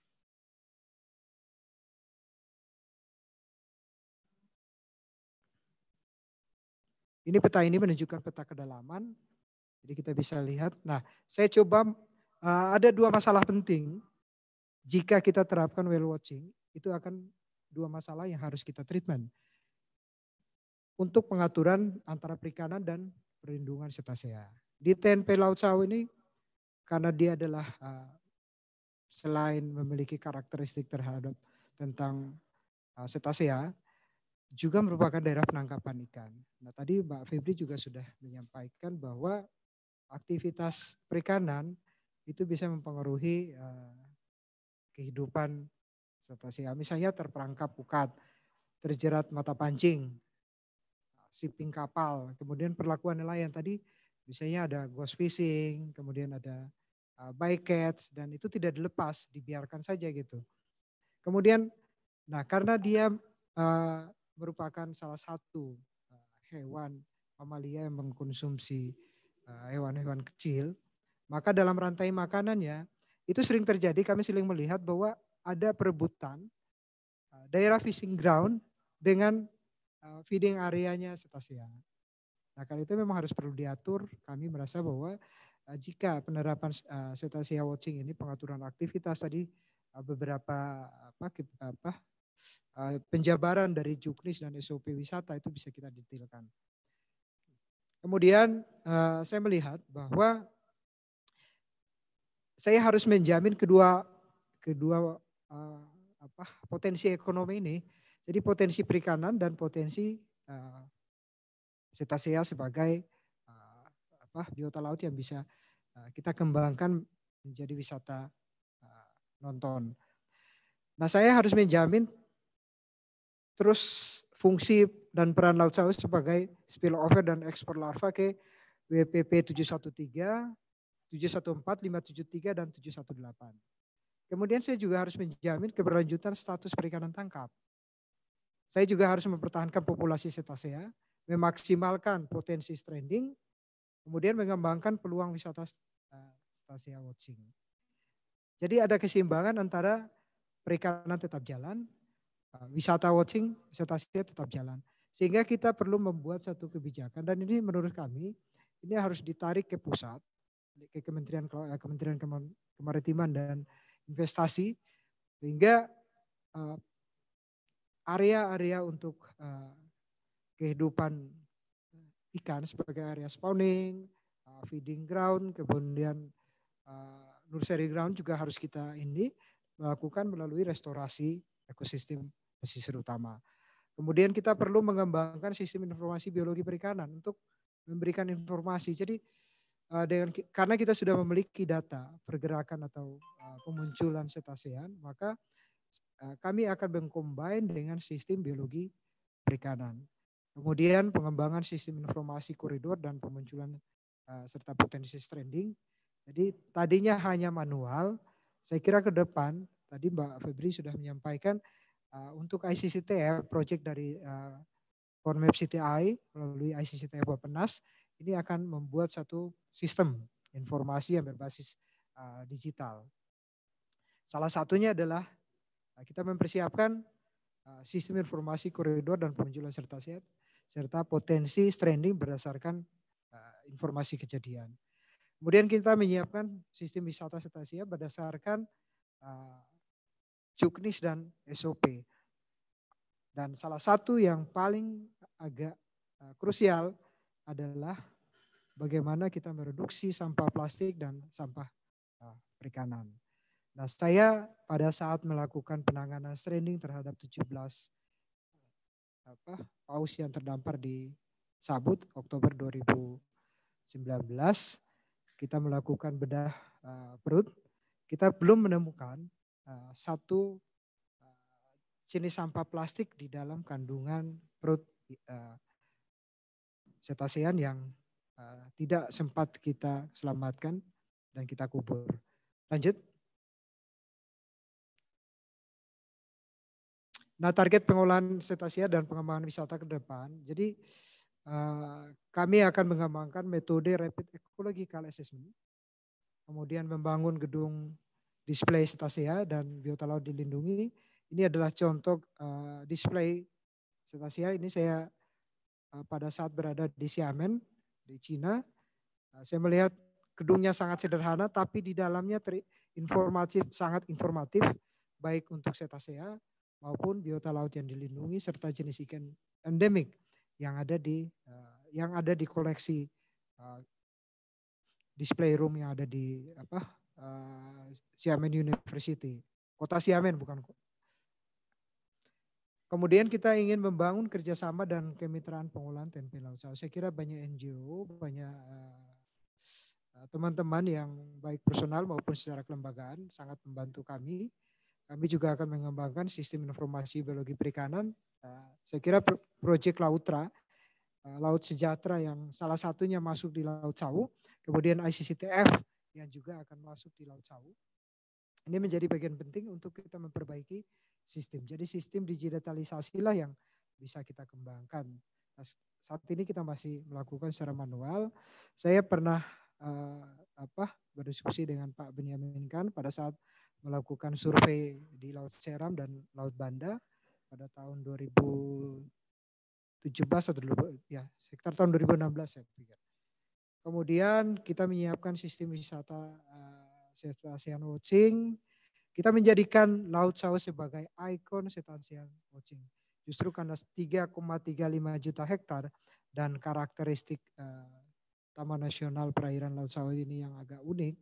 Ini peta ini menunjukkan peta kedalaman. Jadi kita bisa lihat. Nah, saya coba eh, ada dua masalah penting jika kita terapkan whale watching, itu akan dua masalah yang harus kita treatment. Untuk pengaturan antara perikanan dan perlindungan cetasea. Di TNP Laut Sawu ini, karena dia adalah uh, selain memiliki karakteristik terhadap tentang uh, setasea, juga merupakan daerah penangkapan ikan. Nah tadi Mbak Febri juga sudah menyampaikan bahwa aktivitas perikanan itu bisa mempengaruhi uh, kehidupan serta si misalnya terperangkap pukat, terjerat mata pancing, siping kapal, kemudian perlakuan nelayan tadi misalnya ada ghost fishing, kemudian ada uh, bycatch dan itu tidak dilepas, dibiarkan saja gitu. Kemudian nah karena dia uh, merupakan salah satu uh, hewan mamalia yang mengkonsumsi uh, hewan-hewan uh, kecil, maka dalam rantai makanannya itu sering terjadi. Kami sering melihat bahwa ada perebutan eh, daerah fishing ground dengan eh, feeding areanya cetacea. Nah, karena itu memang harus perlu diatur. Kami merasa bahwa eh, jika penerapan cetacea watching ini pengaturan aktivitas tadi beberapa apa, apa penjabaran dari juknis dan SOP wisata itu bisa kita detailkan. Kemudian saya melihat bahwa saya harus menjamin kedua kedua uh, apa potensi ekonomi ini. Jadi potensi perikanan dan potensi uh, eh, cetasea sebagai uh, apa biota laut yang bisa uh, kita kembangkan menjadi wisata uh, nonton. Nah, saya harus menjamin terus fungsi dan peran laut saus sebagai spillover dan ekspor larva ke WPP 713 714, 573, dan 718. Kemudian saya juga harus menjamin keberlanjutan status perikanan tangkap. Saya juga harus mempertahankan populasi setasea, ya, memaksimalkan potensi stranding, kemudian mengembangkan peluang wisata eh, setasea watching. Jadi ada keseimbangan antara perikanan tetap jalan, eh, wisata watching, wisata setasea tetap jalan. Sehingga kita perlu membuat satu kebijakan dan ini menurut kami ini harus ditarik ke pusat ke Kementerian eh, Kementerian Kemaritiman dan Investasi sehingga eh, area-area untuk eh, kehidupan ikan sebagai area spawning, feeding ground, kemudian nursery ground juga harus kita ini melakukan melalui restorasi ekosistem pesisir utama. Kemudian kita perlu mengembangkan sistem informasi biologi perikanan untuk memberikan informasi. Jadi Eh, dengan karena kita sudah memiliki data pergerakan atau eh, pemunculan setasean, maka eh, kami akan mengcombine dengan sistem biologi perikanan. Kemudian pengembangan sistem informasi koridor dan pemunculan serta potensi trending. Jadi tadinya hanya manual, saya kira ke depan tadi Mbak Febri sudah menyampaikan untuk ICCTF project dari uh, CTI melalui ICCTF Bapenas ini akan membuat satu sistem informasi yang berbasis uh, digital. Salah satunya adalah uh, kita mempersiapkan uh, sistem informasi koridor dan penjualan serta sehat serta potensi stranding berdasarkan uh, informasi kejadian. Kemudian kita menyiapkan sistem wisata serta siap berdasarkan uh, juknis dan SOP. Dan salah satu yang paling agak uh, krusial adalah bagaimana kita mereduksi sampah plastik dan sampah eh, perikanan. Nah, saya pada saat melakukan penanganan stranding terhadap 17 apa paus yang terdampar di Sabut Oktober 2019 kita melakukan bedah uh, perut kita belum menemukan uh, satu jenis sampah plastik di dalam kandungan perut uh, cetasean yang uh, tidak sempat kita selamatkan dan kita kubur. Lanjut. Nah, target pengolahan setasia dan pengembangan wisata ke depan. Jadi uh, kami akan mengembangkan metode rapid ecological assessment. Kemudian membangun gedung display setasia dan biota laut dilindungi. Ini adalah contoh uh, display setasia. Ini saya Eh, pada saat berada di Xiamen di Cina. Eh, saya melihat gedungnya sangat sederhana tapi di dalamnya informatif sangat informatif baik untuk cetacea maupun biota laut yang dilindungi serta jenis ikan endemik yang ada di eh, yang ada di koleksi display room yang ada di apa Xiamen University. Kota Xiamen bukan Kemudian kita ingin membangun kerjasama dan kemitraan pengolahan tempe laut Saya kira banyak NGO, banyak eh, eh, teman-teman yang baik personal maupun secara kelembagaan sangat membantu kami. Kami juga akan mengembangkan sistem informasi biologi perikanan. Eh, saya kira proyek Lautra, Laut Sejahtera yang salah satunya masuk di Laut Sawu, kemudian ICCTF yang juga akan masuk di Laut Sawu. Ini menjadi bagian penting untuk kita memperbaiki sistem. Jadi sistem digitalisasi lah yang bisa kita kembangkan. Nah, saat ini kita masih melakukan secara manual. Saya pernah uh, apa berdiskusi dengan Pak Benyamin kan pada saat melakukan survei di Laut Seram dan Laut Banda pada tahun 2017 atau dulu ya sekitar tahun 2016 saya pikir. Kemudian kita menyiapkan sistem wisata uh, eh, Asian Watching, kita menjadikan Laut Saus sebagai ikon setansial watching Justru karena 3,35 juta hektar dan karakteristik uh, Taman Nasional Perairan Laut Saus ini yang agak unik,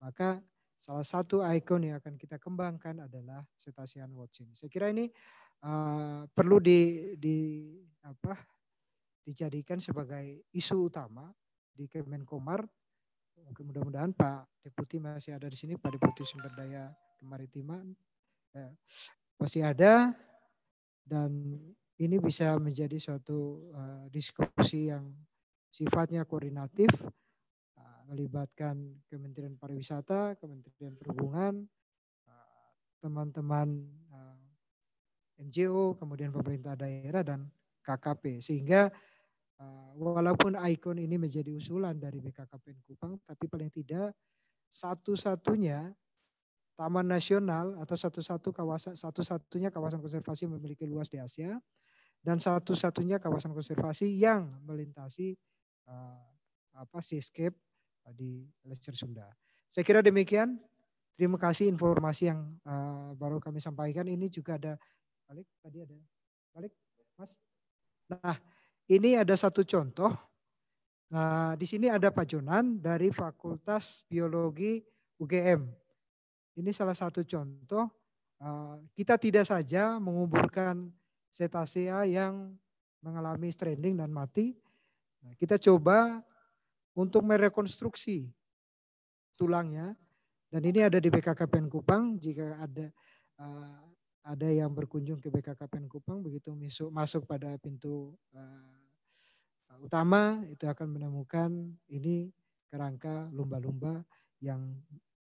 maka salah satu ikon yang akan kita kembangkan adalah setasian watching. Saya kira ini uh, perlu di, di apa dijadikan sebagai isu utama di Kemenkomar. Mudah-mudahan Pak Deputi masih ada di sini, Pak Deputi Sumber Daya kemaritiman ya, masih ada dan ini bisa menjadi suatu uh, diskusi yang sifatnya koordinatif uh, melibatkan Kementerian Pariwisata, Kementerian Perhubungan, eh, teman-teman uh, uh, NGO, kemudian pemerintah daerah dan KKP sehingga uh, walaupun ikon ini menjadi usulan dari BKKPN Kupang tapi paling tidak satu-satunya taman nasional atau satu-satu kawasan satu-satunya kawasan konservasi memiliki luas di Asia dan satu-satunya kawasan konservasi yang melintasi uh, apa seascape eh, di Lesser Sunda. Saya kira demikian. Terima kasih informasi yang uh, baru kami sampaikan. Ini juga ada balik tadi ada balik Mas. Nah, ini ada satu contoh. Nah, di sini ada Pak Jonan dari Fakultas Biologi UGM. Ini salah satu contoh eh, kita tidak saja menguburkan cetacea yang mengalami stranding dan mati. Nah, kita coba untuk merekonstruksi tulangnya dan ini ada di BKKPN Kupang jika ada eh, ada yang berkunjung ke BKKPN Kupang begitu masuk masuk pada pintu uh, utama itu akan menemukan ini kerangka lumba-lumba yang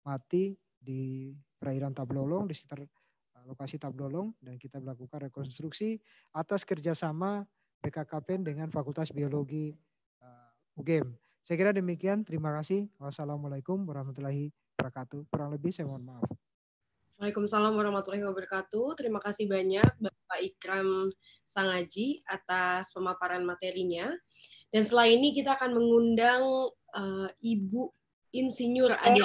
mati di perairan Tablolong di sekitar eh, lokasi Tablolong dan kita melakukan rekonstruksi atas kerjasama BKKPN dengan Fakultas Biologi eh, UGM. E saya kira demikian. Terima kasih. Wassalamualaikum warahmatullahi wabarakatuh. Kurang lebih saya mohon maaf. Waalaikumsalam warahmatullahi wabarakatuh. Terima kasih banyak Bapak Ikram Sangaji atas pemaparan materinya. Dan setelah ini kita akan mengundang uh, Ibu Insinyur Adil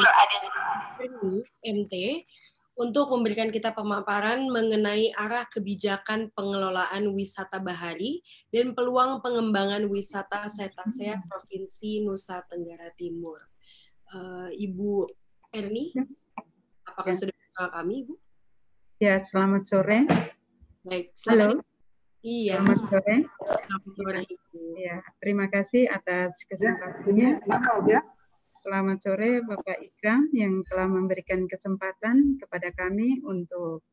ini MT untuk memberikan kita pemaparan mengenai arah kebijakan pengelolaan wisata bahari dan peluang pengembangan wisata Setasea Provinsi Nusa Tenggara Timur. Uh, Ibu Erni, apakah ya. sudah bersama kami, Ibu? Ya, selamat sore. Baik, selamat Halo. Iya. Selamat sore. Selamat sore, Ibu. Ya, terima kasih atas kesempatannya. Ya, ya selamat sore Bapak Ikram yang telah memberikan kesempatan kepada kami untuk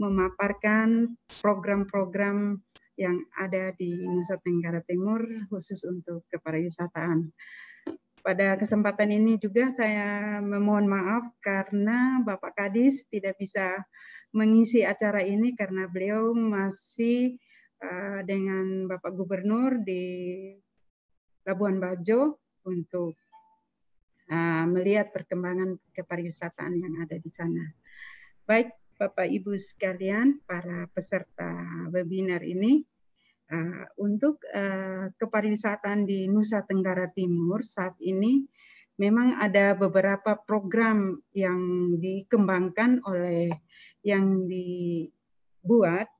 memaparkan program-program yang ada di Nusa Tenggara Timur khusus untuk kepariwisataan. Pada kesempatan ini juga saya memohon maaf karena Bapak Kadis tidak bisa mengisi acara ini karena beliau masih eh, dengan Bapak Gubernur di Labuan Bajo untuk Ah, melihat perkembangan kepariwisataan yang ada di sana. Baik Bapak Ibu sekalian, para peserta webinar ini, ah, untuk ah, kepariwisataan di Nusa Tenggara Timur saat ini memang ada beberapa program yang dikembangkan oleh yang dibuat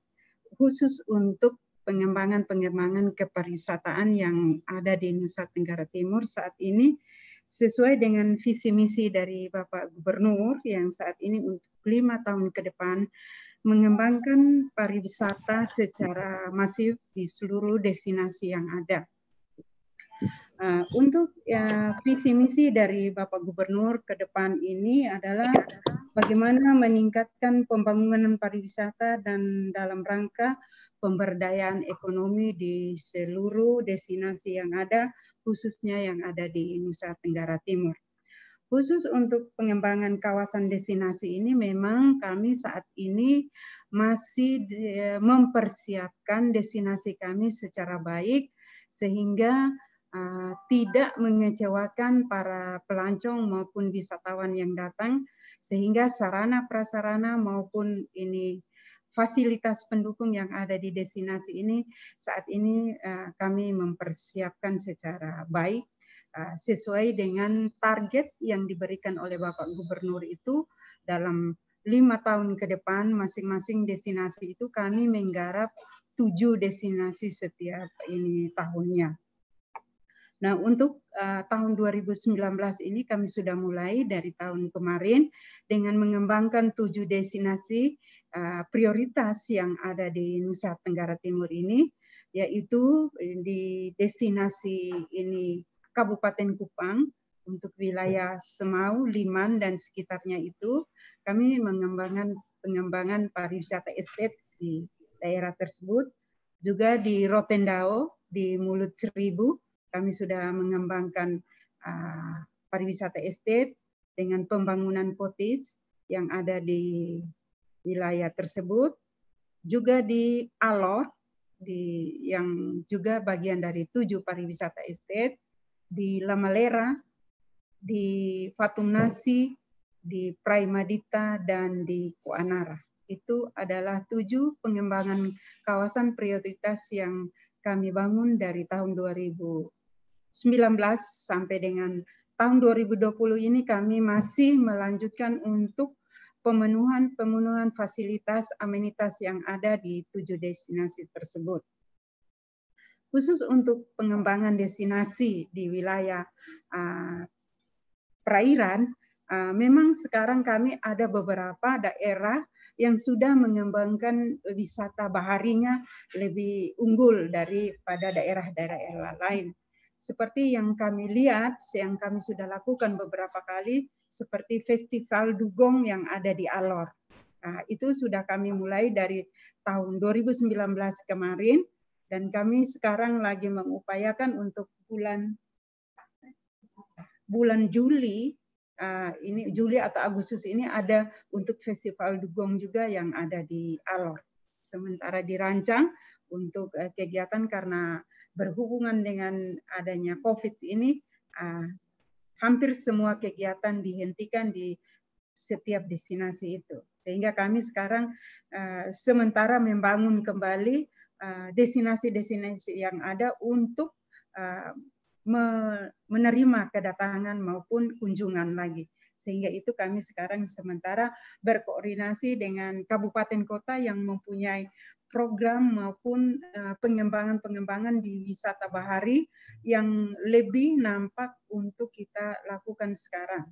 khusus untuk pengembangan-pengembangan kepariwisataan yang ada di Nusa Tenggara Timur saat ini sesuai dengan visi misi dari Bapak Gubernur yang saat ini untuk lima tahun ke depan mengembangkan pariwisata secara masif di seluruh destinasi yang ada. Eh, untuk ya, visi misi dari Bapak Gubernur ke depan ini adalah bagaimana meningkatkan pembangunan pariwisata dan dalam rangka pemberdayaan ekonomi di seluruh destinasi yang ada khususnya yang ada di Nusa Tenggara Timur. Khusus untuk pengembangan kawasan destinasi ini memang kami saat ini masih eh, mempersiapkan destinasi kami secara baik sehingga eh, tidak mengecewakan para pelancong maupun wisatawan yang datang sehingga sarana prasarana maupun ini fasilitas pendukung yang ada di destinasi ini saat ini eh, kami mempersiapkan secara baik eh, sesuai dengan target yang diberikan oleh Bapak Gubernur itu dalam lima tahun ke depan masing-masing destinasi itu kami menggarap tujuh destinasi setiap ini tahunnya. Nah, untuk uh, tahun 2019 ini kami sudah mulai dari tahun kemarin dengan mengembangkan tujuh destinasi uh, prioritas yang ada di Nusa Tenggara Timur ini, yaitu di destinasi ini Kabupaten Kupang untuk wilayah Semau, Liman, dan sekitarnya itu, kami mengembangkan pengembangan pariwisata estate di daerah tersebut, juga di Rotendao, di Mulut Seribu, kami sudah mengembangkan uh, pariwisata estate dengan pembangunan potis yang ada di wilayah tersebut, juga di Alor, di yang juga bagian dari tujuh pariwisata estate di Lamalera, di Fatumnasi, di Praimadita dan di Kuanara. Itu adalah tujuh pengembangan kawasan prioritas yang kami bangun dari tahun 2000 sampai dengan tahun 2020 ini kami masih melanjutkan untuk pemenuhan-pemenuhan fasilitas amenitas yang ada di tujuh destinasi tersebut. Khusus untuk pengembangan destinasi di wilayah uh, perairan, uh, memang sekarang kami ada beberapa daerah yang sudah mengembangkan wisata baharinya lebih unggul daripada daerah-daerah lain seperti yang kami lihat, yang kami sudah lakukan beberapa kali, seperti festival dugong yang ada di Alor. Nah, itu sudah kami mulai dari tahun 2019 kemarin, dan kami sekarang lagi mengupayakan untuk bulan bulan Juli uh, ini Juli atau Agustus ini ada untuk festival dugong juga yang ada di Alor. Sementara dirancang untuk uh, kegiatan karena berhubungan dengan adanya COVID ini, uh, hampir semua kegiatan dihentikan di setiap destinasi itu. Sehingga kami sekarang uh, sementara membangun kembali ah, destinasi-destinasi uh, yang ada untuk uh, menerima kedatangan maupun kunjungan lagi. Sehingga itu kami sekarang sementara berkoordinasi dengan kabupaten kota yang mempunyai program maupun eh, pengembangan-pengembangan di wisata bahari yang lebih nampak untuk kita lakukan sekarang.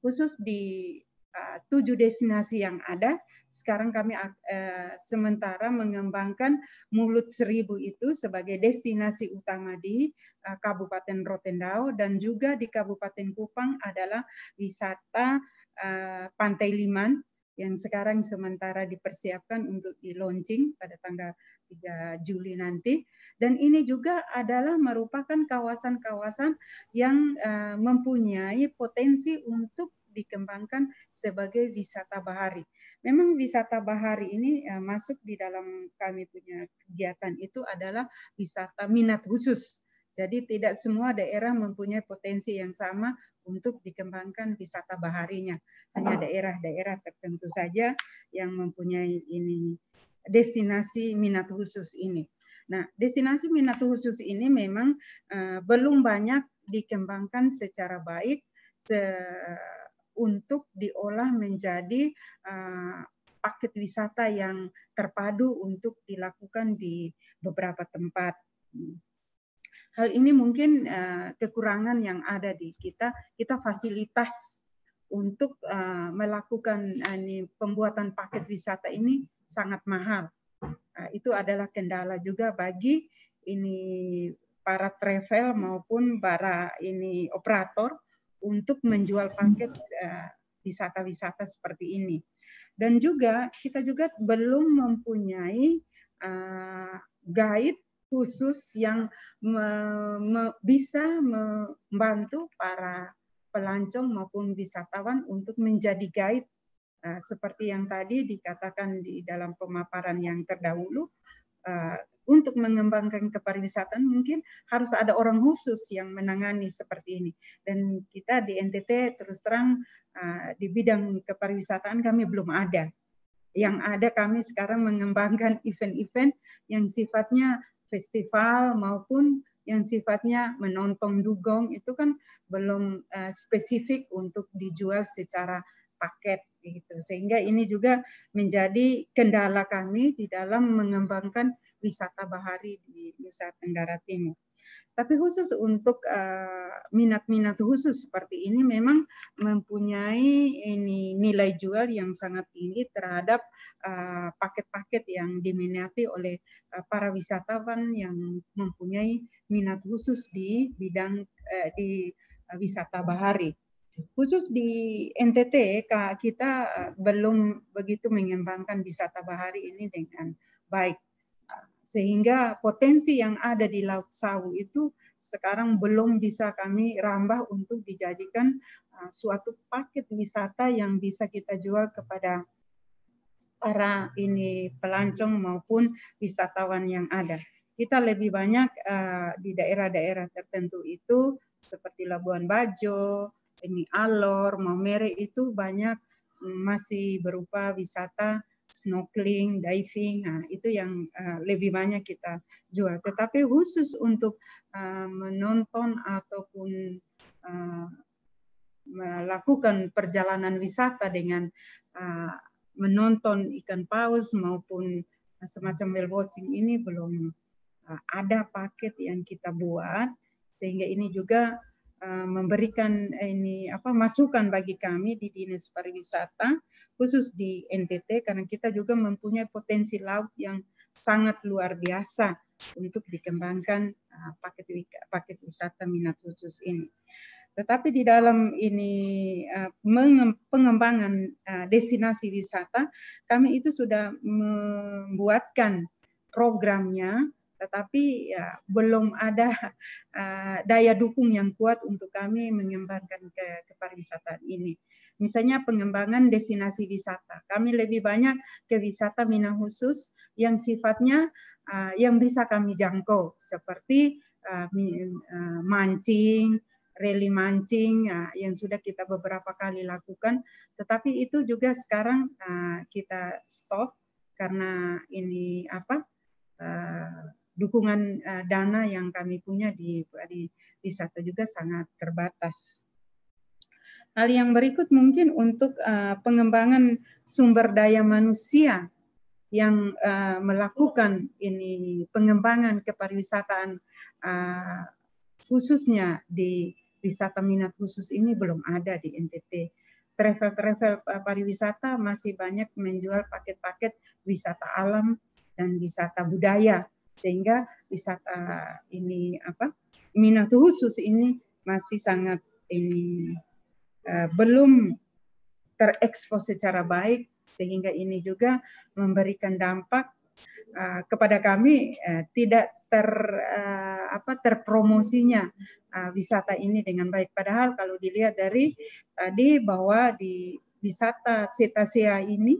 Khusus di Eh, tujuh destinasi yang ada. Sekarang kami uh, sementara mengembangkan Mulut Seribu itu sebagai destinasi utama di uh, Kabupaten Rotendao dan juga di Kabupaten Kupang adalah wisata uh, Pantai Liman yang sekarang sementara dipersiapkan untuk di launching pada tanggal 3 Juli nanti. Dan ini juga adalah merupakan kawasan-kawasan yang uh, mempunyai potensi untuk dikembangkan sebagai wisata bahari. Memang wisata bahari ini ya, masuk di dalam kami punya kegiatan itu adalah wisata minat khusus. Jadi tidak semua daerah mempunyai potensi yang sama untuk dikembangkan wisata baharinya. Hanya daerah-daerah tertentu saja yang mempunyai ini destinasi minat khusus ini. Nah, destinasi minat khusus ini memang uh, belum banyak dikembangkan secara baik se untuk diolah menjadi eh, paket wisata yang terpadu untuk dilakukan di beberapa tempat. Hal ini mungkin eh, kekurangan yang ada di kita, kita fasilitas untuk eh, melakukan pembuatan paket wisata ini sangat mahal. Nah, itu adalah kendala juga bagi ini para travel maupun para ini operator untuk menjual paket eh, wisata-wisata seperti ini. Dan juga kita juga belum mempunyai eh, guide khusus yang me, me, bisa membantu para pelancong maupun wisatawan untuk menjadi guide eh, seperti yang tadi dikatakan di dalam pemaparan yang terdahulu uh, untuk mengembangkan kepariwisataan mungkin harus ada orang khusus yang menangani seperti ini. Dan kita di NTT terus terang uh, di bidang kepariwisataan kami belum ada. Yang ada kami sekarang mengembangkan event-event yang sifatnya festival maupun yang sifatnya menonton dugong itu kan belum uh, spesifik untuk dijual secara paket gitu. Sehingga ini juga menjadi kendala kami di dalam mengembangkan wisata bahari di Nusa Tenggara Timur. Tapi khusus untuk eh, minat-minat uh, khusus seperti ini memang mempunyai ini nilai jual yang sangat tinggi terhadap eh, paket-paket uh, yang diminati oleh uh, para wisatawan yang mempunyai minat khusus di bidang uh, di wisata bahari. Khusus di NTT kita eh, belum begitu mengembangkan wisata bahari ini dengan baik. Sehingga potensi yang ada di Laut Sawu itu sekarang belum bisa kami rambah untuk dijadikan eh, suatu paket wisata yang bisa kita jual kepada para ini pelancong maupun wisatawan yang ada. Kita lebih banyak eh, di daerah-daerah tertentu itu seperti Labuan Bajo, ini Alor, Maumere itu banyak mm, masih berupa wisata snorkeling, diving, nah, itu yang uh, lebih banyak kita jual. Tetapi khusus untuk uh, menonton ataupun uh, melakukan perjalanan wisata dengan uh, menonton ikan paus maupun semacam whale watching ini belum uh, ada paket yang kita buat sehingga ini juga Eh, memberikan ini apa masukan bagi kami di dinas pariwisata khusus di NTT karena kita juga mempunyai potensi laut yang sangat luar biasa untuk dikembangkan uh, paket paket wisata minat khusus ini. Tetapi di dalam ini uh, pengembangan uh, destinasi wisata kami itu sudah membuatkan programnya tetapi ya belum ada uh, daya dukung yang kuat untuk kami mengembangkan ke kepariwisataan ini. Misalnya pengembangan destinasi wisata. Kami lebih banyak ke wisata mina khusus yang sifatnya uh, yang bisa kami jangkau seperti uh, mancing, rally mancing uh, yang sudah kita beberapa kali lakukan, tetapi itu juga sekarang uh, kita stop karena ini apa? dukungan uh, dana yang kami punya di, di wisata juga sangat terbatas. Hal yang berikut mungkin untuk uh, pengembangan sumber daya manusia yang uh, melakukan ini pengembangan kepariwisataan uh, khususnya di wisata minat khusus ini belum ada di NTT. Travel-travel pariwisata masih banyak menjual paket-paket wisata alam dan wisata budaya sehingga wisata eh, ini apa minat khusus ini masih sangat ini uh, belum terekspos secara baik sehingga ini juga memberikan dampak uh, kepada kami uh, tidak ter uh, apa terpromosinya uh, wisata ini dengan baik padahal kalau dilihat dari tadi bahwa di wisata cetacea ini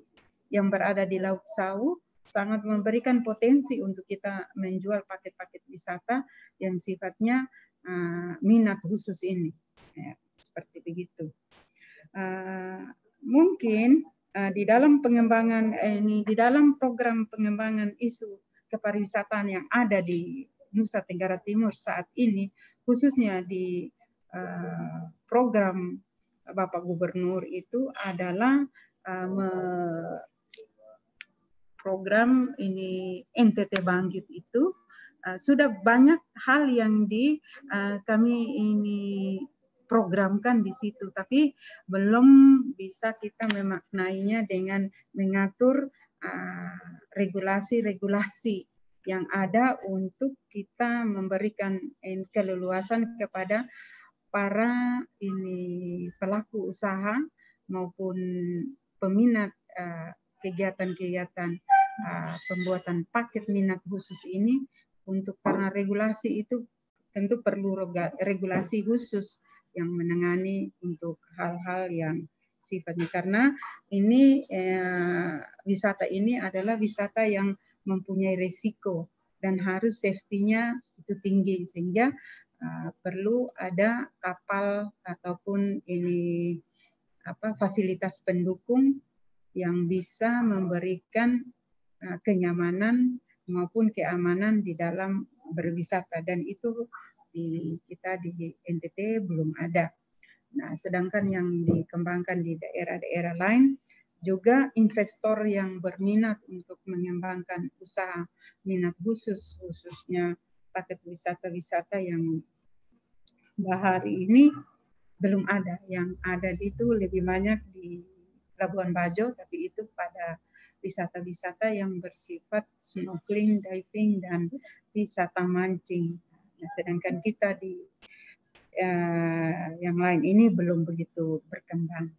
yang berada di Laut Sau sangat memberikan potensi untuk kita menjual paket-paket wisata yang sifatnya uh, minat khusus ini. Ya, seperti begitu. Uh, mungkin uh, di dalam pengembangan eh, ini, di dalam program pengembangan isu kepariwisataan yang ada di Nusa Tenggara Timur saat ini, khususnya di uh, program Bapak Gubernur itu adalah uh, me program ini NTT Bangkit itu uh, sudah banyak hal yang di uh, kami ini programkan di situ tapi belum bisa kita memaknainya dengan mengatur uh, regulasi-regulasi uh, yang ada untuk kita memberikan keleluasan kepada para ini pelaku usaha maupun peminat uh, kegiatan-kegiatan uh, pembuatan paket minat khusus ini untuk karena regulasi itu tentu perlu regulasi khusus yang menangani untuk hal-hal yang sifatnya karena ini eh, wisata ini adalah wisata yang mempunyai resiko dan harus safety-nya itu tinggi sehingga uh, perlu ada kapal ataupun ini apa fasilitas pendukung yang bisa memberikan eh, kenyamanan maupun keamanan di dalam berwisata dan itu di kita di NTT belum ada. Nah, sedangkan yang dikembangkan di daerah-daerah lain juga investor yang berminat untuk mengembangkan usaha minat khusus khususnya paket wisata-wisata yang bahari ini belum ada. Yang ada itu lebih banyak di Labuan Bajo, tapi itu pada wisata-wisata yang bersifat snorkeling, diving, dan wisata mancing. Nah, sedangkan kita di eh, yang lain ini belum begitu berkembang.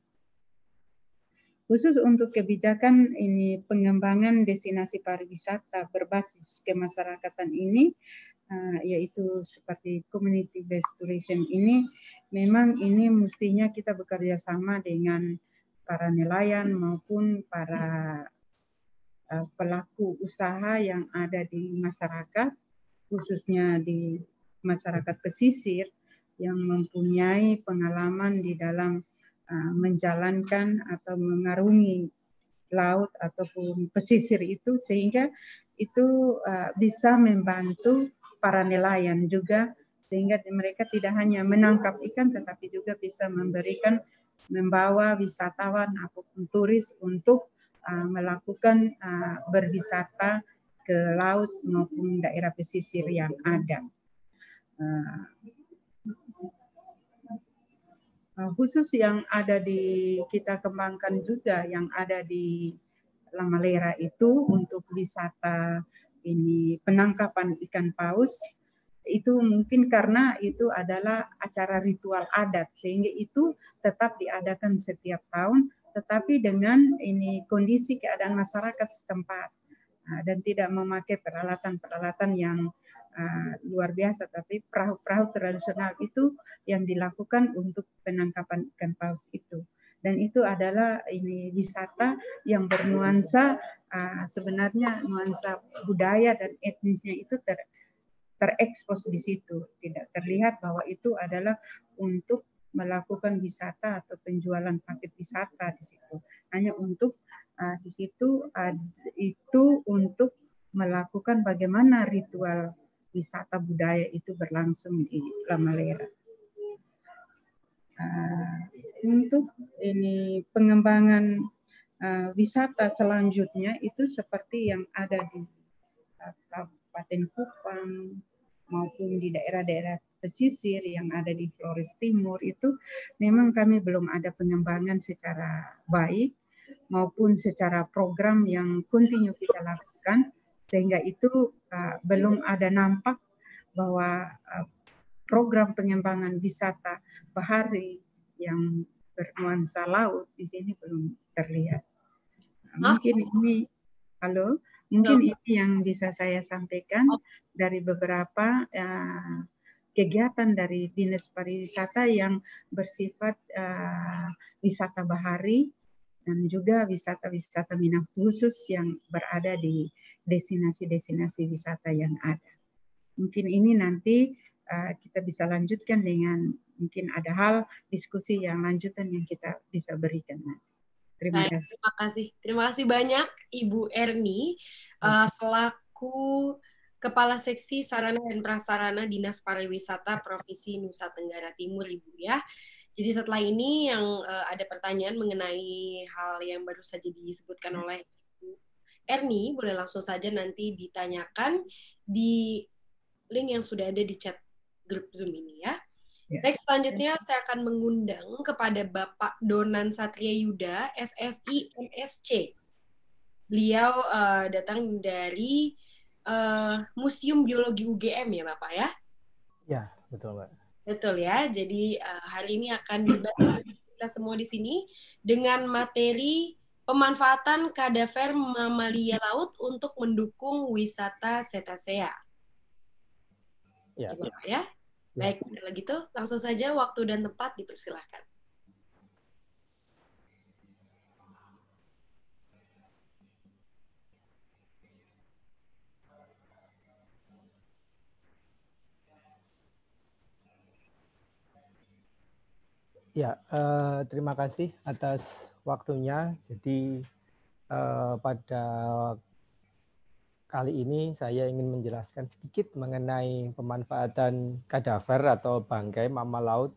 Khusus untuk kebijakan ini pengembangan destinasi pariwisata berbasis kemasyarakatan ini eh, yaitu seperti community based tourism ini memang ini mestinya kita bekerja sama dengan para nelayan maupun para eh, pelaku usaha yang ada di masyarakat, khususnya di masyarakat pesisir yang mempunyai pengalaman di dalam eh, menjalankan atau mengarungi laut ataupun pesisir itu sehingga itu eh, bisa membantu para nelayan juga sehingga mereka tidak hanya menangkap ikan tetapi juga bisa memberikan membawa wisatawan ataupun turis untuk uh, melakukan uh, berwisata ke laut maupun daerah pesisir yang ada. Uh, uh, khusus yang ada di kita kembangkan juga yang ada di Lamalera itu untuk wisata ini penangkapan ikan paus itu mungkin karena itu adalah acara ritual adat sehingga itu tetap diadakan setiap tahun tetapi dengan ini kondisi keadaan masyarakat setempat nah, dan tidak memakai peralatan-peralatan yang uh, luar biasa tapi perahu-perahu tradisional itu yang dilakukan untuk penangkapan ikan paus itu dan itu adalah ini wisata yang bernuansa uh, sebenarnya nuansa budaya dan etnisnya itu ter, terekspos di situ, tidak terlihat bahwa itu adalah untuk melakukan wisata atau penjualan paket wisata di situ. Hanya untuk uh, di situ uh, itu untuk melakukan bagaimana ritual wisata budaya itu berlangsung di Lamalera. Uh, ah, untuk ini pengembangan uh, wisata selanjutnya itu seperti yang ada di Kabupaten Kupang, maupun di daerah-daerah pesisir yang ada di Flores Timur itu memang kami belum ada pengembangan secara baik maupun secara program yang kontinu kita lakukan sehingga itu uh, belum ada nampak bahwa uh, program pengembangan wisata bahari yang bernuansa laut di sini belum terlihat. Mungkin ini halo Mungkin Betul. ini yang bisa saya sampaikan dari beberapa uh, kegiatan dari dinas pariwisata yang bersifat uh, wisata bahari dan juga wisata-wisata minang khusus yang berada di destinasi-destinasi wisata yang ada. Mungkin ini nanti uh, kita bisa lanjutkan dengan mungkin ada hal diskusi yang lanjutan yang kita bisa berikan nanti. Terima nah, kasih. Nah, terima kasih. Terima kasih banyak Ibu Erni uh, selaku Kepala Seksi Sarana dan Prasarana Dinas Pariwisata Provinsi Nusa Tenggara Timur Ibu ya. Jadi setelah ini yang uh, ada pertanyaan mengenai hal yang baru saja disebutkan hmm. oleh Ibu Erni, boleh langsung saja nanti ditanyakan di link yang sudah ada di chat grup Zoom ini ya. Ya. Next selanjutnya saya akan mengundang kepada Bapak Donan Satria Yuda, SSI MSC. Beliau uh, datang dari uh, Museum Biologi UGM ya Bapak ya? Ya, betul Pak. Betul ya, jadi uh, hari ini akan dibahas kita semua di sini dengan materi pemanfaatan kadaver mamalia laut untuk mendukung wisata setasea. Ya, iya, Bapak, ya? Baik, nah, nah. kalau gitu langsung saja waktu dan tempat dipersilahkan. Ya, eh, terima kasih atas waktunya. Jadi eh, pada Kali ini saya ingin menjelaskan sedikit mengenai pemanfaatan kadaver atau bangkai mama laut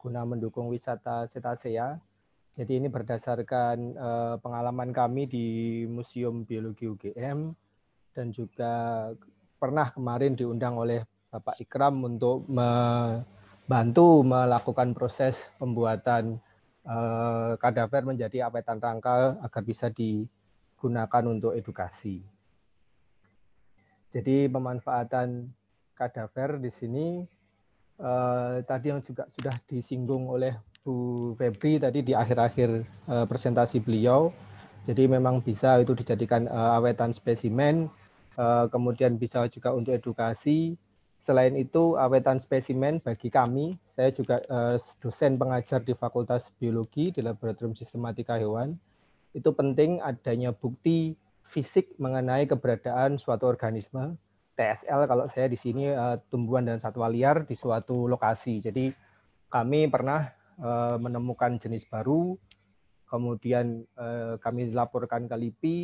guna mendukung wisata cetacea. Jadi ini berdasarkan eh, pengalaman kami di Museum Biologi UGM dan juga pernah kemarin diundang oleh Bapak Ikram untuk membantu melakukan proses pembuatan eh, kadaver menjadi apetan rangka agar bisa digunakan untuk edukasi. Jadi pemanfaatan kadaver di sini eh, tadi yang juga sudah disinggung oleh Bu Febri tadi di akhir-akhir eh, presentasi beliau. Jadi memang bisa itu dijadikan eh, awetan spesimen, eh, kemudian bisa juga untuk edukasi. Selain itu awetan spesimen bagi kami, saya juga eh, dosen pengajar di Fakultas Biologi di Laboratorium Sistematika Hewan. Itu penting adanya bukti fisik mengenai keberadaan suatu organisme TSL kalau saya di sini eh, tumbuhan dan satwa liar di suatu lokasi. Jadi kami pernah eh, menemukan jenis baru, kemudian eh, kami laporkan ke LIPI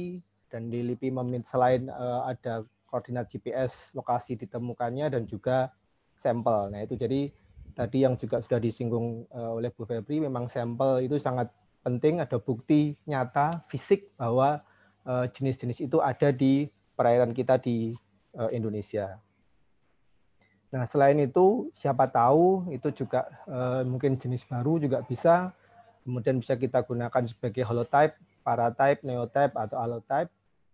dan di LIPI meminta selain ada koordinat GPS lokasi ditemukannya dan juga sampel. Nah, itu jadi tadi yang juga sudah disinggung oleh Bu Febri memang sampel itu sangat penting ada bukti nyata fisik bahwa Eh, jenis-jenis itu ada di perairan kita di eh, Indonesia. Nah, selain itu siapa tahu itu juga eh, mungkin jenis baru juga bisa kemudian bisa kita gunakan sebagai holotype, paratype, neotype atau allotype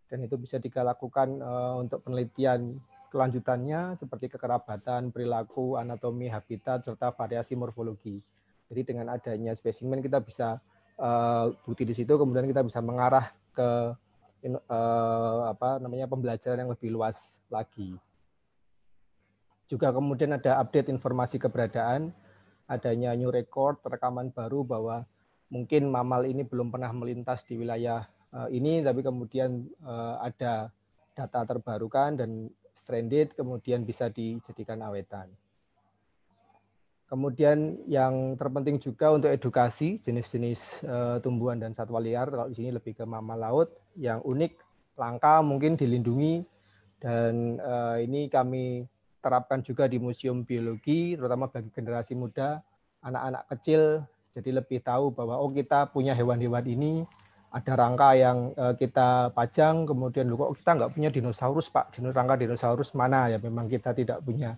dan itu bisa dilakukan untuk penelitian kelanjutannya seperti kekerabatan, perilaku, anatomi, habitat serta variasi morfologi. Jadi dengan adanya spesimen kita bisa uh, bukti di situ, kemudian kita bisa mengarah ke in, uh, apa namanya pembelajaran yang lebih luas lagi. Juga kemudian ada update informasi keberadaan, adanya new record, rekaman baru bahwa mungkin mamal ini belum pernah melintas di wilayah uh, ini, tapi kemudian uh, ada data terbarukan dan stranded, kemudian bisa dijadikan awetan. Kemudian yang terpenting juga untuk edukasi jenis-jenis eh, tumbuhan dan satwa liar. Kalau di sini lebih ke mama laut yang unik, langka, mungkin dilindungi. Dan eh, ini kami terapkan juga di Museum Biologi, terutama bagi generasi muda, anak-anak kecil. Jadi lebih tahu bahwa oh kita punya hewan-hewan ini, ada rangka yang eh, kita pajang, kemudian kok kita nggak punya dinosaurus pak, rangka dinosaurus mana ya? Memang kita tidak punya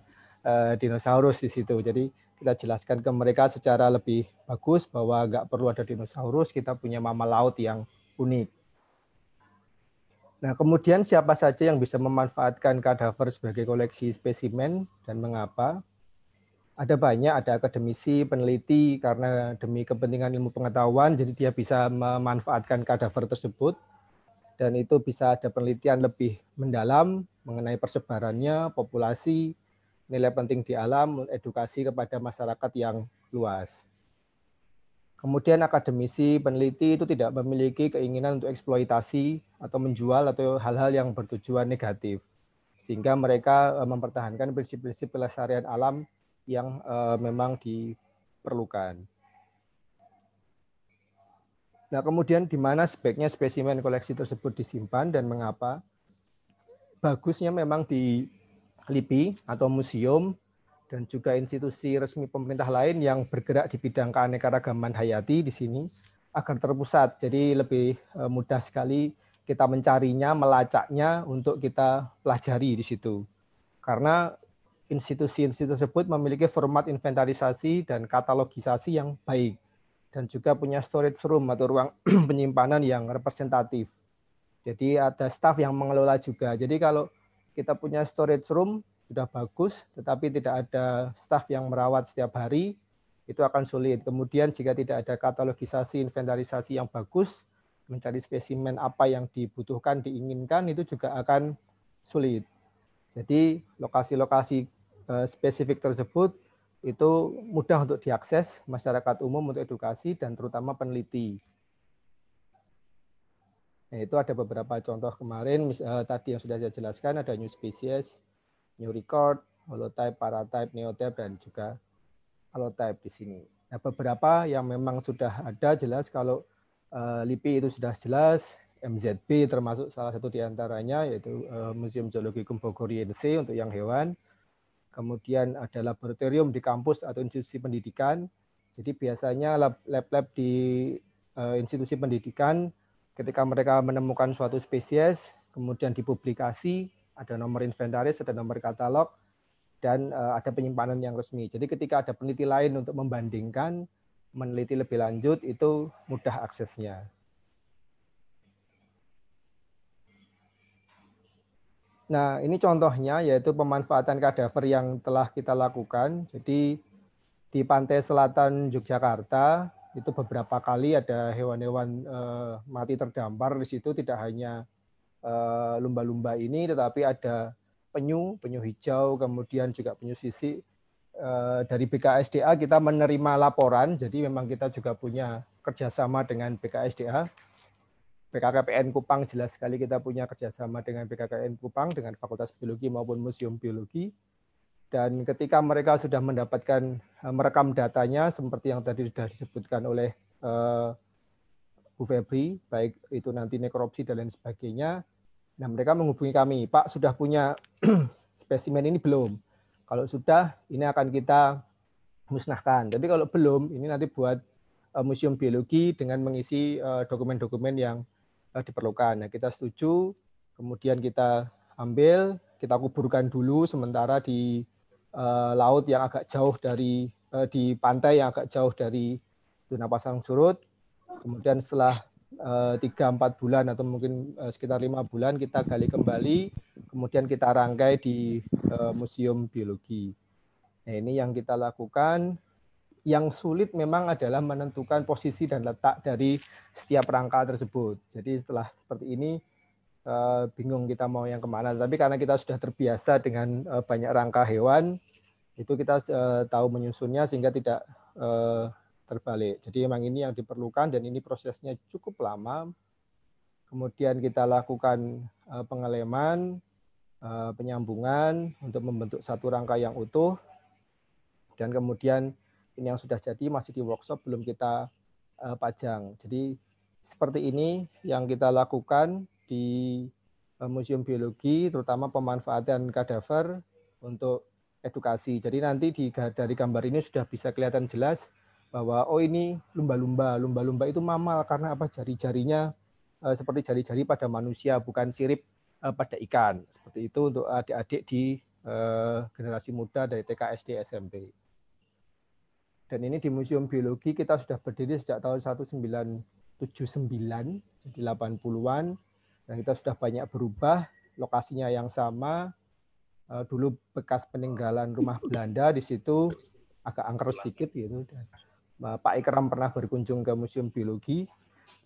dinosaurus di situ. Jadi kita jelaskan ke mereka secara lebih bagus bahwa nggak perlu ada dinosaurus, kita punya mama laut yang unik. Nah, kemudian siapa saja yang bisa memanfaatkan kadaver sebagai koleksi spesimen dan mengapa? Ada banyak, ada akademisi, peneliti, karena demi kepentingan ilmu pengetahuan, jadi dia bisa memanfaatkan kadaver tersebut. Dan itu bisa ada penelitian lebih mendalam mengenai persebarannya, populasi, nilai penting di alam, edukasi kepada masyarakat yang luas. Kemudian akademisi, peneliti itu tidak memiliki keinginan untuk eksploitasi atau menjual atau hal-hal yang bertujuan negatif. Sehingga mereka e, mempertahankan prinsip-prinsip pelestarian alam yang e, memang diperlukan. Nah, kemudian di mana sebaiknya spesimen koleksi tersebut disimpan dan mengapa? Bagusnya memang di LIPI atau museum dan juga institusi resmi pemerintah lain yang bergerak di bidang keanekaragaman hayati di sini agar terpusat. Jadi lebih e, mudah sekali kita mencarinya, melacaknya untuk kita pelajari di situ. Karena institusi-institusi tersebut memiliki format inventarisasi dan katalogisasi yang baik dan juga punya storage room atau ruang penyimpanan yang representatif. Jadi ada staff yang mengelola juga. Jadi kalau kita punya storage room sudah bagus, tetapi tidak ada staff yang merawat setiap hari, itu akan sulit. Kemudian jika tidak ada katalogisasi, inventarisasi yang bagus, mencari spesimen apa yang dibutuhkan, diinginkan, itu juga akan sulit. Jadi lokasi-lokasi eh, spesifik tersebut itu mudah untuk diakses masyarakat umum untuk edukasi dan terutama peneliti. Nah, itu ada beberapa contoh kemarin eh, tadi yang sudah saya jelaskan ada new species, new record, holotype, paratype, neotype dan juga holotype di sini. Nah, beberapa yang memang sudah ada jelas kalau uh, eh, LIPI itu sudah jelas, MZB termasuk salah satu di antaranya yaitu uh, Museum Zoologi Kumbogoriense untuk yang hewan. Kemudian ada laboratorium di kampus atau institusi pendidikan. Jadi biasanya lab-lab di uh, institusi pendidikan ketika mereka menemukan suatu spesies, kemudian dipublikasi, ada nomor inventaris, ada nomor katalog, dan eh, ada penyimpanan yang resmi. Jadi ketika ada peneliti lain untuk membandingkan, meneliti lebih lanjut, itu mudah aksesnya. Nah, ini contohnya yaitu pemanfaatan kadaver yang telah kita lakukan. Jadi di pantai selatan Yogyakarta, itu beberapa kali ada hewan-hewan uh, mati terdampar di situ tidak hanya eh, lumba-lumba uh, ini tetapi ada penyu penyu hijau kemudian juga penyu sisi uh, eh, dari BKSDA kita menerima laporan jadi memang kita juga punya kerjasama dengan BKSDA BKKPN Kupang jelas sekali kita punya kerjasama dengan BKKN Kupang dengan Fakultas Biologi maupun Museum Biologi dan ketika mereka sudah mendapatkan eh, merekam datanya seperti yang tadi sudah disebutkan oleh eh, Bu Febri, baik itu nanti nekropsi dan lain sebagainya, nah mereka menghubungi kami, Pak sudah punya spesimen ini belum? Kalau sudah, ini akan kita musnahkan. Tapi kalau belum, ini nanti buat eh, museum biologi dengan mengisi dokumen-dokumen yang diperlukan. Nah, kita setuju, kemudian kita ambil, kita kuburkan dulu sementara di Eh, laut yang agak jauh dari eh, di pantai yang agak jauh dari zona pasang surut. Kemudian setelah eh, tiga empat bulan atau mungkin sekitar lima bulan kita gali kembali, kemudian kita rangkai di museum biologi. Nah ini yang kita lakukan. Yang sulit memang adalah menentukan posisi dan letak dari setiap rangka tersebut. Jadi setelah seperti ini bingung kita mau yang kemana. Tapi karena kita sudah terbiasa dengan banyak rangka hewan, itu kita uh, tahu menyusunnya sehingga tidak uh, terbalik. Jadi memang ini yang diperlukan dan ini prosesnya cukup lama. Kemudian kita lakukan uh, pengeleman, uh, penyambungan untuk membentuk satu rangka yang utuh. Dan kemudian ini yang sudah jadi masih di workshop belum kita uh, pajang. Jadi seperti ini yang kita lakukan di Museum Biologi, terutama pemanfaatan kadaver untuk edukasi. Jadi nanti di, dari gambar ini sudah bisa kelihatan jelas bahwa oh ini lumba-lumba, lumba-lumba itu mamal karena apa jari-jarinya eh, seperti jari-jari pada manusia bukan sirip eh, pada ikan. Seperti itu untuk adik-adik di eh, generasi muda dari TK SD SMP. Dan ini di Museum Biologi kita sudah berdiri sejak tahun 1979, jadi 80-an. Dan kita sudah banyak berubah, lokasinya yang sama, Eh, dulu bekas peninggalan rumah Belanda di situ agak angker sedikit gitu. Dan, Pak Ikram pernah berkunjung ke Museum Biologi,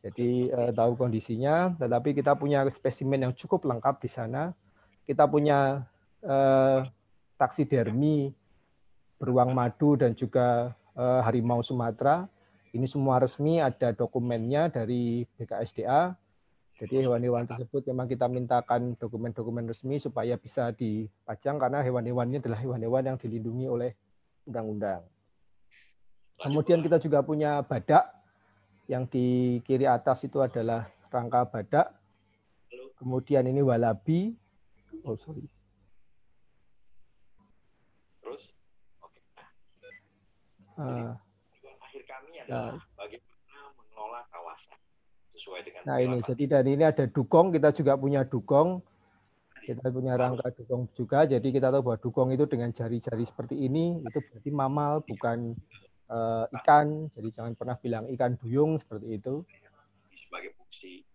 jadi eh, tahu kondisinya. Tetapi kita punya spesimen yang cukup lengkap di sana. Kita punya eh, taksidermi, beruang madu dan juga eh, harimau Sumatera. Ini semua resmi ada dokumennya dari BKSDA jadi hewan-hewan tersebut memang kita mintakan dokumen-dokumen resmi supaya bisa dipajang karena hewan-hewannya adalah hewan-hewan yang dilindungi oleh undang-undang. Kemudian kita juga punya badak yang di kiri atas itu adalah rangka badak. Kemudian ini walabi. Oh sorry. Terus, oke. Okay. Uh, akhir kami ya. adalah bagaimana mengelola kawasan sesuai dengan Nah, ini jadi dan ini ada dukong kita juga punya dukong Kita punya rangka dukong juga. Jadi kita tahu bahwa dukong itu dengan jari-jari seperti ini itu berarti mamal bukan uh, ikan. Jadi jangan pernah bilang ikan duyung seperti itu. Sebagai fungsi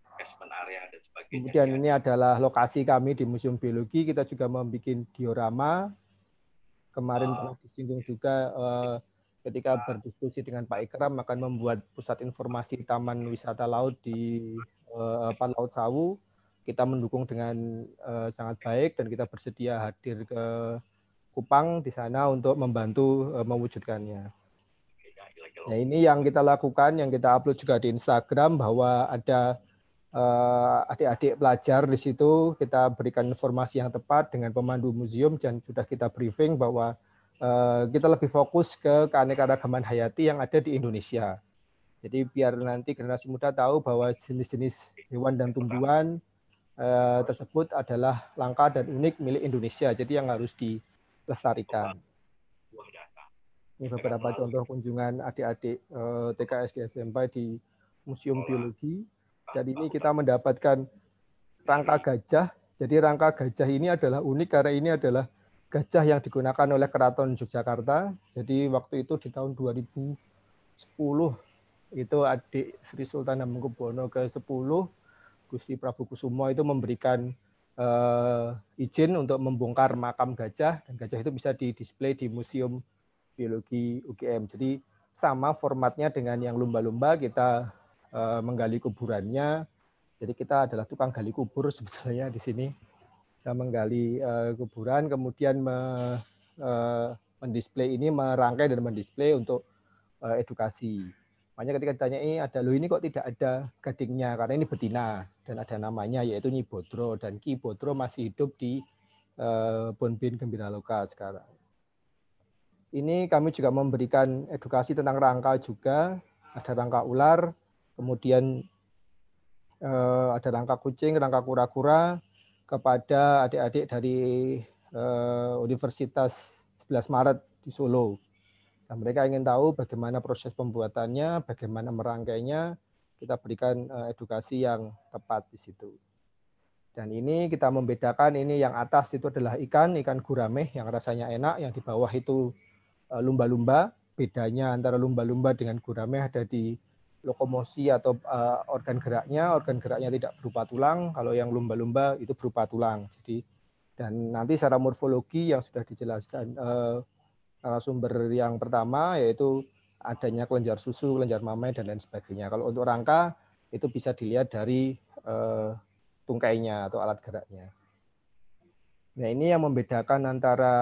area dan sebagainya. Kemudian ya. ini adalah lokasi kami di Museum Biologi. Kita juga membuat diorama. Kemarin uh, pernah disinggung juga uh, ketika berdiskusi dengan Pak Ikram akan membuat pusat informasi Taman Wisata Laut di eh, Pan Laut Sawu. Kita mendukung dengan eh, sangat baik dan kita bersedia hadir ke Kupang di sana untuk membantu eh, mewujudkannya. Nah, ini yang kita lakukan, yang kita upload juga di Instagram bahwa ada eh, adik-adik uh, pelajar di situ kita berikan informasi yang tepat dengan pemandu museum dan sudah kita briefing bahwa Eh, kita lebih fokus ke keanekaragaman hayati yang ada di Indonesia. Jadi biar nanti generasi muda tahu bahwa jenis-jenis hewan dan tumbuhan eh, tersebut adalah langka dan unik milik Indonesia. Jadi yang harus dilestarikan. Ini beberapa contoh kunjungan adik-adik eh, TKS di SMP di Museum Biologi. Jadi ini kita mendapatkan rangka gajah. Jadi rangka gajah ini adalah unik karena ini adalah gajah yang digunakan oleh Keraton Yogyakarta. Jadi waktu itu di tahun 2010 itu adik Sri Sultan Hamengkubuwono ke-10 Gusti Prabu Kusumo itu memberikan uh, izin untuk membongkar makam gajah dan gajah itu bisa didisplay di Museum Biologi UGM. Jadi sama formatnya dengan yang lumba-lumba kita uh, menggali kuburannya. Jadi kita adalah tukang gali kubur sebetulnya di sini menggali uh, kuburan kemudian me, uh, mendisplay ini merangkai dan mendisplay untuk uh, edukasi. Makanya ketika ditanyai ada lo ini kok tidak ada gadingnya karena ini betina dan ada namanya yaitu Nyi Bodro dan Ki Bodro masih hidup di uh, Bonbin Gembira Loka sekarang. Ini kami juga memberikan edukasi tentang rangka juga, ada rangka ular, kemudian uh, ada rangka kucing, rangka kura-kura, kepada adik-adik dari uh, Universitas 11 Maret di Solo. Dan nah, mereka ingin tahu bagaimana proses pembuatannya, bagaimana merangkainya, kita berikan uh, edukasi yang tepat di situ. Dan ini kita membedakan ini yang atas itu adalah ikan, ikan gurame yang rasanya enak, yang di bawah itu eh, lumba-lumba. Bedanya antara lumba-lumba dengan gurame ada di lokomosi atau uh, organ geraknya, organ geraknya tidak berupa tulang, kalau yang lumba-lumba itu berupa tulang. Jadi dan nanti secara morfologi yang sudah dijelaskan uh, narasumber yang pertama yaitu adanya kelenjar susu, kelenjar mamai dan lain sebagainya. Kalau untuk rangka itu bisa dilihat dari uh, tungkainya atau alat geraknya. Nah, ini yang membedakan antara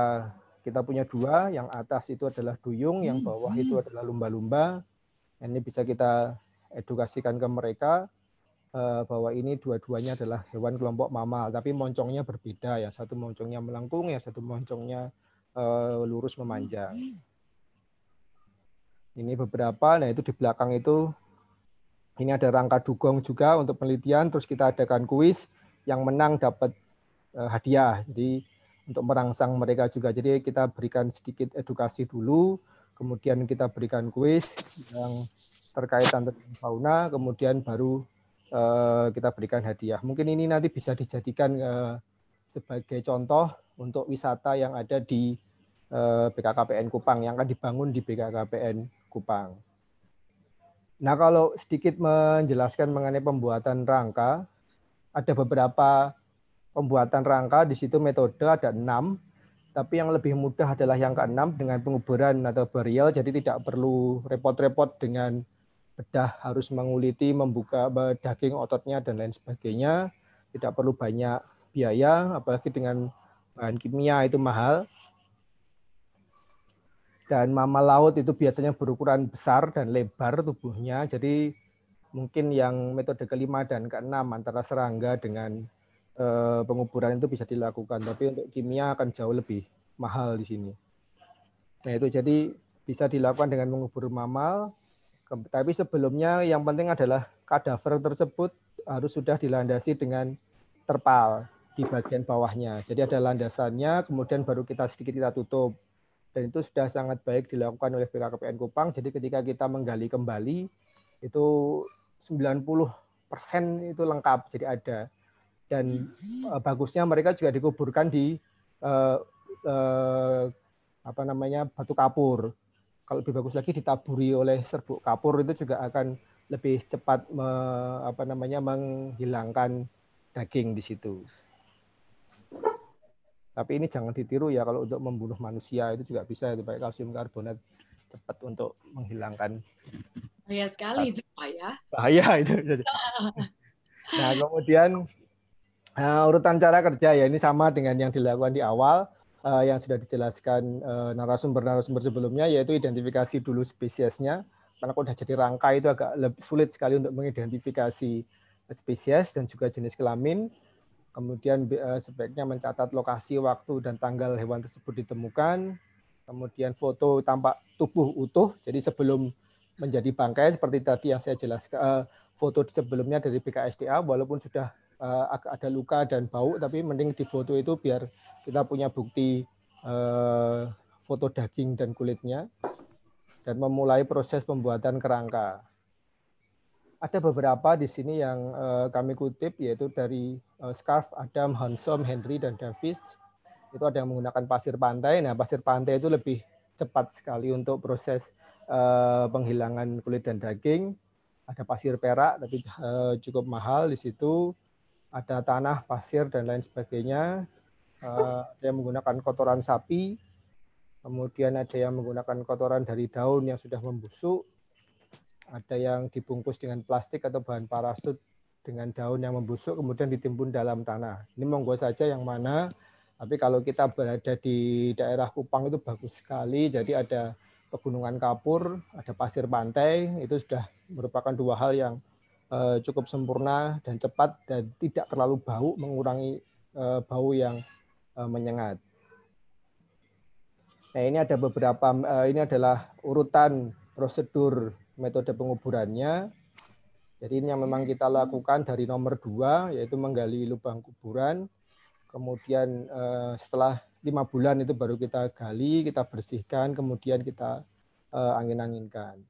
kita punya dua, yang atas itu adalah duyung, yang bawah itu adalah lumba-lumba. Ini bisa kita edukasikan ke mereka eh, bahwa ini dua-duanya adalah hewan kelompok mamal, tapi moncongnya berbeda ya. Satu moncongnya melengkung ya, satu moncongnya eh, lurus memanjang. Ini beberapa, nah itu di belakang itu ini ada rangka dugong juga untuk penelitian, terus kita adakan kuis yang menang dapat eh, hadiah. Jadi untuk merangsang mereka juga. Jadi kita berikan sedikit edukasi dulu, kemudian kita berikan kuis yang terkait tentang fauna, kemudian baru eh, kita berikan hadiah. Mungkin ini nanti bisa dijadikan eh, sebagai contoh untuk wisata yang ada di eh, BKKPN Kupang yang akan dibangun di BKKPN Kupang. Nah, kalau sedikit menjelaskan mengenai pembuatan rangka, ada beberapa pembuatan rangka di situ metode ada enam tapi yang lebih mudah adalah yang keenam dengan penguburan atau burial, jadi tidak perlu repot-repot dengan bedah harus menguliti, membuka daging ototnya dan lain sebagainya. Tidak perlu banyak biaya, apalagi dengan bahan kimia itu mahal. Dan mama laut itu biasanya berukuran besar dan lebar tubuhnya, jadi mungkin yang metode kelima dan keenam antara serangga dengan Eh, penguburan itu bisa dilakukan, tapi untuk kimia akan jauh lebih mahal di sini. Nah itu jadi bisa dilakukan dengan mengubur mamal, tapi sebelumnya yang penting adalah kadaver tersebut harus sudah dilandasi dengan terpal di bagian bawahnya. Jadi ada landasannya, kemudian baru kita sedikit kita tutup. Dan itu sudah sangat baik dilakukan oleh BKKPN Kupang. Jadi ketika kita menggali kembali, itu 90 persen itu lengkap. Jadi ada dan uh, bagusnya mereka juga dikuburkan di uh, uh, apa namanya batu kapur. Kalau lebih bagus lagi ditaburi oleh serbuk kapur itu juga akan lebih cepat me, apa namanya menghilangkan daging di situ. Tapi ini jangan ditiru ya kalau untuk membunuh manusia itu juga bisa itu pakai kalsium karbonat cepat untuk menghilangkan. Bahaya sekali itu Pak ya. Bahaya itu. nah kemudian Nah, urutan cara kerja ya ini sama dengan yang dilakukan di awal uh, yang sudah dijelaskan uh, narasumber-narasumber sebelumnya yaitu identifikasi dulu spesiesnya karena kalau sudah jadi rangka itu agak lebih sulit sekali untuk mengidentifikasi spesies dan juga jenis kelamin. Kemudian uh, sebaiknya mencatat lokasi, waktu dan tanggal hewan tersebut ditemukan. Kemudian foto tampak tubuh utuh. Jadi sebelum menjadi bangkai seperti tadi yang saya jelaskan uh, foto sebelumnya dari BKSDA walaupun sudah uh, ada luka dan bau tapi mending di foto itu biar kita punya bukti eh, foto daging dan kulitnya dan memulai proses pembuatan kerangka. Ada beberapa di sini yang eh, kami kutip yaitu dari Scarf, Adam, Hansom, Henry dan Davis. Itu ada yang menggunakan pasir pantai. Nah, pasir pantai itu lebih cepat sekali untuk proses penghilangan kulit dan daging. Ada pasir perak tapi cukup mahal di situ ada tanah, pasir, dan lain sebagainya. Eh, ada yang menggunakan kotoran sapi, kemudian ada yang menggunakan kotoran dari daun yang sudah membusuk, ada yang dibungkus dengan plastik atau bahan parasut dengan daun yang membusuk, kemudian ditimbun dalam tanah. Ini monggo saja yang mana, tapi kalau kita berada di daerah Kupang itu bagus sekali, jadi ada pegunungan kapur, ada pasir pantai, itu sudah merupakan dua hal yang Eh, cukup sempurna dan cepat dan tidak terlalu bau mengurangi eh, bau yang eh, menyengat. Nah, ini ada beberapa ini adalah urutan prosedur metode penguburannya. Jadi ini yang memang kita lakukan dari nomor dua, yaitu menggali lubang kuburan. Kemudian setelah lima bulan itu baru kita gali, kita bersihkan, kemudian kita angin-anginkan.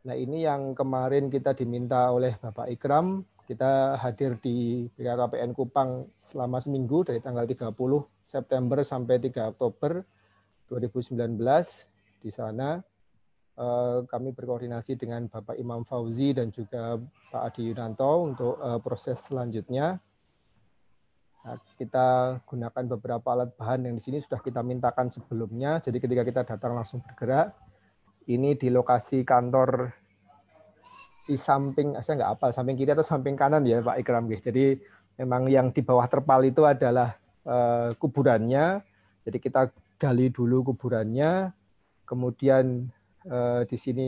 Nah ini yang kemarin kita diminta oleh Bapak Ikram, kita hadir di BKKPN Kupang selama seminggu dari tanggal 30 September sampai 3 Oktober 2019 di sana. Eh, kami berkoordinasi dengan Bapak Imam Fauzi dan juga Pak Adi Yunanto untuk eh, proses selanjutnya. Nah, kita gunakan beberapa alat bahan yang di sini sudah kita mintakan sebelumnya. Jadi ketika kita datang langsung bergerak, ini di lokasi kantor di samping, eh, saya nggak apa, samping kiri atau samping kanan ya Pak Ikram. Jadi memang yang di bawah terpal itu adalah eh, kuburannya. Jadi kita gali dulu kuburannya, kemudian eh, di sini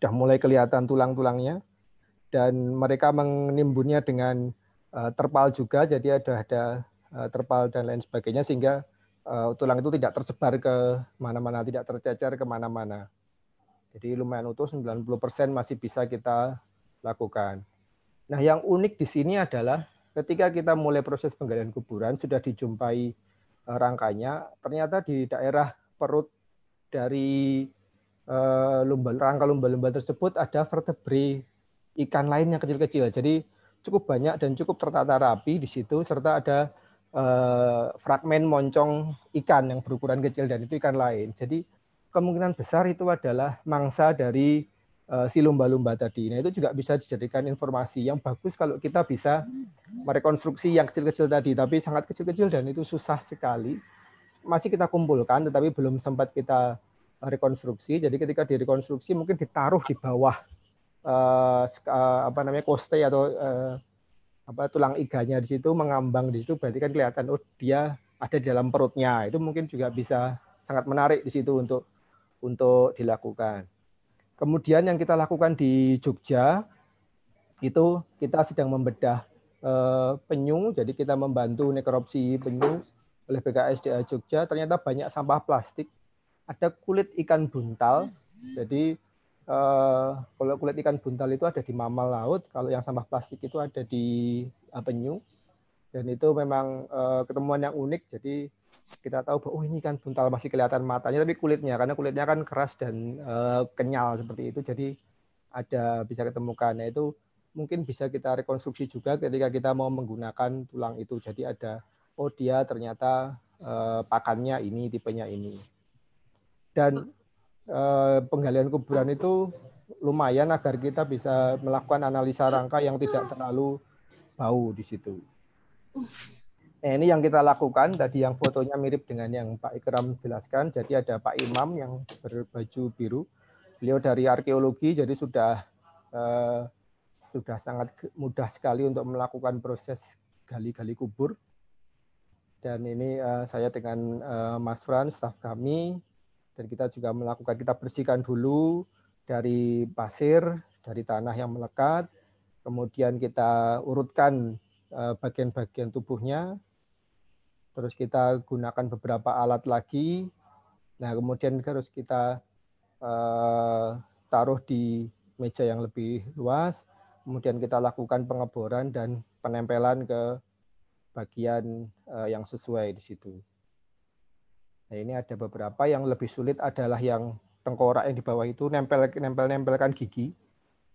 sudah mulai kelihatan tulang-tulangnya dan mereka menimbunnya dengan terpal juga, jadi ada ada terpal dan lain sebagainya sehingga Eh, tulang itu tidak tersebar ke mana-mana, tidak tercecer ke mana-mana. Jadi lumayan utuh 90% masih bisa kita lakukan. Nah, yang unik di sini adalah ketika kita mulai proses penggalian kuburan sudah dijumpai eh, rangkanya, ternyata di daerah perut dari eh, lumba, rangka lumba-lumba tersebut ada vertebrae ikan lain yang kecil-kecil. Jadi cukup banyak dan cukup tertata rapi di situ serta ada eh, fragmen moncong ikan yang berukuran kecil dan itu ikan lain. Jadi kemungkinan besar itu adalah mangsa dari eh, si lumba-lumba tadi. Nah itu juga bisa dijadikan informasi yang bagus kalau kita bisa merekonstruksi yang kecil-kecil tadi. Tapi sangat kecil-kecil dan itu susah sekali. Masih kita kumpulkan tetapi belum sempat kita rekonstruksi. Jadi ketika direkonstruksi mungkin ditaruh di bawah eh, apa namanya koste atau eh, apa tulang iganya di situ mengambang di situ berarti kan kelihatan oh dia ada di dalam perutnya itu mungkin juga bisa sangat menarik di situ untuk untuk dilakukan. Kemudian yang kita lakukan di Jogja itu kita sedang membedah eh, penyu jadi kita membantu nekropsi penyu oleh BKSDA Jogja ternyata banyak sampah plastik ada kulit ikan buntal jadi Eh, kalau kulit ikan buntal itu ada di mamal laut, kalau yang sampah plastik itu ada di eh, penyu. Dan itu memang eh, ketemuan yang unik. Jadi kita tahu bahwa oh ini ikan buntal masih kelihatan matanya, tapi kulitnya karena kulitnya kan keras dan kenyal seperti itu. Jadi ada bisa ketemukan. Nah, itu mungkin bisa kita rekonstruksi juga ketika kita mau menggunakan tulang itu. Jadi ada oh dia ternyata pakannya ini, tipenya ini. Dan Eh, penggalian kuburan itu lumayan agar kita bisa melakukan analisa rangka yang tidak terlalu bau di situ. Nah, ini yang kita lakukan tadi yang fotonya mirip dengan yang Pak Ikram jelaskan. Jadi ada Pak Imam yang berbaju biru. Beliau dari arkeologi jadi sudah eh, sudah sangat mudah sekali untuk melakukan proses gali-gali kubur. Dan ini eh, saya dengan eh, Mas Fran, staf kami dan kita juga melakukan kita bersihkan dulu dari pasir, dari tanah yang melekat, kemudian kita urutkan eh, bagian-bagian tubuhnya, terus kita gunakan beberapa alat lagi, nah kemudian harus kita eh, taruh di meja yang lebih luas, kemudian kita lakukan pengeboran dan penempelan ke bagian eh, yang sesuai di situ. Nah, ini ada beberapa yang lebih sulit adalah yang tengkorak yang di bawah itu nempel nempel nempelkan gigi.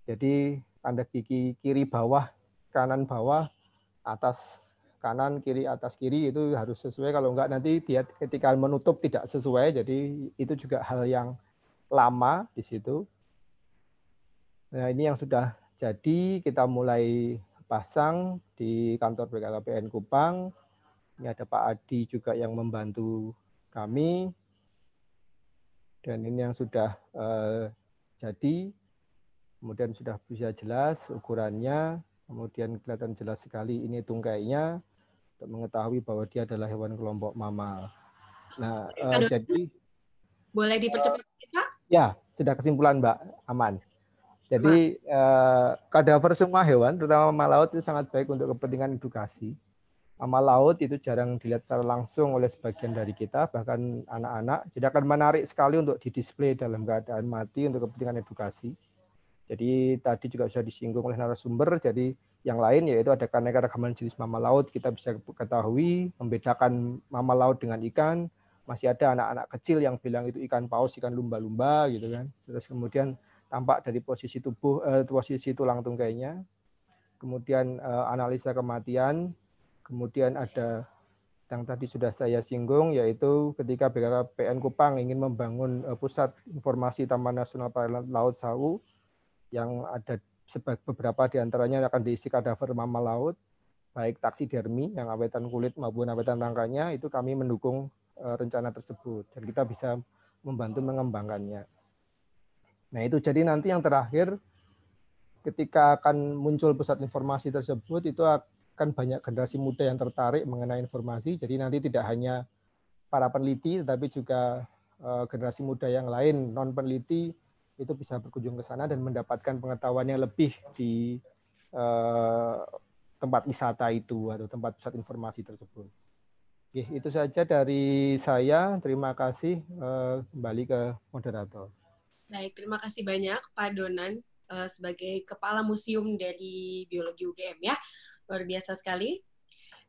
Jadi tanda gigi kiri bawah, kanan bawah, atas kanan kiri atas kiri itu harus sesuai kalau enggak nanti dia ketika menutup tidak sesuai jadi itu juga hal yang lama di situ nah ini yang sudah jadi kita mulai pasang di kantor BKKBN Kupang ini ada Pak Adi juga yang membantu kami dan ini yang sudah uh, jadi kemudian sudah bisa jelas ukurannya kemudian kelihatan jelas sekali ini tungkainya untuk mengetahui bahwa dia adalah hewan kelompok mamal. Nah, eh, Aduh, jadi boleh dipercepat eh, Pak? Ya, sudah kesimpulan Mbak, aman. Jadi uh, kadaver semua hewan, terutama mamal laut itu sangat baik untuk kepentingan edukasi amal laut itu jarang dilihat secara langsung oleh sebagian dari kita, bahkan anak-anak. Jadi akan menarik sekali untuk didisplay dalam keadaan mati untuk kepentingan edukasi. Jadi tadi juga sudah disinggung oleh narasumber, jadi yang lain yaitu ada keanekaragaman jenis mama laut kita bisa ketahui membedakan mama laut dengan ikan masih ada anak-anak kecil yang bilang itu ikan paus ikan lumba-lumba gitu kan terus kemudian tampak dari posisi tubuh eh, posisi tulang tungkainya. kemudian eh, analisa kematian Kemudian ada yang tadi sudah saya singgung yaitu ketika BKKBN Kupang ingin membangun eh, pusat informasi Taman Nasional Laut Sawu yang ada beberapa diantaranya akan diisi kadaver mama laut baik taksidermi yang awetan kulit maupun awetan rangkanya itu kami mendukung eh, rencana tersebut dan kita bisa membantu mengembangkannya. Nah itu jadi nanti yang terakhir ketika akan muncul pusat informasi tersebut itu akan banyak generasi muda yang tertarik mengenai informasi. Jadi nanti tidak hanya para peneliti, tetapi juga eh, generasi muda yang lain non peneliti itu bisa berkunjung ke sana dan mendapatkan pengetahuan yang lebih di eh, tempat wisata itu atau tempat pusat informasi tersebut. Oke, itu saja dari saya. Terima kasih eh, kembali ke moderator. Baik, terima kasih banyak Pak Donan sebagai kepala museum dari biologi UGM ya luar biasa sekali.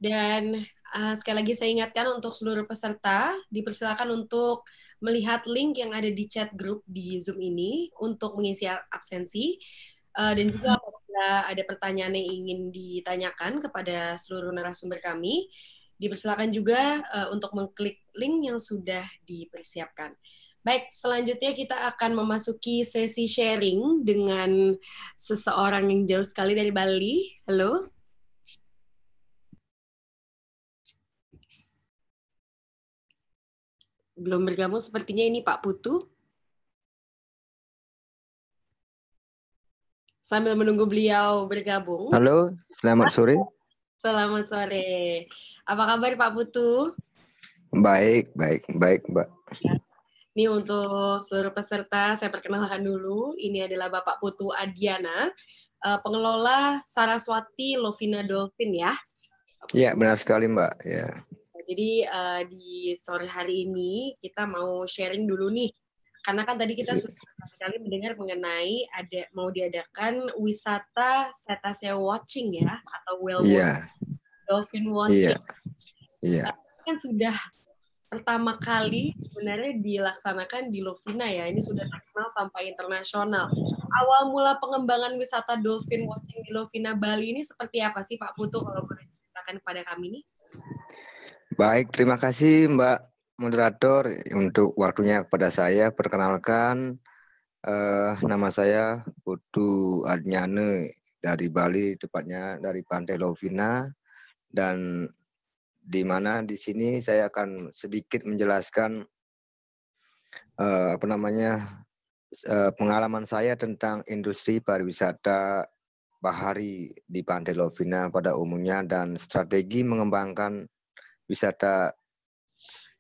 Dan uh, sekali lagi saya ingatkan untuk seluruh peserta, dipersilakan untuk melihat link yang ada di chat grup di Zoom ini untuk mengisi absensi. Uh, dan juga apabila ada pertanyaan yang ingin ditanyakan kepada seluruh narasumber kami, dipersilakan juga uh, untuk mengklik link yang sudah dipersiapkan. Baik, selanjutnya kita akan memasuki sesi sharing dengan seseorang yang jauh sekali dari Bali. Halo. belum bergabung sepertinya ini Pak Putu. Sambil menunggu beliau bergabung. Halo, selamat sore. Selamat sore. Apa kabar Pak Putu? Baik, baik, baik, Mbak. Ya. Ini untuk seluruh peserta saya perkenalkan dulu. Ini adalah Bapak Putu Adiana, eh, pengelola Saraswati Lovina Dolphin ya. Iya, benar sekali Mbak. Ya. Jadi uh, di sore hari ini kita mau sharing dulu nih karena kan tadi kita iya. sudah sekali mendengar mengenai ada mau diadakan wisata cetacea watching ya atau whale yeah. dolphin watching. Yeah. Yeah. kan sudah pertama kali sebenarnya dilaksanakan di Lovina ya. Ini sudah terkenal sampai internasional. Awal mula pengembangan wisata dolphin watching di Lovina Bali ini seperti apa sih Pak Putu kalau boleh ceritakan kepada kami nih? Baik, terima kasih Mbak moderator untuk waktunya kepada saya. Perkenalkan eh, nama saya Putu Adnyane dari Bali, tepatnya dari Pantai Lovina dan di mana di sini saya akan sedikit menjelaskan eh, apa namanya eh, pengalaman saya tentang industri pariwisata bahari di Pantai Lovina pada umumnya dan strategi mengembangkan wisata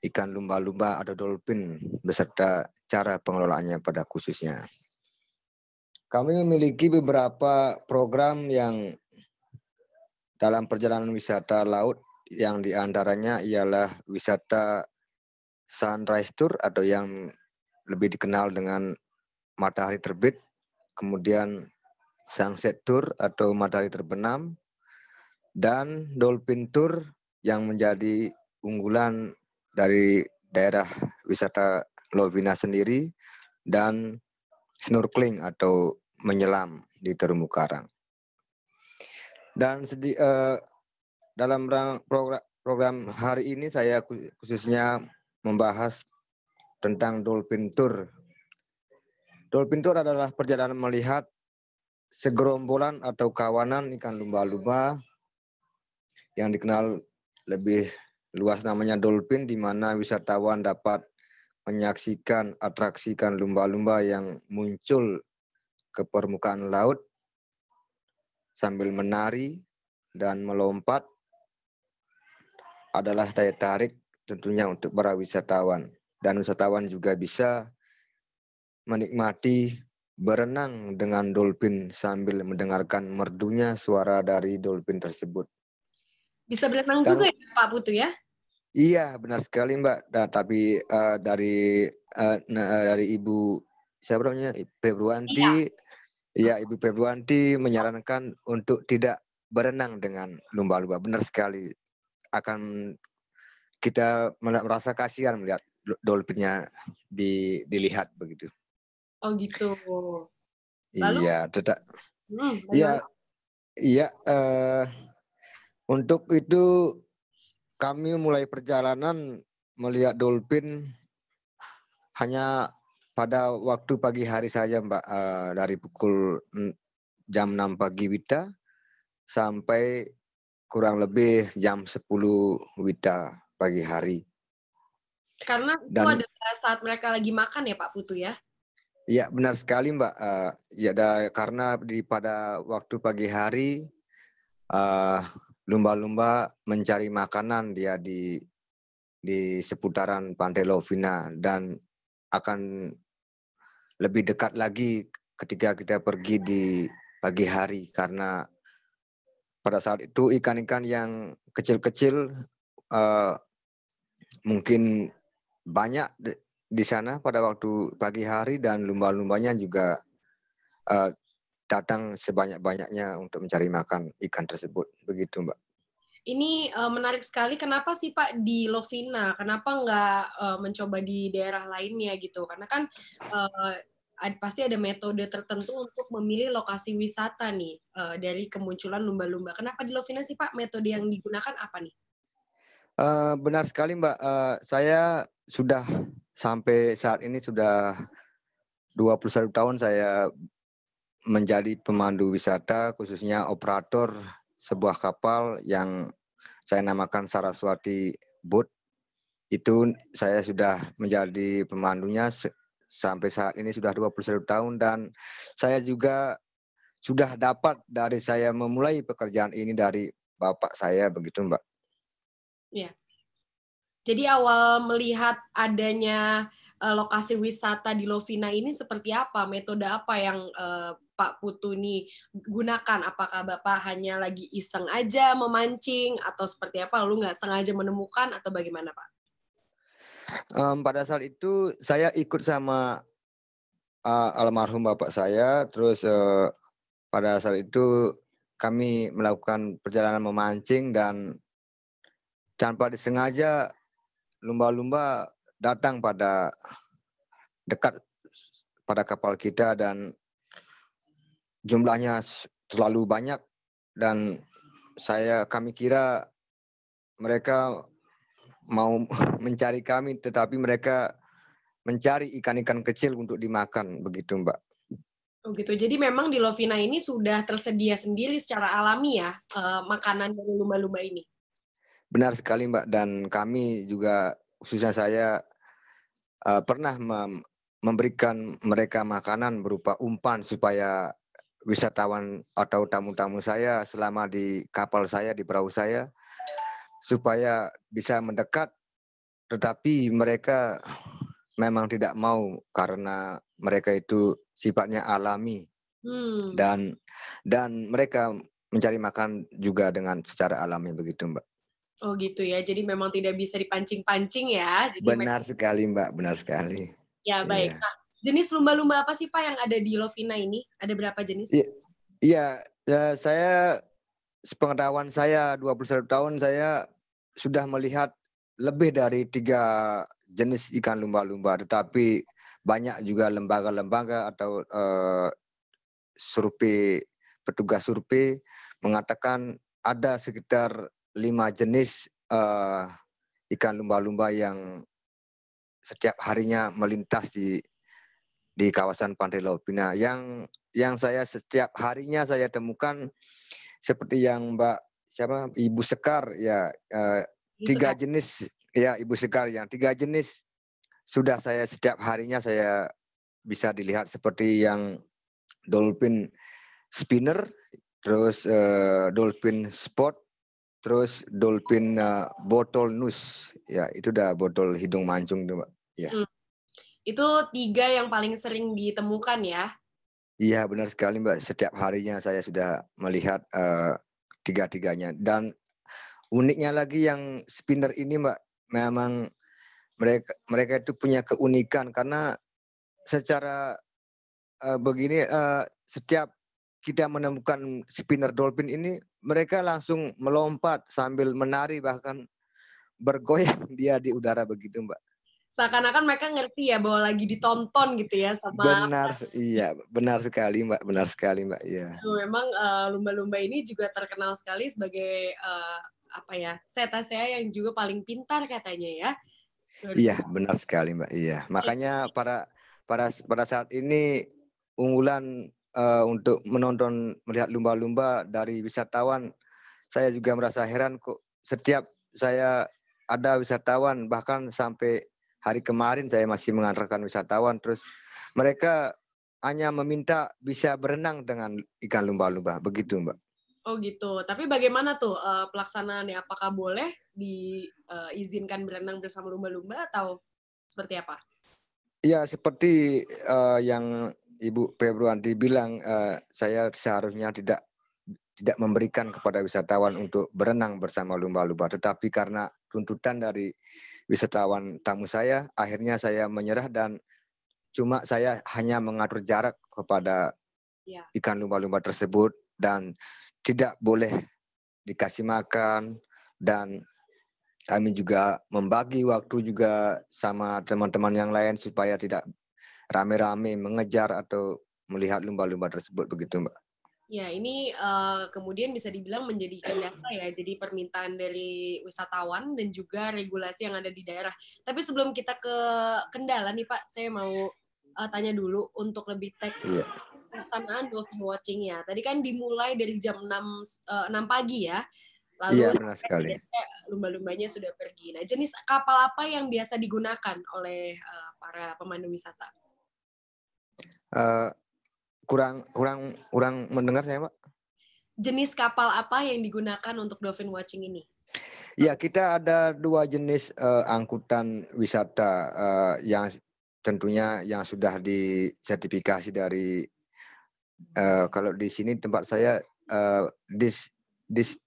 ikan lumba-lumba atau dolphin beserta cara pengelolaannya pada khususnya. Kami memiliki beberapa program yang dalam perjalanan wisata laut yang diantaranya ialah wisata sunrise tour atau yang lebih dikenal dengan matahari terbit, kemudian sunset tour atau matahari terbenam, dan dolphin tour yang menjadi unggulan dari daerah wisata Lovina sendiri dan snorkeling atau menyelam di terumbu karang. Dan sedi, eh, dalam program, program hari ini saya khususnya membahas tentang dolphin tour. Dolphin tour adalah perjalanan melihat segerombolan atau kawanan ikan lumba-lumba yang dikenal lebih luas namanya dolphin di mana wisatawan dapat menyaksikan atraksikan lumba-lumba yang muncul ke permukaan laut sambil menari dan melompat adalah daya tarik tentunya untuk para wisatawan dan wisatawan juga bisa menikmati berenang dengan dolphin sambil mendengarkan merdunya suara dari dolphin tersebut. Bisa berenang Dan, juga ya Pak Putu ya? Iya benar sekali Mbak. Nah, tapi uh, dari uh, nah, dari Ibu siapa namanya Februanti, iya. ya Ibu Februanti menyarankan untuk tidak berenang dengan lumba-lumba. Benar sekali. Akan kita merasa kasihan melihat dolpinnya di, dilihat begitu. Oh gitu. Iya, lalu? Iya, tetap. Hmm, iya, iya. Uh, untuk itu kami mulai perjalanan melihat dolphin hanya pada waktu pagi hari saja Mbak eh, dari pukul jam 6 pagi Wita sampai kurang lebih jam 10 Wita pagi hari. Karena itu Dan, adalah saat mereka lagi makan ya Pak Putu ya? Iya benar sekali Mbak. Uh, ya karena di pada waktu pagi hari eh, lumba-lumba mencari makanan dia di di seputaran Pantai Lovina dan akan lebih dekat lagi ketika kita pergi di pagi hari karena pada saat itu ikan-ikan yang kecil-kecil uh, mungkin banyak di sana pada waktu pagi hari dan lumba-lumbanya juga uh, datang sebanyak-banyaknya untuk mencari makan ikan tersebut. Begitu, Mbak. Ini uh, menarik sekali. Kenapa sih Pak di Lovina? Kenapa nggak uh, mencoba di daerah lainnya gitu? Karena kan uh, ad, pasti ada metode tertentu untuk memilih lokasi wisata nih uh, dari kemunculan lumba-lumba. Kenapa di Lovina sih Pak? Metode yang digunakan apa nih? Uh, benar sekali Mbak. Uh, saya sudah sampai saat ini sudah 21 tahun saya menjadi pemandu wisata khususnya operator sebuah kapal yang saya namakan Saraswati Boat itu saya sudah menjadi pemandunya sampai saat ini sudah 21 tahun dan saya juga sudah dapat dari saya memulai pekerjaan ini dari bapak saya begitu Mbak. Ya. Jadi awal melihat adanya uh, lokasi wisata di Lovina ini seperti apa, metode apa yang uh, Pak Putu ini gunakan? Apakah Bapak hanya lagi iseng aja memancing atau seperti apa? Lalu nggak sengaja menemukan atau bagaimana Pak? Um, pada saat itu saya ikut sama uh, almarhum bapak saya, terus uh, pada saat itu kami melakukan perjalanan memancing dan tanpa disengaja lumba-lumba datang pada dekat pada kapal kita dan jumlahnya terlalu banyak dan saya kami kira mereka mau mencari kami tetapi mereka mencari ikan-ikan kecil untuk dimakan begitu Mbak. Oh gitu. Jadi memang di Lovina ini sudah tersedia sendiri secara alami ya eh, makanan dari lumba-lumba ini. Benar sekali Mbak dan kami juga khususnya saya uh, pernah mem memberikan mereka makanan berupa umpan supaya wisatawan atau tamu-tamu saya selama di kapal saya di perahu saya supaya bisa mendekat tetapi mereka memang tidak mau karena mereka itu sifatnya alami hmm. dan dan mereka mencari makan juga dengan secara alami begitu mbak Oh gitu ya, jadi memang tidak bisa dipancing-pancing ya. Jadi benar sekali Mbak, benar sekali. Ya iya. baik. Ya. Nah, jenis lumba-lumba apa sih Pak yang ada di Lovina ini? Ada berapa jenis? Iya, iya ya, saya sepengetahuan saya 21 tahun saya sudah melihat lebih dari tiga jenis ikan lumba-lumba, tetapi banyak juga lembaga-lembaga atau uh, survei petugas survei mengatakan ada sekitar lima jenis uh, ikan lumba-lumba yang setiap harinya melintas di di kawasan pantai laut Pina. Yang yang saya setiap harinya saya temukan seperti yang Mbak siapa Ibu Sekar ya uh, tiga Sekar. jenis ya Ibu Sekar yang tiga jenis sudah saya setiap harinya saya bisa dilihat seperti yang dolphin spinner, terus uh, dolphin spot, Terus dolphin uh, botol nus, ya itu udah botol hidung mancung tuh, Ya. Hmm. Itu tiga yang paling sering ditemukan ya? Iya benar sekali Mbak. Setiap harinya saya sudah melihat uh, tiga-tiganya. Dan uniknya lagi yang spinner ini Mbak, memang mereka mereka itu punya keunikan karena secara uh, begini uh, setiap kita menemukan spinner dolphin ini mereka langsung melompat sambil menari bahkan bergoyang dia di udara begitu mbak seakan-akan mereka ngerti ya bahwa lagi ditonton gitu ya sama benar iya benar sekali mbak benar sekali mbak iya memang lumba eh, lumba-lumba ini juga terkenal sekali sebagai uh, apa ya seta saya yang juga paling pintar katanya ya iya benar sekali mbak iya makanya iya. para para pada saat ini unggulan uh, untuk menonton melihat lumba-lumba dari wisatawan saya juga merasa heran kok setiap saya ada wisatawan bahkan sampai hari kemarin saya masih mengantarkan wisatawan terus mereka hanya meminta bisa berenang dengan ikan lumba-lumba begitu mbak oh gitu tapi bagaimana tuh uh, pelaksanaannya apakah boleh diizinkan eh, uh, berenang bersama lumba-lumba atau seperti apa ya seperti uh, yang Ibu Februanti bilang uh, saya seharusnya tidak tidak memberikan kepada wisatawan untuk berenang bersama lumba-lumba, tetapi karena tuntutan dari wisatawan tamu saya, akhirnya saya menyerah dan cuma saya hanya mengatur jarak kepada ya. ikan lumba-lumba tersebut dan tidak boleh dikasih makan dan kami juga membagi waktu juga sama teman-teman yang lain supaya tidak rame-rame mengejar atau melihat lumba-lumba tersebut begitu Mbak? Ya, ini uh, kemudian bisa dibilang menjadi kendala ya, jadi permintaan dari wisatawan dan juga regulasi yang ada di daerah. Tapi sebelum kita ke kendala nih Pak, saya mau uh, tanya dulu untuk lebih teknis. Yeah pelaksanaan dolphin watching ya. Tadi kan dimulai dari jam 6 uh, 6 pagi ya. Lalu iya, benar sekali. lumba-lumbanya sudah pergi. Nah, jenis kapal apa yang biasa digunakan oleh uh, para pemandu wisata? Eh, kurang kurang kurang mendengar saya pak jenis kapal apa yang digunakan untuk dolphin watching ini ya kita ada dua jenis uh, angkutan wisata uh, yang tentunya yang sudah disertifikasi dari uh, kalau di sini tempat saya uh, dis dis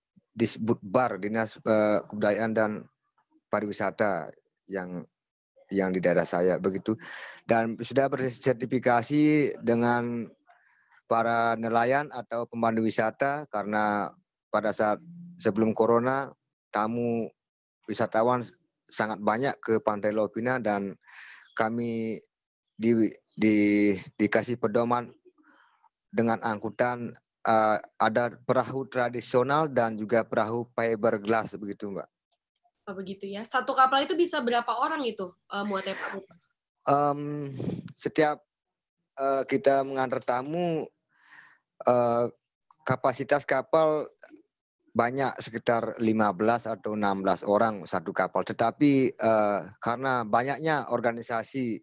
bar dinas uh, kebudayaan dan pariwisata yang yang di daerah saya begitu dan sudah bersertifikasi dengan para nelayan atau pemandu wisata karena pada saat sebelum corona tamu wisatawan sangat banyak ke Pantai Lovina dan kami di, di dikasih pedoman dengan angkutan uh, ada perahu tradisional dan juga perahu fiberglass begitu Mbak begitu ya. Satu kapal itu bisa berapa orang itu uh, muatnya Pak? Um, setiap uh, kita mengantar tamu uh, kapasitas kapal banyak sekitar 15 atau 16 orang satu kapal. Tetapi uh, karena banyaknya organisasi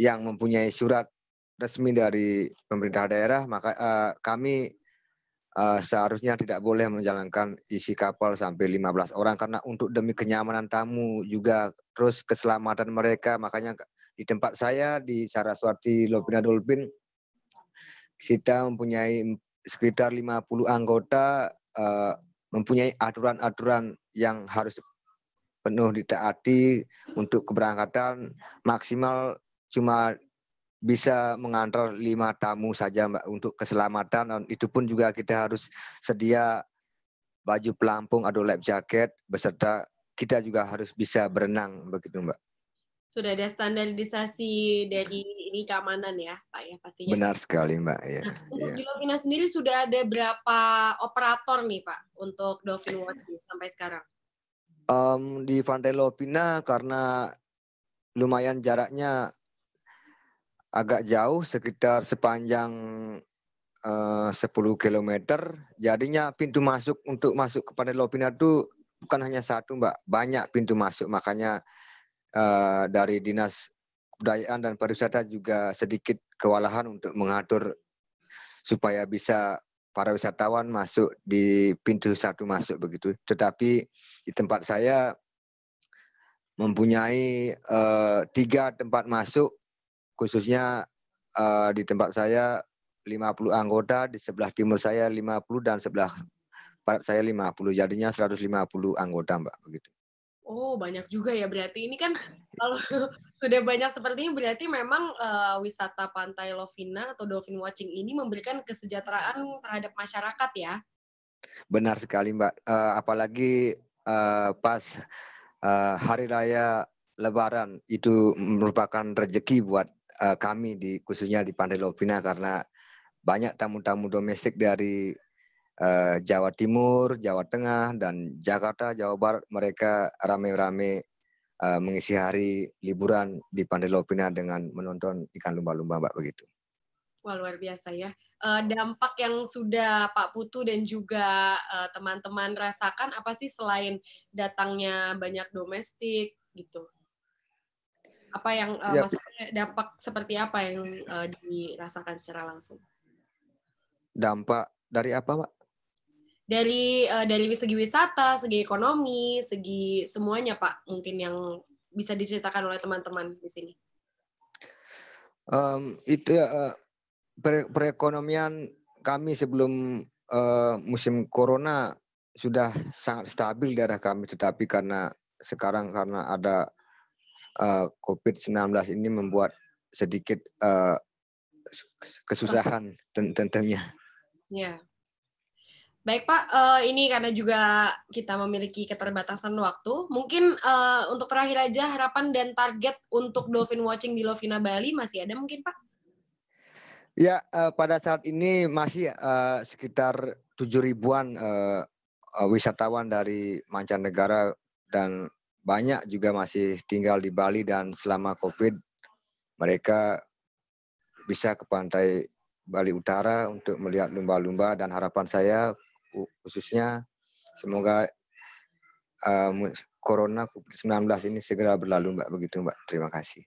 yang mempunyai surat resmi dari pemerintah daerah, maka uh, kami Eh, seharusnya tidak boleh menjalankan isi kapal sampai 15 orang karena untuk demi kenyamanan tamu juga terus keselamatan mereka makanya di tempat saya di Saraswati Lopina Dolphin kita mempunyai sekitar 50 anggota uh, mempunyai aturan-aturan yang harus penuh ditaati untuk keberangkatan maksimal cuma bisa mengantar lima tamu saja Mbak untuk keselamatan dan itu pun juga kita harus sedia baju pelampung atau lab jacket beserta kita juga harus bisa berenang begitu Mbak. Sudah ada standarisasi dari ini keamanan ya Pak ya pastinya. Benar sekali Mbak ya. Nah, untuk ya. di Lovina sendiri sudah ada berapa operator nih Pak untuk dolphin Watch sampai sekarang? Um, di Pantai Lovina karena lumayan jaraknya agak jauh sekitar sepanjang uh, 10 km. Jadinya pintu masuk untuk masuk ke kepada Lopina itu bukan hanya satu, Mbak. Banyak pintu masuk. Makanya uh, dari Dinas Kebudayaan dan Pariwisata juga sedikit kewalahan untuk mengatur supaya bisa para wisatawan masuk di pintu satu masuk begitu. Tetapi di tempat saya mempunyai uh, tiga tempat masuk khususnya uh, di tempat saya 50 anggota, di sebelah timur saya 50 dan sebelah barat saya 50. Jadinya 150 anggota, Mbak, begitu. Oh, banyak juga ya berarti. Ini kan kalau sudah banyak seperti ini berarti memang uh, wisata pantai Lovina atau dolphin watching ini memberikan kesejahteraan terhadap masyarakat ya. Benar sekali, Mbak. Uh, apalagi uh, pas uh, hari raya lebaran itu merupakan rezeki buat uh, kami di khususnya di Pantai Lovina karena banyak tamu-tamu domestik dari uh, Jawa Timur, Jawa Tengah dan Jakarta, Jawa Barat mereka rame-rame uh, mengisi hari liburan di Pantai Lovina dengan menonton ikan lumba-lumba Mbak begitu. Wah luar biasa ya. Uh, dampak yang sudah Pak Putu dan juga teman-teman uh, rasakan apa sih selain datangnya banyak domestik gitu? apa yang uh, ya. maksudnya dampak seperti apa yang uh, dirasakan secara langsung? Dampak dari apa, Pak? Dari uh, dari segi wisata, segi ekonomi, segi semuanya, Pak. Mungkin yang bisa diceritakan oleh teman-teman di sini. Um, itu uh, per perekonomian kami sebelum uh, musim corona sudah sangat stabil daerah kami, tetapi karena sekarang karena ada uh, eh, COVID-19 ini membuat sedikit uh, kesusahan tentunya. Ya. Baik Pak, uh, ini karena juga kita memiliki keterbatasan waktu, mungkin uh, untuk terakhir aja harapan dan target untuk Dolphin Watching di Lovina Bali masih ada mungkin Pak? Ya, uh, pada saat ini masih uh, sekitar tujuh ribuan uh, wisatawan dari mancanegara dan banyak juga masih tinggal di Bali dan selama COVID mereka bisa ke pantai Bali Utara untuk melihat lumba-lumba dan harapan saya khususnya semoga uh, corona 19 ini segera berlalu Mbak begitu Mbak. Terima kasih.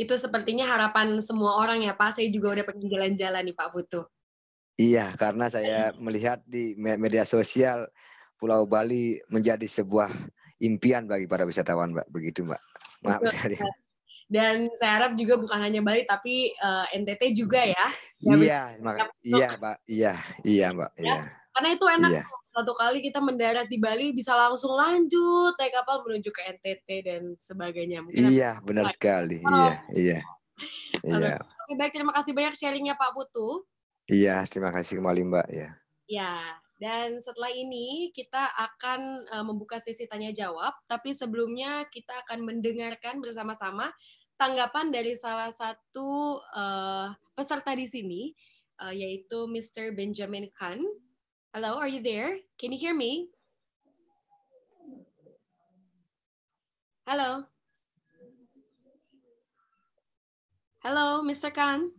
Itu sepertinya harapan semua orang ya Pak. Saya juga udah pergi jalan-jalan nih Pak Butuh. Iya, karena saya melihat di media sosial Pulau Bali menjadi sebuah impian bagi para wisatawan, Mbak. Begitu, Mbak. Maaf sekali. Dan saya harap juga bukan hanya Bali tapi uh, eh, NTT juga ya. Iya, Mbak. iya, Mbak. Iya, iya, Mbak. Ya, iya. Karena itu enak iya. satu kali kita mendarat di Bali bisa langsung lanjut naik kapal menuju ke NTT dan sebagainya. Mungkin iya, benar apa? sekali. Oh. Iya, iya. Iya. Oke, iya. baik terima kasih banyak sharingnya Pak Putu. Iya, terima kasih kembali Mbak ya. Ya, dan setelah ini kita akan eh, membuka sesi tanya jawab, tapi sebelumnya kita akan mendengarkan bersama-sama tanggapan dari salah satu uh, peserta di sini, uh, yaitu Mr. Benjamin Khan. Hello, are you there? Can you hear me? Hello. Hello, Mr. Khan.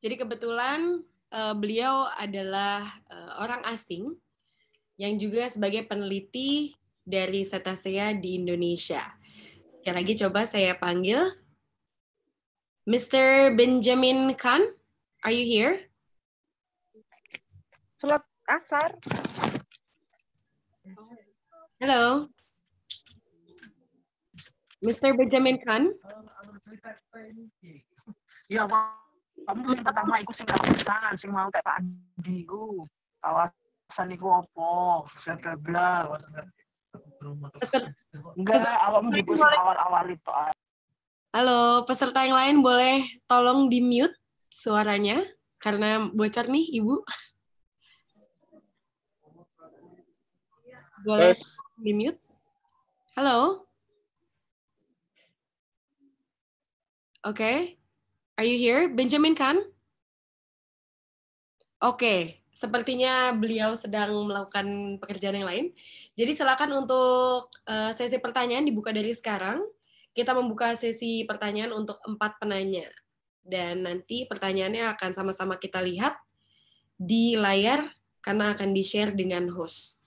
Jadi kebetulan uh, beliau adalah uh, orang asing yang juga sebagai peneliti dari Cetacea di Indonesia. Sekali lagi coba saya panggil Mr. Benjamin Khan. Are you here? Selamat asar. Hello. Mr. Benjamin Khan. Ya, kamu yang pertama iku sing kawasan sing mau kayak Pak Andi iku kawasan iku opo bla bla bla enggak awak mendukung awal-awal itu Halo, peserta yang lain boleh tolong di-mute suaranya karena bocor nih, Ibu. Boleh yes. di-mute? Halo? Oke. Okay. Are you here? Benjamin Khan? Oke, okay. sepertinya beliau sedang melakukan pekerjaan yang lain. Jadi silakan untuk eh, sesi pertanyaan dibuka dari sekarang. Kita membuka sesi pertanyaan untuk empat penanya. Dan nanti pertanyaannya akan sama-sama kita lihat di layar karena akan di-share dengan host.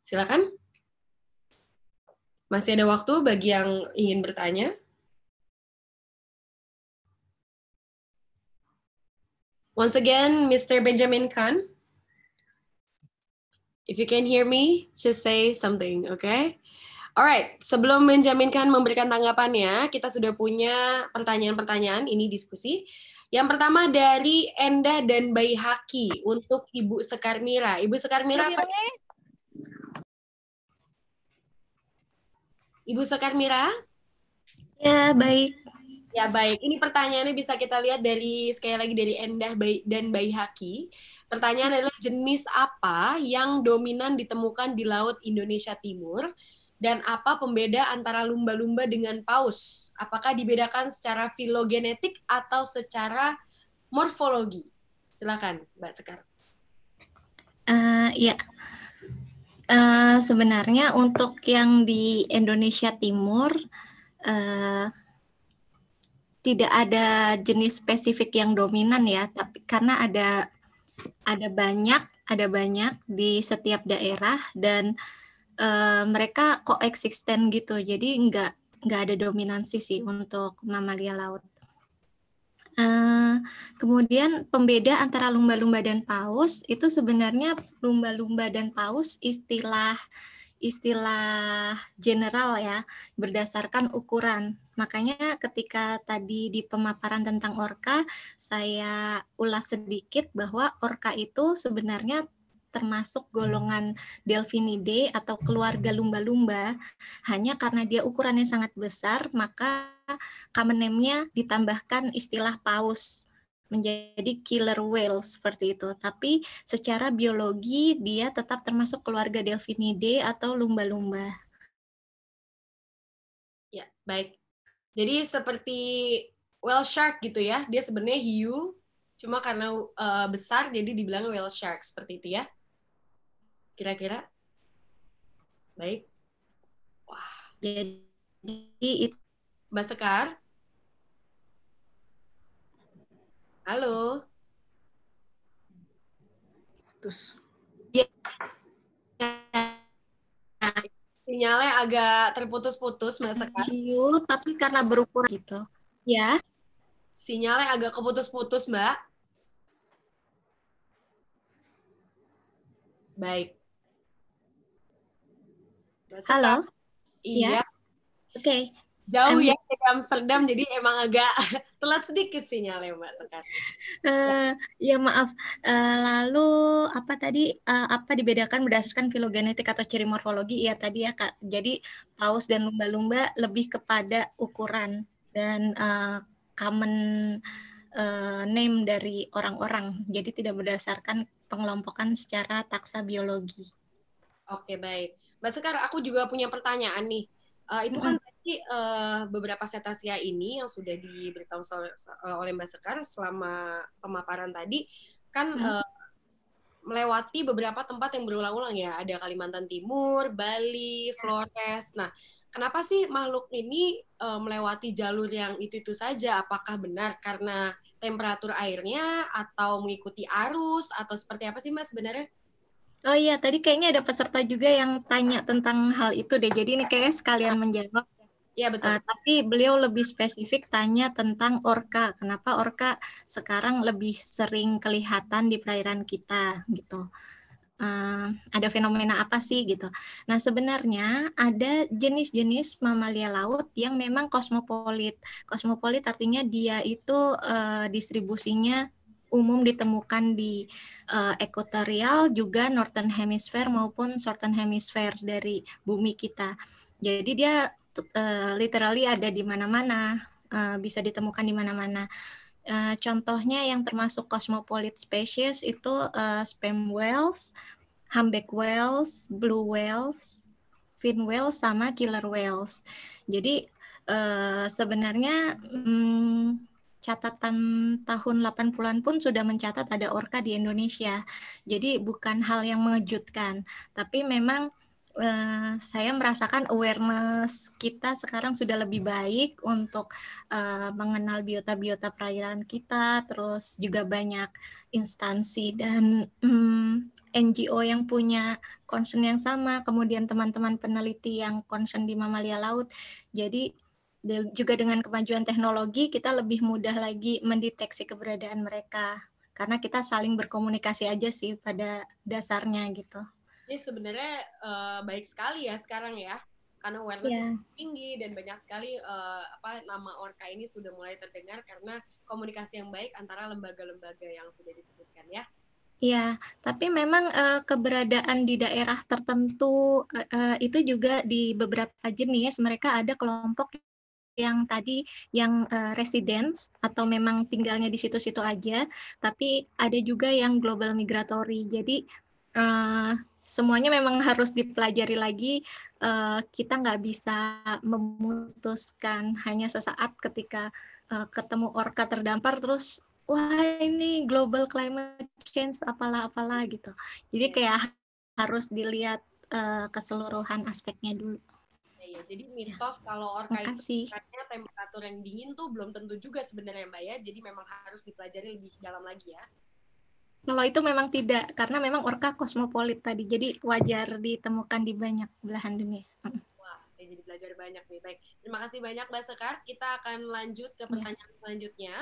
Silakan. Masih ada waktu bagi yang ingin bertanya. Once again, Mr. Benjamin Khan. If you can hear me, just say something, okay? Alright, sebelum Benjamin Khan memberikan tanggapannya, kita sudah punya pertanyaan-pertanyaan, ini diskusi. Yang pertama dari Enda dan Bayi Haki untuk Ibu Sekarmira. Ibu Sekarmira, apa? Ibu Sekarmira? Ya, baik. Ya baik, ini pertanyaannya bisa kita lihat dari sekali lagi dari Endah dan Bayi Haki. Pertanyaan adalah jenis apa yang dominan ditemukan di laut Indonesia Timur dan apa pembeda antara lumba-lumba dengan paus? Apakah dibedakan secara filogenetik atau secara morfologi? Silakan, Mbak Sekar. Uh, ya, uh, sebenarnya untuk yang di Indonesia Timur. Uh, tidak ada jenis spesifik yang dominan ya, tapi karena ada ada banyak, ada banyak di setiap daerah dan e, mereka koeksisten gitu. Jadi nggak nggak ada dominansi sih untuk mamalia laut. Uh, kemudian pembeda antara lumba-lumba dan paus itu sebenarnya lumba-lumba dan paus istilah istilah general ya berdasarkan ukuran. Makanya ketika tadi di pemaparan tentang orka saya ulas sedikit bahwa orka itu sebenarnya termasuk golongan Delphinidae atau keluarga lumba-lumba. Hanya karena dia ukurannya sangat besar, maka kamenemnya ditambahkan istilah paus menjadi killer whale seperti itu. Tapi secara biologi dia tetap termasuk keluarga Delphinidae atau lumba-lumba. Ya, baik. Jadi seperti whale shark gitu ya. Dia sebenarnya hiu, cuma karena uh, besar jadi dibilang whale shark seperti itu ya. Kira-kira. Baik. Wah. Jadi itu Mbak Sekar, Halo. Terus. Ya. Sinyalnya agak terputus-putus Mas Sekar. tapi karena berukuran gitu. Ya. Sinyalnya agak keputus-putus, Mbak. Baik. Halo. Iya. iya. Oke jauh ya dari Amsterdam jadi emang agak telat sedikit sinyalnya mbak sekarang. Uh, ya maaf. Uh, lalu apa tadi uh, apa dibedakan berdasarkan filogenetik atau ciri morfologi? Iya tadi ya kak. Jadi paus dan lumba-lumba lebih kepada ukuran dan uh, common uh, name dari orang-orang. Jadi tidak berdasarkan pengelompokan secara taksa biologi. Oke baik. Mbak Sekar, aku juga punya pertanyaan nih Uh, itu kan tadi uh, eh, beberapa setasia ini yang sudah diberitahu so eh, oleh Mbak Sekar selama pemaparan tadi kan uh, melewati beberapa tempat yang berulang-ulang ya. Ada Kalimantan Timur, Bali, iya. Flores. Nah, kenapa sih makhluk ini uh, melewati jalur yang itu-itu saja? Apakah benar karena temperatur airnya atau mengikuti arus atau seperti apa sih Mas sebenarnya? Oh iya, tadi kayaknya ada peserta juga yang tanya tentang hal itu deh. Jadi ini kayak sekalian menjawab. Iya betul. Uh, tapi beliau lebih spesifik tanya tentang orka. Kenapa orka sekarang lebih sering kelihatan di perairan kita gitu? Uh, ada fenomena apa sih gitu? Nah sebenarnya ada jenis-jenis mamalia laut yang memang kosmopolit. Kosmopolit artinya dia itu uh, distribusinya umum ditemukan di uh, ekuatorial juga northern hemisphere maupun southern hemisphere dari bumi kita. Jadi dia uh, literally ada di mana-mana, uh, bisa ditemukan di mana-mana. Uh, contohnya yang termasuk cosmopolite species itu uh, sperm whales, humpback whales, blue whales, fin whales sama killer whales. Jadi uh, sebenarnya hmm, catatan tahun 80-an pun sudah mencatat ada orka di Indonesia. Jadi bukan hal yang mengejutkan, tapi memang eh, saya merasakan awareness kita sekarang sudah lebih baik untuk eh, mengenal biota-biota perairan kita, terus juga banyak instansi dan hmm, NGO yang punya concern yang sama, kemudian teman-teman peneliti yang concern di mamalia laut. Jadi dan juga dengan kemajuan teknologi kita lebih mudah lagi mendeteksi keberadaan mereka karena kita saling berkomunikasi aja sih pada dasarnya gitu. ini sebenarnya uh, baik sekali ya sekarang ya karena awareness yeah. Iya. tinggi dan banyak sekali uh, apa nama Orca ini sudah mulai terdengar karena komunikasi yang baik antara lembaga-lembaga yang sudah disebutkan ya. Iya, tapi memang uh, keberadaan di daerah tertentu uh, uh, itu juga di beberapa jenis mereka ada kelompok yang tadi yang uh, residence atau memang tinggalnya di situ-situ aja, tapi ada juga yang global migratory. Jadi uh, semuanya memang harus dipelajari lagi. Uh, kita nggak bisa memutuskan hanya sesaat ketika uh, ketemu orka terdampar terus wah ini global climate change apalah apalah gitu. Jadi kayak harus dilihat uh, keseluruhan aspeknya dulu ya. Jadi mitos ya, kalau orka Makasih. itu temperatur yang dingin tuh belum tentu juga sebenarnya Mbak ya. Jadi memang harus dipelajari lebih dalam lagi ya. Kalau itu memang tidak, karena memang orka kosmopolit tadi, jadi wajar ditemukan di banyak belahan dunia. Wah, saya jadi belajar banyak nih. Baik, terima kasih banyak Mbak Sekar. Kita akan lanjut ke iya. pertanyaan ya. selanjutnya,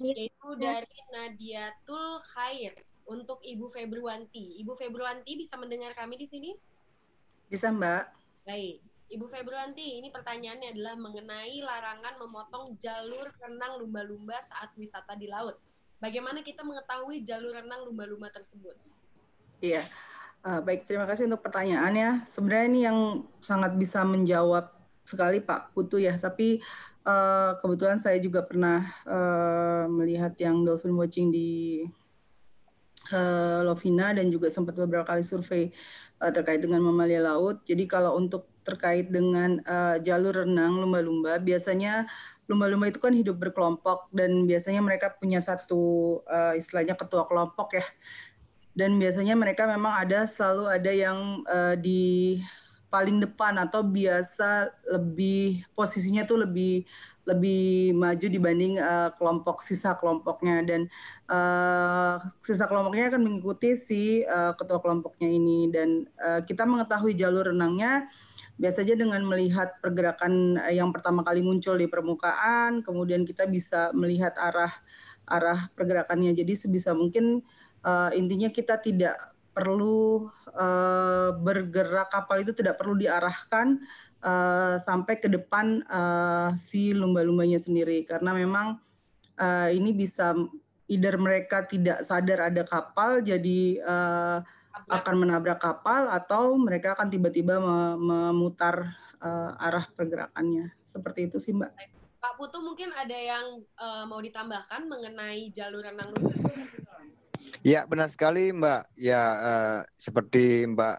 ya. yaitu dari Nadia Tul Khair untuk Ibu Februanti. Ibu Februanti bisa mendengar kami di sini? Bisa, Mbak. Baik. Ibu Febrianti, ini pertanyaannya adalah mengenai larangan memotong jalur renang lumba-lumba saat wisata di laut. Bagaimana kita mengetahui jalur renang lumba-lumba tersebut? Iya, uh, baik. Terima kasih untuk pertanyaannya. Sebenarnya ini yang sangat bisa menjawab sekali Pak Putu ya, tapi uh, kebetulan saya juga pernah uh, melihat yang dolphin watching di uh, Lovina dan juga sempat beberapa kali survei uh, terkait dengan mamalia laut. Jadi kalau untuk terkait dengan uh, jalur renang lumba-lumba, biasanya lumba-lumba itu kan hidup berkelompok dan biasanya mereka punya satu uh, istilahnya ketua kelompok ya. Dan biasanya mereka memang ada selalu ada yang uh, di paling depan atau biasa lebih posisinya tuh lebih lebih maju dibanding uh, kelompok sisa kelompoknya dan uh, sisa kelompoknya akan mengikuti si uh, ketua kelompoknya ini dan uh, kita mengetahui jalur renangnya Biasanya dengan melihat pergerakan eh, yang pertama kali muncul di permukaan, kemudian kita bisa melihat arah arah pergerakannya. Jadi sebisa mungkin uh, intinya kita tidak perlu uh, bergerak kapal itu tidak perlu diarahkan uh, sampai ke depan uh, si lumba-lumbanya sendiri karena memang uh, ini bisa either mereka tidak sadar ada kapal jadi uh, Iya. akan menabrak kapal atau mereka akan tiba-tiba memutar uh, arah pergerakannya. Seperti itu sih, Mbak. Pak Putu mungkin ada yang uh, mau ditambahkan mengenai jalur renang Ya, benar sekali, Mbak. Ya, uh, seperti Mbak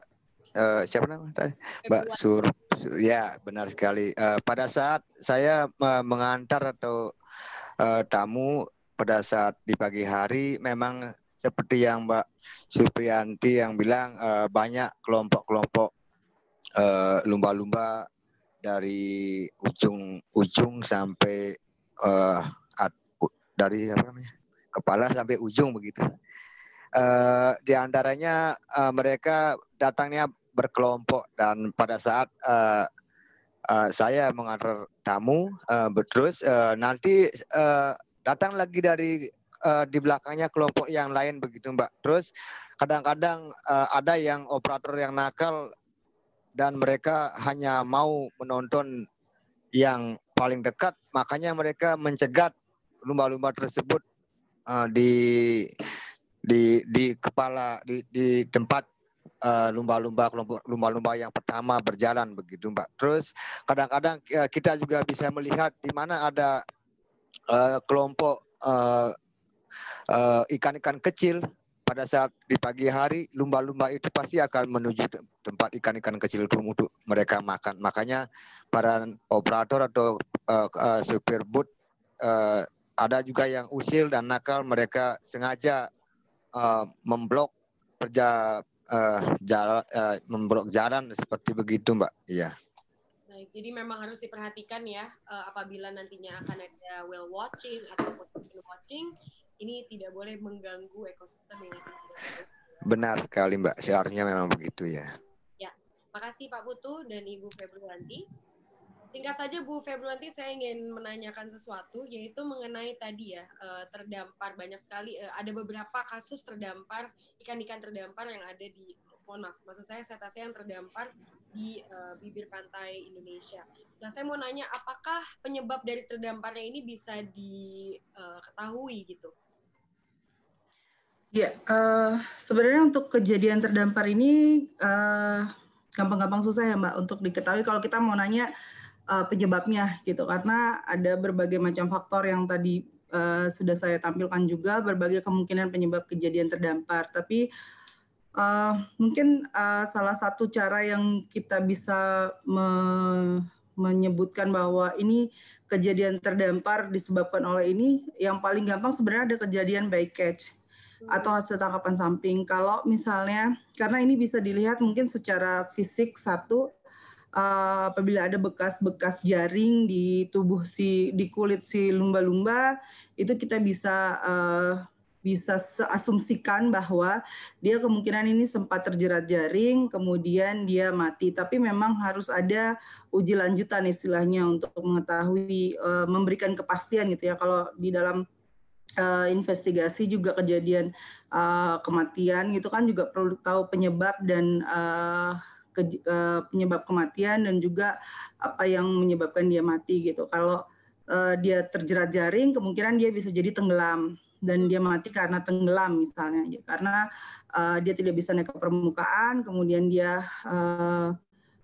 uh, siapa namanya tadi? Mbak Sur, Sur ya, benar sekali. Uh, pada saat saya uh, mengantar atau uh, tamu pada saat di pagi hari memang seperti yang Mbak Supriyanti yang bilang uh, banyak kelompok-kelompok lumba eh, lumba-lumba dari ujung-ujung sampai uh, at, dari apa namanya kepala sampai ujung begitu. Uh, di antaranya uh, mereka datangnya berkelompok dan pada saat uh, uh, saya mengantar tamu uh, berterus uh, nanti uh, datang lagi dari uh, di belakangnya kelompok yang lain begitu Mbak. Terus kadang-kadang uh, ada yang operator yang nakal dan mereka hanya mau menonton yang paling dekat, makanya mereka mencegat lumba-lumba tersebut uh, di di di kepala di di tempat lumba-lumba kelompok lumba-lumba yang pertama berjalan begitu Mbak. Terus kadang-kadang kita juga bisa melihat di mana ada uh, kelompok uh, Eh, ikan-ikan uh, kecil pada saat di pagi hari lumba-lumba itu pasti akan menuju tempat ikan-ikan kecil itu untuk mereka makan. Makanya para operator atau uh, uh, supir boot uh, ada juga yang usil dan nakal mereka sengaja uh, memblok kerja uh, jalan uh, memblok jalan seperti begitu, Mbak. Iya. Baik, jadi memang harus diperhatikan ya uh, apabila nantinya akan ada whale watching atau watching ini tidak boleh mengganggu ekosistem ini. Benar sekali Mbak, seharusnya memang begitu ya. Ya, makasih Pak Putu dan Ibu Februanti. Singkat saja Bu Februanti, saya ingin menanyakan sesuatu yaitu mengenai tadi ya eh, terdampar banyak sekali eh, ada beberapa kasus terdampar ikan-ikan terdampar yang ada di mohon maaf maksud saya saya setase yang terdampar di uh, bibir pantai Indonesia. Nah, saya mau nanya apakah penyebab dari terdamparnya ini bisa diketahui uh, gitu? Ya, uh, sebenarnya untuk kejadian terdampar ini gampang eh, gampang-gampang susah ya Mbak untuk diketahui kalau kita mau nanya uh, penyebabnya gitu karena ada berbagai macam faktor yang tadi uh, sudah saya tampilkan juga berbagai kemungkinan penyebab kejadian terdampar. Tapi uh, mungkin uh, salah satu cara yang kita bisa me menyebutkan bahwa ini kejadian terdampar disebabkan oleh ini yang paling gampang sebenarnya ada kejadian by catch atau hasil tangkapan samping. Kalau misalnya karena ini bisa dilihat mungkin secara fisik satu uh, apabila ada bekas-bekas jaring di tubuh si di kulit si lumba-lumba itu kita bisa uh, bisa asumsikan bahwa dia kemungkinan ini sempat terjerat jaring, kemudian dia mati. Tapi memang harus ada uji lanjutan istilahnya untuk mengetahui, uh, memberikan kepastian gitu ya. Kalau di dalam uh, investigasi juga kejadian uh, kematian gitu kan juga perlu tahu penyebab dan uh, eh, ke, uh, penyebab kematian dan juga apa yang menyebabkan dia mati gitu. Kalau uh, dia terjerat jaring, kemungkinan dia bisa jadi tenggelam dan dia mati karena tenggelam misalnya, karena uh, dia tidak bisa naik ke permukaan, kemudian dia uh,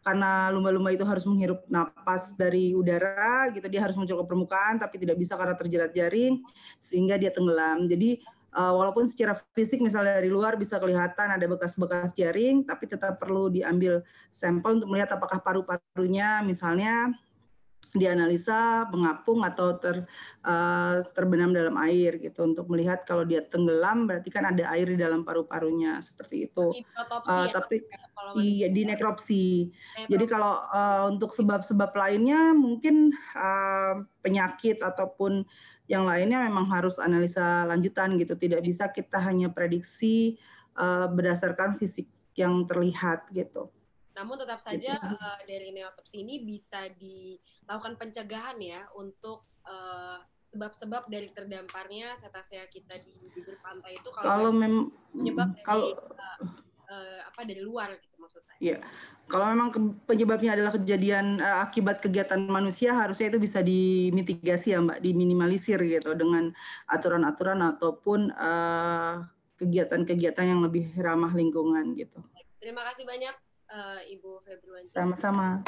karena lumba-lumba itu harus menghirup napas dari udara gitu dia harus muncul ke permukaan tapi tidak bisa karena terjerat jaring sehingga dia tenggelam jadi uh, walaupun secara fisik misalnya dari luar bisa kelihatan ada bekas-bekas jaring tapi tetap perlu diambil sampel untuk melihat apakah paru-parunya misalnya dianalisa mengapung atau ter, uh, terbenam dalam air gitu untuk melihat kalau dia tenggelam berarti kan ada air di dalam paru-parunya seperti itu. Uh, ya, tapi ya, iya di nekropsi. nekropsi. Jadi kalau uh, untuk sebab-sebab lainnya mungkin uh, penyakit ataupun yang lainnya memang harus analisa lanjutan gitu. Tidak bisa kita hanya prediksi uh, berdasarkan fisik yang terlihat gitu. Namun tetap iya. saja uh, dari neotopsi ini bisa dilakukan pencegahan ya untuk uh, sebab-sebab dari terdamparnya cetacea kita di bibir pantai itu kalau, kalau mem penyebab kalau dari, uh, eh, apa dari luar gitu maksud saya. Iya. Kalau memang penyebabnya adalah kejadian uh, akibat kegiatan manusia harusnya itu bisa dimitigasi ya Mbak, diminimalisir gitu dengan aturan-aturan ataupun uh, kegiatan -kegiatan yang lebih ramah lingkungan gitu. Terima kasih banyak uh, Ibu Februari. Sama-sama.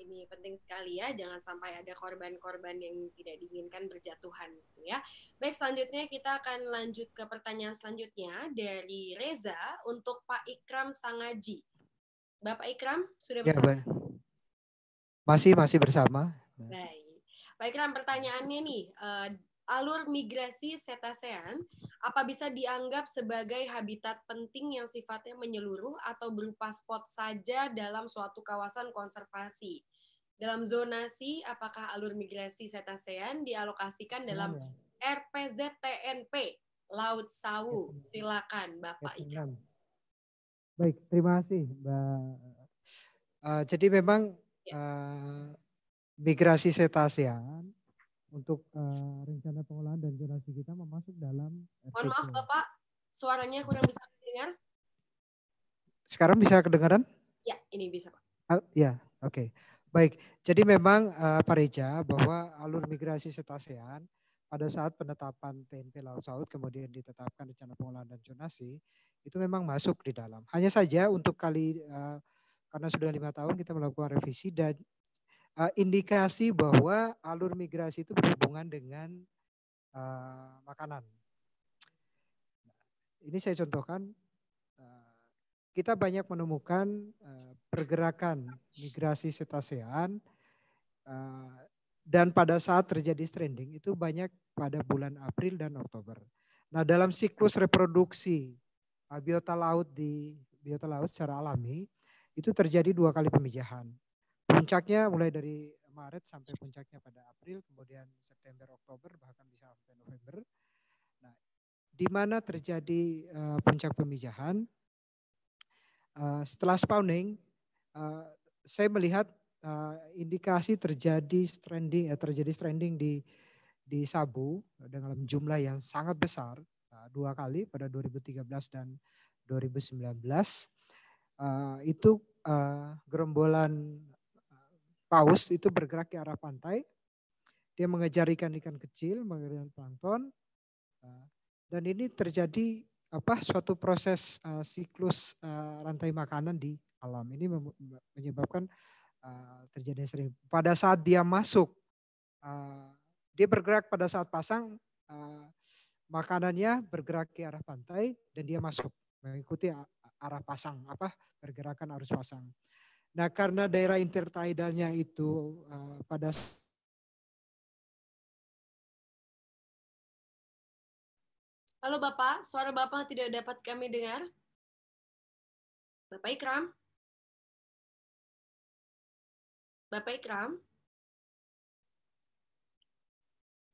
Ini penting sekali ya, jangan sampai ada korban-korban yang tidak diinginkan berjatuhan gitu ya. Baik, selanjutnya kita akan lanjut ke pertanyaan selanjutnya dari Reza untuk Pak Ikram Sangaji. Bapak Ikram sudah ya, bersama? Ya, masih masih bersama. Baik. Pak Ikram pertanyaannya nih, uh, alur migrasi setasean apa bisa dianggap sebagai habitat penting yang sifatnya menyeluruh atau berupa spot saja dalam suatu kawasan konservasi? Dalam zonasi, apakah alur migrasi cetacean dialokasikan dalam ya. RPZTNP Laut Sawu? Silakan Bapak Ika. Baik, terima kasih Mbak. Uh, jadi memang uh, migrasi cetacean untuk uh, rencana pengolahan dan zonasi kita memasuk dalam Mohon maaf Bapak, suaranya kurang bisa didengar. Sekarang bisa kedengaran? Ya, ini bisa Pak. Uh, ya, oke. Okay. Baik, jadi memang uh, Pak Reja bahwa alur migrasi setasean pada saat penetapan TNP Laut Saud kemudian ditetapkan rencana pengolahan dan zonasi itu memang masuk di dalam. Hanya saja untuk kali uh, karena sudah lima tahun kita melakukan revisi dan Eh, indikasi bahwa alur migrasi itu berhubungan dengan uh, makanan. Ini saya contohkan, uh, kita banyak menemukan uh, pergerakan migrasi setasean uh, dan pada saat terjadi stranding itu banyak pada bulan April dan Oktober. Nah dalam siklus reproduksi biota laut di biota laut secara alami itu terjadi dua kali pemijahan puncaknya mulai dari Maret sampai puncaknya pada April, kemudian September, Oktober, bahkan bisa sampai November. Nah, di mana terjadi uh, puncak pemijahan? Uh, setelah spawning, uh, saya melihat uh, indikasi terjadi trending terjadi stranding di di Sabu dengan jumlah yang sangat besar uh, dua kali pada 2013 dan 2019. Uh, itu uh, gerombolan paus itu bergerak ke arah pantai. Dia mengejar ikan-ikan kecil, mengejar plankton. Ah, dan ini terjadi apa suatu proses uh, siklus uh, rantai makanan di alam ini menyebabkan uh, terjadinya sering. Pada saat dia masuk, uh, dia bergerak pada saat pasang, uh, makanannya bergerak ke arah pantai dan dia masuk mengikuti arah pasang apa pergerakan arus pasang. Nah karena daerah intertidalnya itu uh, pada Halo Bapak, suara Bapak tidak dapat kami dengar. Bapak Ikram? Bapak Ikram?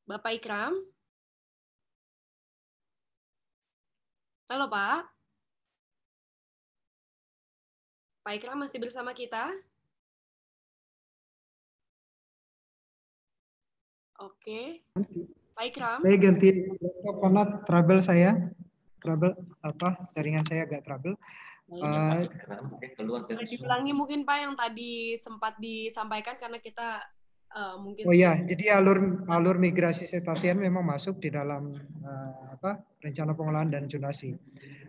Bapak Ikram? Halo Pak? Pak Ikram masih bersama kita? Oke. Pak Ikram. Saya ganti karena trouble saya. Trouble apa? Jaringan saya agak trouble. Nah, uh, mungkin Pak yang tadi sempat disampaikan karena kita uh, mungkin. Oh ya, jadi alur alur migrasi cetacean memang masuk di dalam uh, apa rencana pengelolaan dan zonasi.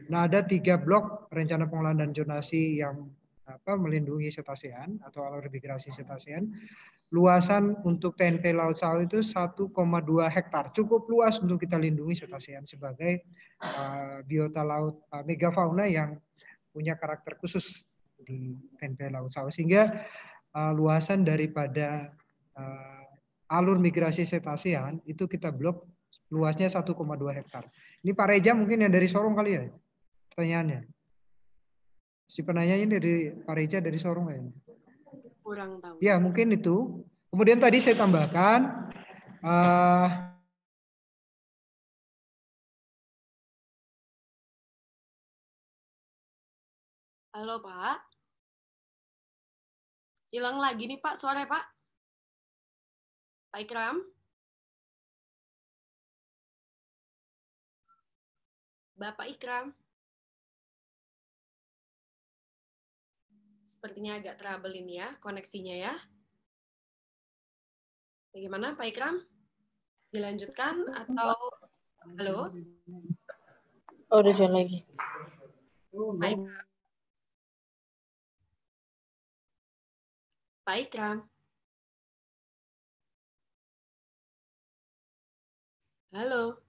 Nah ada tiga blok rencana pengelolaan dan zonasi yang apa melindungi cetasean atau alur migrasi cetasean. Luasan untuk TNP Laut Sawit itu 1,2 hektar, cukup luas untuk kita lindungi cetasean sebagai uh, biota laut uh, megafauna yang punya karakter khusus di TNP Laut Sawit, sehingga uh, luasan daripada uh, alur migrasi cetasean itu kita blok luasnya 1,2 hektar. Ini Pak Reja mungkin yang dari Sorong kali ya pertanyaannya. Si ini dari Pak Reza dari Sorong ya. Kurang tahu. Ya mungkin itu. Kemudian tadi saya tambahkan uh, Halo Pak. Hilang lagi nih Pak suara Pak. Pak Ikram. Bapak Ikram. Sepertinya agak trouble ini ya, koneksinya ya. Bagaimana Pak Ikram? Dilanjutkan atau... Halo? Oh, udah jalan lagi. Pak Ikram. Pak Ikram. Halo.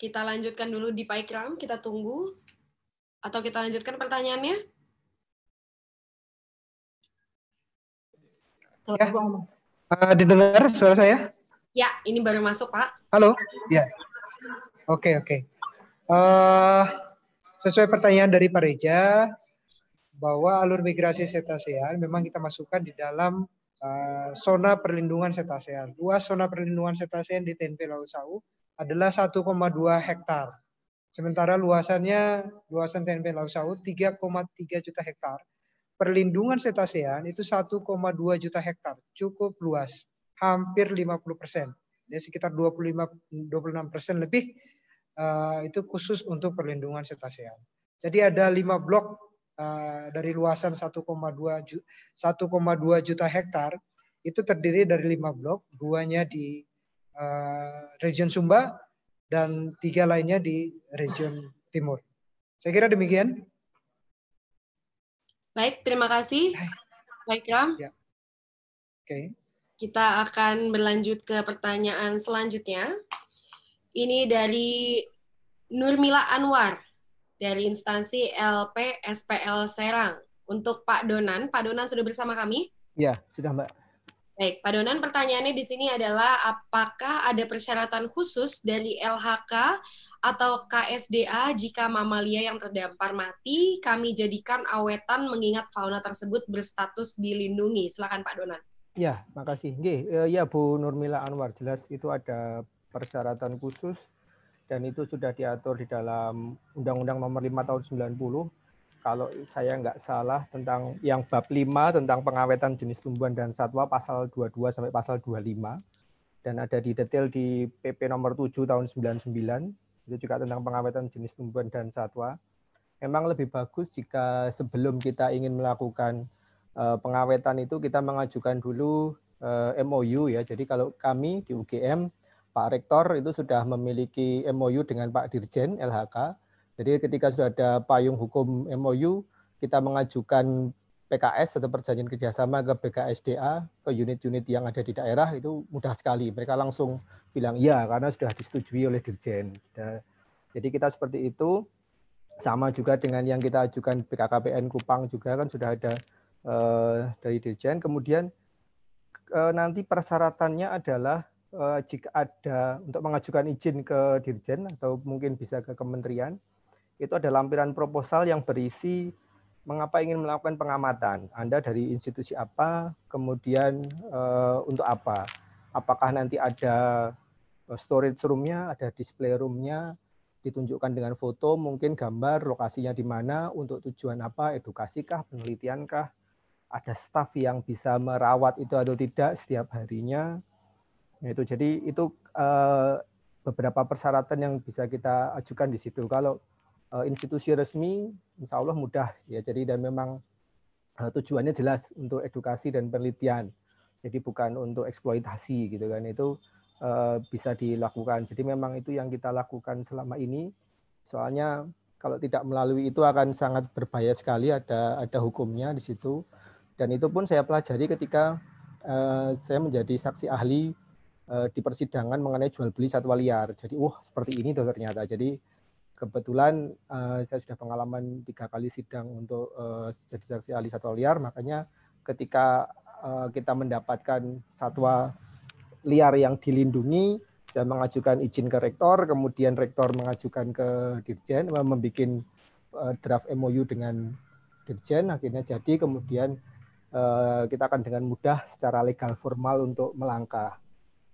Kita lanjutkan dulu di Pak Ikram, kita tunggu. Atau kita lanjutkan pertanyaannya? Ya. Uh, didengar suara saya? Ya, ini baru masuk, Pak. Halo. Ya. Oke, okay, oke. Okay. Uh, eh, sesuai pertanyaan dari Pak Reja, bahwa alur migrasi cetacea memang kita masukkan di dalam uh, zona perlindungan cetacea Luas zona perlindungan cetacea di TNP Laut Sau adalah 1,2 hektar. Sementara luasannya, luasan TNP Laut Saud 3,3 juta hektar. Perlindungan setasean itu 1,2 juta hektar, cukup luas, hampir 50 persen. Ya, sekitar 25, 26 persen lebih uh, itu khusus untuk perlindungan setasean. Jadi ada lima blok uh, dari luasan 1,2 1,2 juta hektar itu terdiri dari lima blok, duanya di uh, region Sumba, dan tiga lainnya di region timur. Saya kira demikian. Baik, terima kasih. Baik, Ram. Ya. Oke. Okay. Kita akan berlanjut ke pertanyaan selanjutnya. Ini dari Nurmila Anwar dari instansi LPSPL Serang. Untuk Pak Donan, Pak Donan sudah bersama kami? Ya, sudah Mbak. Baik, Pak Donan pertanyaannya di sini adalah apakah ada persyaratan khusus dari LHK atau KSDA jika mamalia yang terdampar mati kami jadikan awetan mengingat fauna tersebut berstatus dilindungi. Silakan Pak Donan. Ya, makasih. Gih, eh, ya Bu Nurmila Anwar jelas itu ada persyaratan khusus dan itu sudah diatur di dalam Undang-Undang Nomor 5 Tahun 90 kalau saya nggak salah tentang yang bab 5 tentang pengawetan jenis tumbuhan dan satwa pasal 22 sampai pasal 25 dan ada di detail di PP nomor 7 tahun 99 itu juga tentang pengawetan jenis tumbuhan dan satwa. Memang lebih bagus jika sebelum kita ingin melakukan eh, pengawetan itu kita mengajukan dulu eh, MOU ya. Jadi kalau kami di UGM Pak Rektor itu sudah memiliki MOU dengan Pak Dirjen LHK jadi ketika sudah ada payung hukum MOU, kita mengajukan PKS atau perjanjian kerjasama ke BKSDA, ke unit-unit yang ada di daerah itu mudah sekali. Mereka langsung bilang iya karena sudah disetujui oleh Dirjen. Nah, jadi kita seperti itu. Sama juga dengan yang kita ajukan BKKPN Kupang juga kan sudah ada eh, dari Dirjen. Kemudian eh, nanti persyaratannya adalah eh, jika ada untuk mengajukan izin ke Dirjen atau mungkin bisa ke kementerian, itu ada lampiran proposal yang berisi mengapa ingin melakukan pengamatan. Anda dari institusi apa, kemudian uh, untuk apa. Apakah nanti ada eh, storage room-nya, ada display room-nya, ditunjukkan dengan foto, mungkin gambar, lokasinya di mana, untuk tujuan apa, edukasikah, penelitiankah, ada staff yang bisa merawat itu atau tidak setiap harinya. Nah, itu jadi itu uh, beberapa persyaratan yang bisa kita ajukan di situ. Kalau Eh, institusi resmi insya Allah mudah ya jadi dan memang eh, tujuannya jelas untuk edukasi dan penelitian jadi bukan untuk eksploitasi gitu kan itu eh, bisa dilakukan jadi memang itu yang kita lakukan selama ini soalnya kalau tidak melalui itu akan sangat berbahaya sekali ada ada hukumnya di situ dan itu pun saya pelajari ketika saya menjadi saksi ahli di persidangan mengenai jual beli satwa liar jadi uh seperti ini tuh ternyata jadi kebetulan uh, saya sudah pengalaman tiga kali sidang untuk uh, jadi saksi ahli satwa liar, makanya ketika uh, kita mendapatkan satwa liar yang dilindungi, saya mengajukan izin ke rektor, kemudian rektor mengajukan ke dirjen, membuat uh, draft MOU dengan dirjen, akhirnya jadi, kemudian uh, kita akan dengan mudah secara legal formal untuk melangkah.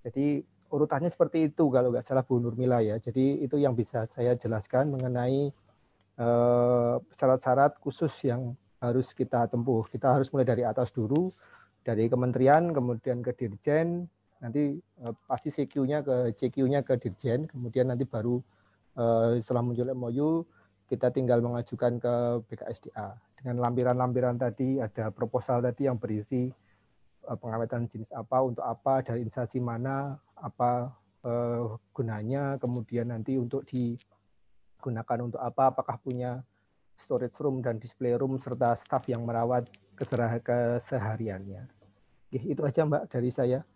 Jadi urutannya seperti itu kalau nggak salah Bu Nurmila ya. Jadi itu yang bisa saya jelaskan mengenai eh, syarat-syarat khusus yang harus kita tempuh. Kita harus mulai dari atas dulu, dari kementerian, kemudian ke dirjen, nanti eh, pasti CQ-nya ke CQ-nya ke dirjen, kemudian nanti baru eh, setelah muncul MOU kita tinggal mengajukan ke BKSDA dengan lampiran-lampiran tadi ada proposal tadi yang berisi Eh, pengawetan jenis apa untuk apa dari instansi mana apa uh, gunanya kemudian nanti untuk digunakan untuk apa apakah punya storage room dan display room serta staff yang merawat kesehariannya. Oke, itu aja Mbak dari saya.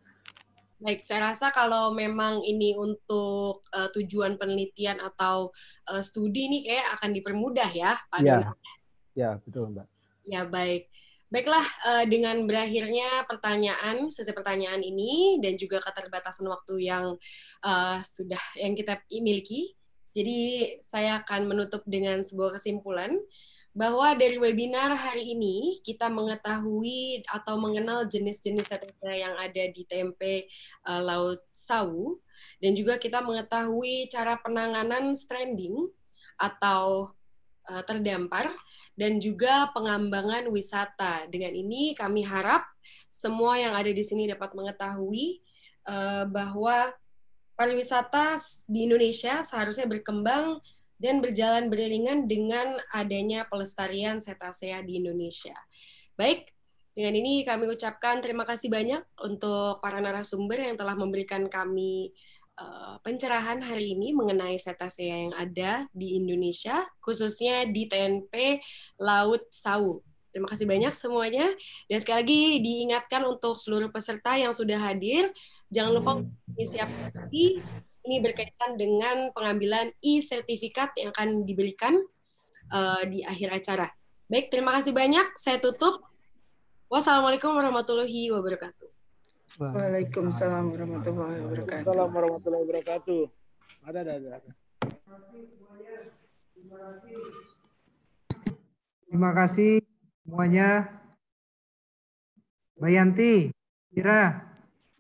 Baik, saya rasa kalau memang ini untuk uh, tujuan penelitian atau uh, studi ini kayak akan dipermudah ya Pak Ya, ya betul Mbak. Ya baik. Baiklah, eh, dengan berakhirnya pertanyaan, sesi pertanyaan ini dan juga keterbatasan waktu yang uh, sudah yang kita miliki, jadi saya akan menutup dengan sebuah kesimpulan bahwa dari webinar hari ini kita mengetahui atau mengenal jenis-jenis satria yang ada di tempe uh, laut sawu dan juga kita mengetahui cara penanganan stranding atau Eh, terdampar dan juga pengembangan wisata. Dengan ini kami harap semua yang ada di sini dapat mengetahui eh, bahwa pariwisata di Indonesia seharusnya berkembang dan berjalan beriringan dengan adanya pelestarian setasea di Indonesia. Baik, dengan ini kami ucapkan terima kasih banyak untuk para narasumber yang telah memberikan kami Eh, pencerahan hari ini mengenai cetacea yang ada di Indonesia, khususnya di TNP Laut Sawu. Terima kasih banyak semuanya. Dan sekali lagi diingatkan untuk seluruh peserta yang sudah hadir, jangan lupa siap seperti Ini berkaitan dengan pengambilan e-sertifikat yang akan diberikan uh, di akhir acara. Baik, terima kasih banyak. Saya tutup. Wassalamualaikum warahmatullahi wabarakatuh. Waalaikumsalam warahmatullahi wabarakatuh. Waalaikumsalam warahmatullahi wabarakatuh. Ada, ada, ada. Terima kasih semuanya. Bayanti, Ira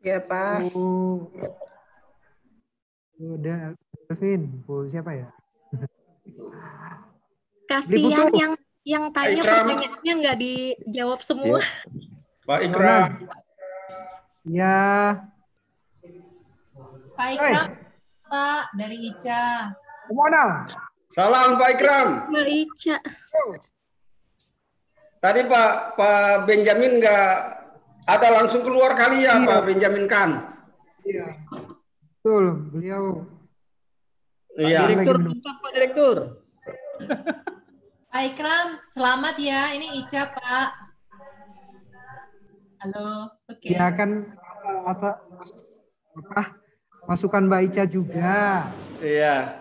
Ya, Pak. Bu, Kevin Delvin, Bu siapa ya? Kasihan yang yang tanya pertanyaannya nggak dijawab semua. Pak Ikram. Ya. Pak Ikram, hey. Pak dari Ica. Kemana? Salam Pak Ikram. Dari Ica. Tadi Pak Pak Benjamin nggak ada langsung keluar kali ya iya. Pak Benjamin kan? Iya. Betul, beliau. Iya. Pak Direktur, Pak Direktur. Pak Ikram, selamat ya. Ini Ica, Pak. Halo. Oke. Okay. Ya kan apa, apa masukan Mbak Ica juga. Iya.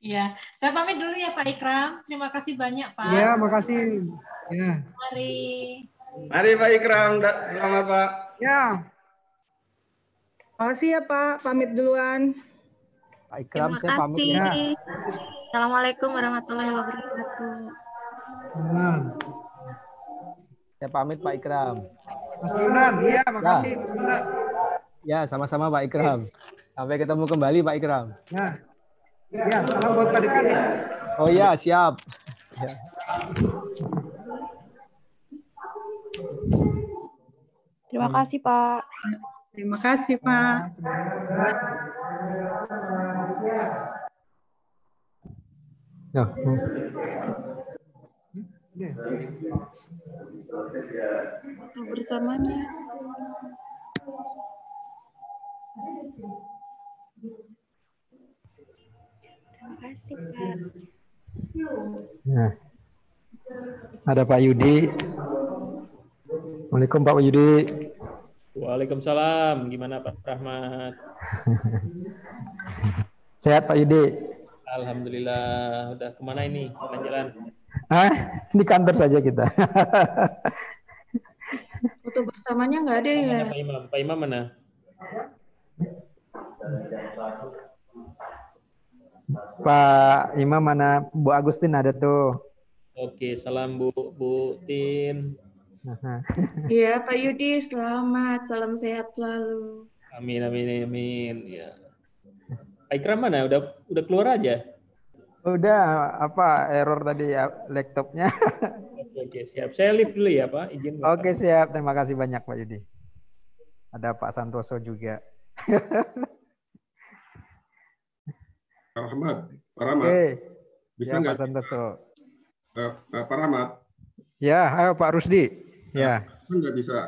Iya. Saya pamit dulu ya Pak Ikram. Terima kasih banyak Pak. Iya, makasih. Ya. Mari. Mari Pak Ikram. Selamat Pak. Ya. Makasih ya Pak. Pamit duluan. Pak Ikram, Terima saya pamit ya. Assalamualaikum warahmatullahi wabarakatuh. Salam. Nah. Saya pamit Pak Ikram. Mas Nunan, iya makasih ya. Mas Nunan. Ya, sama-sama Pak Ikram. Sampai ketemu kembali Pak Ikram. Nah, ya, salam buat Pak Dekani. Oh ya, siap. Ya. Terima kasih Pak. Terima kasih Pak. Ya. Waktu iya. Foto bersamanya. Terima kasih Pak. Nah. Ada Pak Yudi. Assalamualaikum Pak Yudi. Waalaikumsalam. Gimana Pak Rahmat? Sehat Pak Yudi. Alhamdulillah. Udah kemana ini? Jalan-jalan. Hah? Di kantor saja kita. Foto bersamanya nggak ada ya? Pak Imam, Pak Imam mana? Pak Imam mana? Bu Agustin ada tuh. Oke, salam Bu Bu Tin. Iya, Pak Yudi, selamat, salam sehat selalu. Amin, amin, amin. Ya. Pak Ikram mana? Udah udah keluar aja? Udah apa error tadi ya laptopnya? oke, oke siap. Saya lift dulu ya Pak. Izin. Bapak. Oke siap. Terima kasih banyak Pak Yudi. Ada Pak Santoso juga. Pak Rahmat, Pak Rahmat. Oke. Bisa ya, nggak? Pak Santoso. Uh, uh, Pak Rahmat. Ya, ayo Pak Rusdi. Ya. Enggak bisa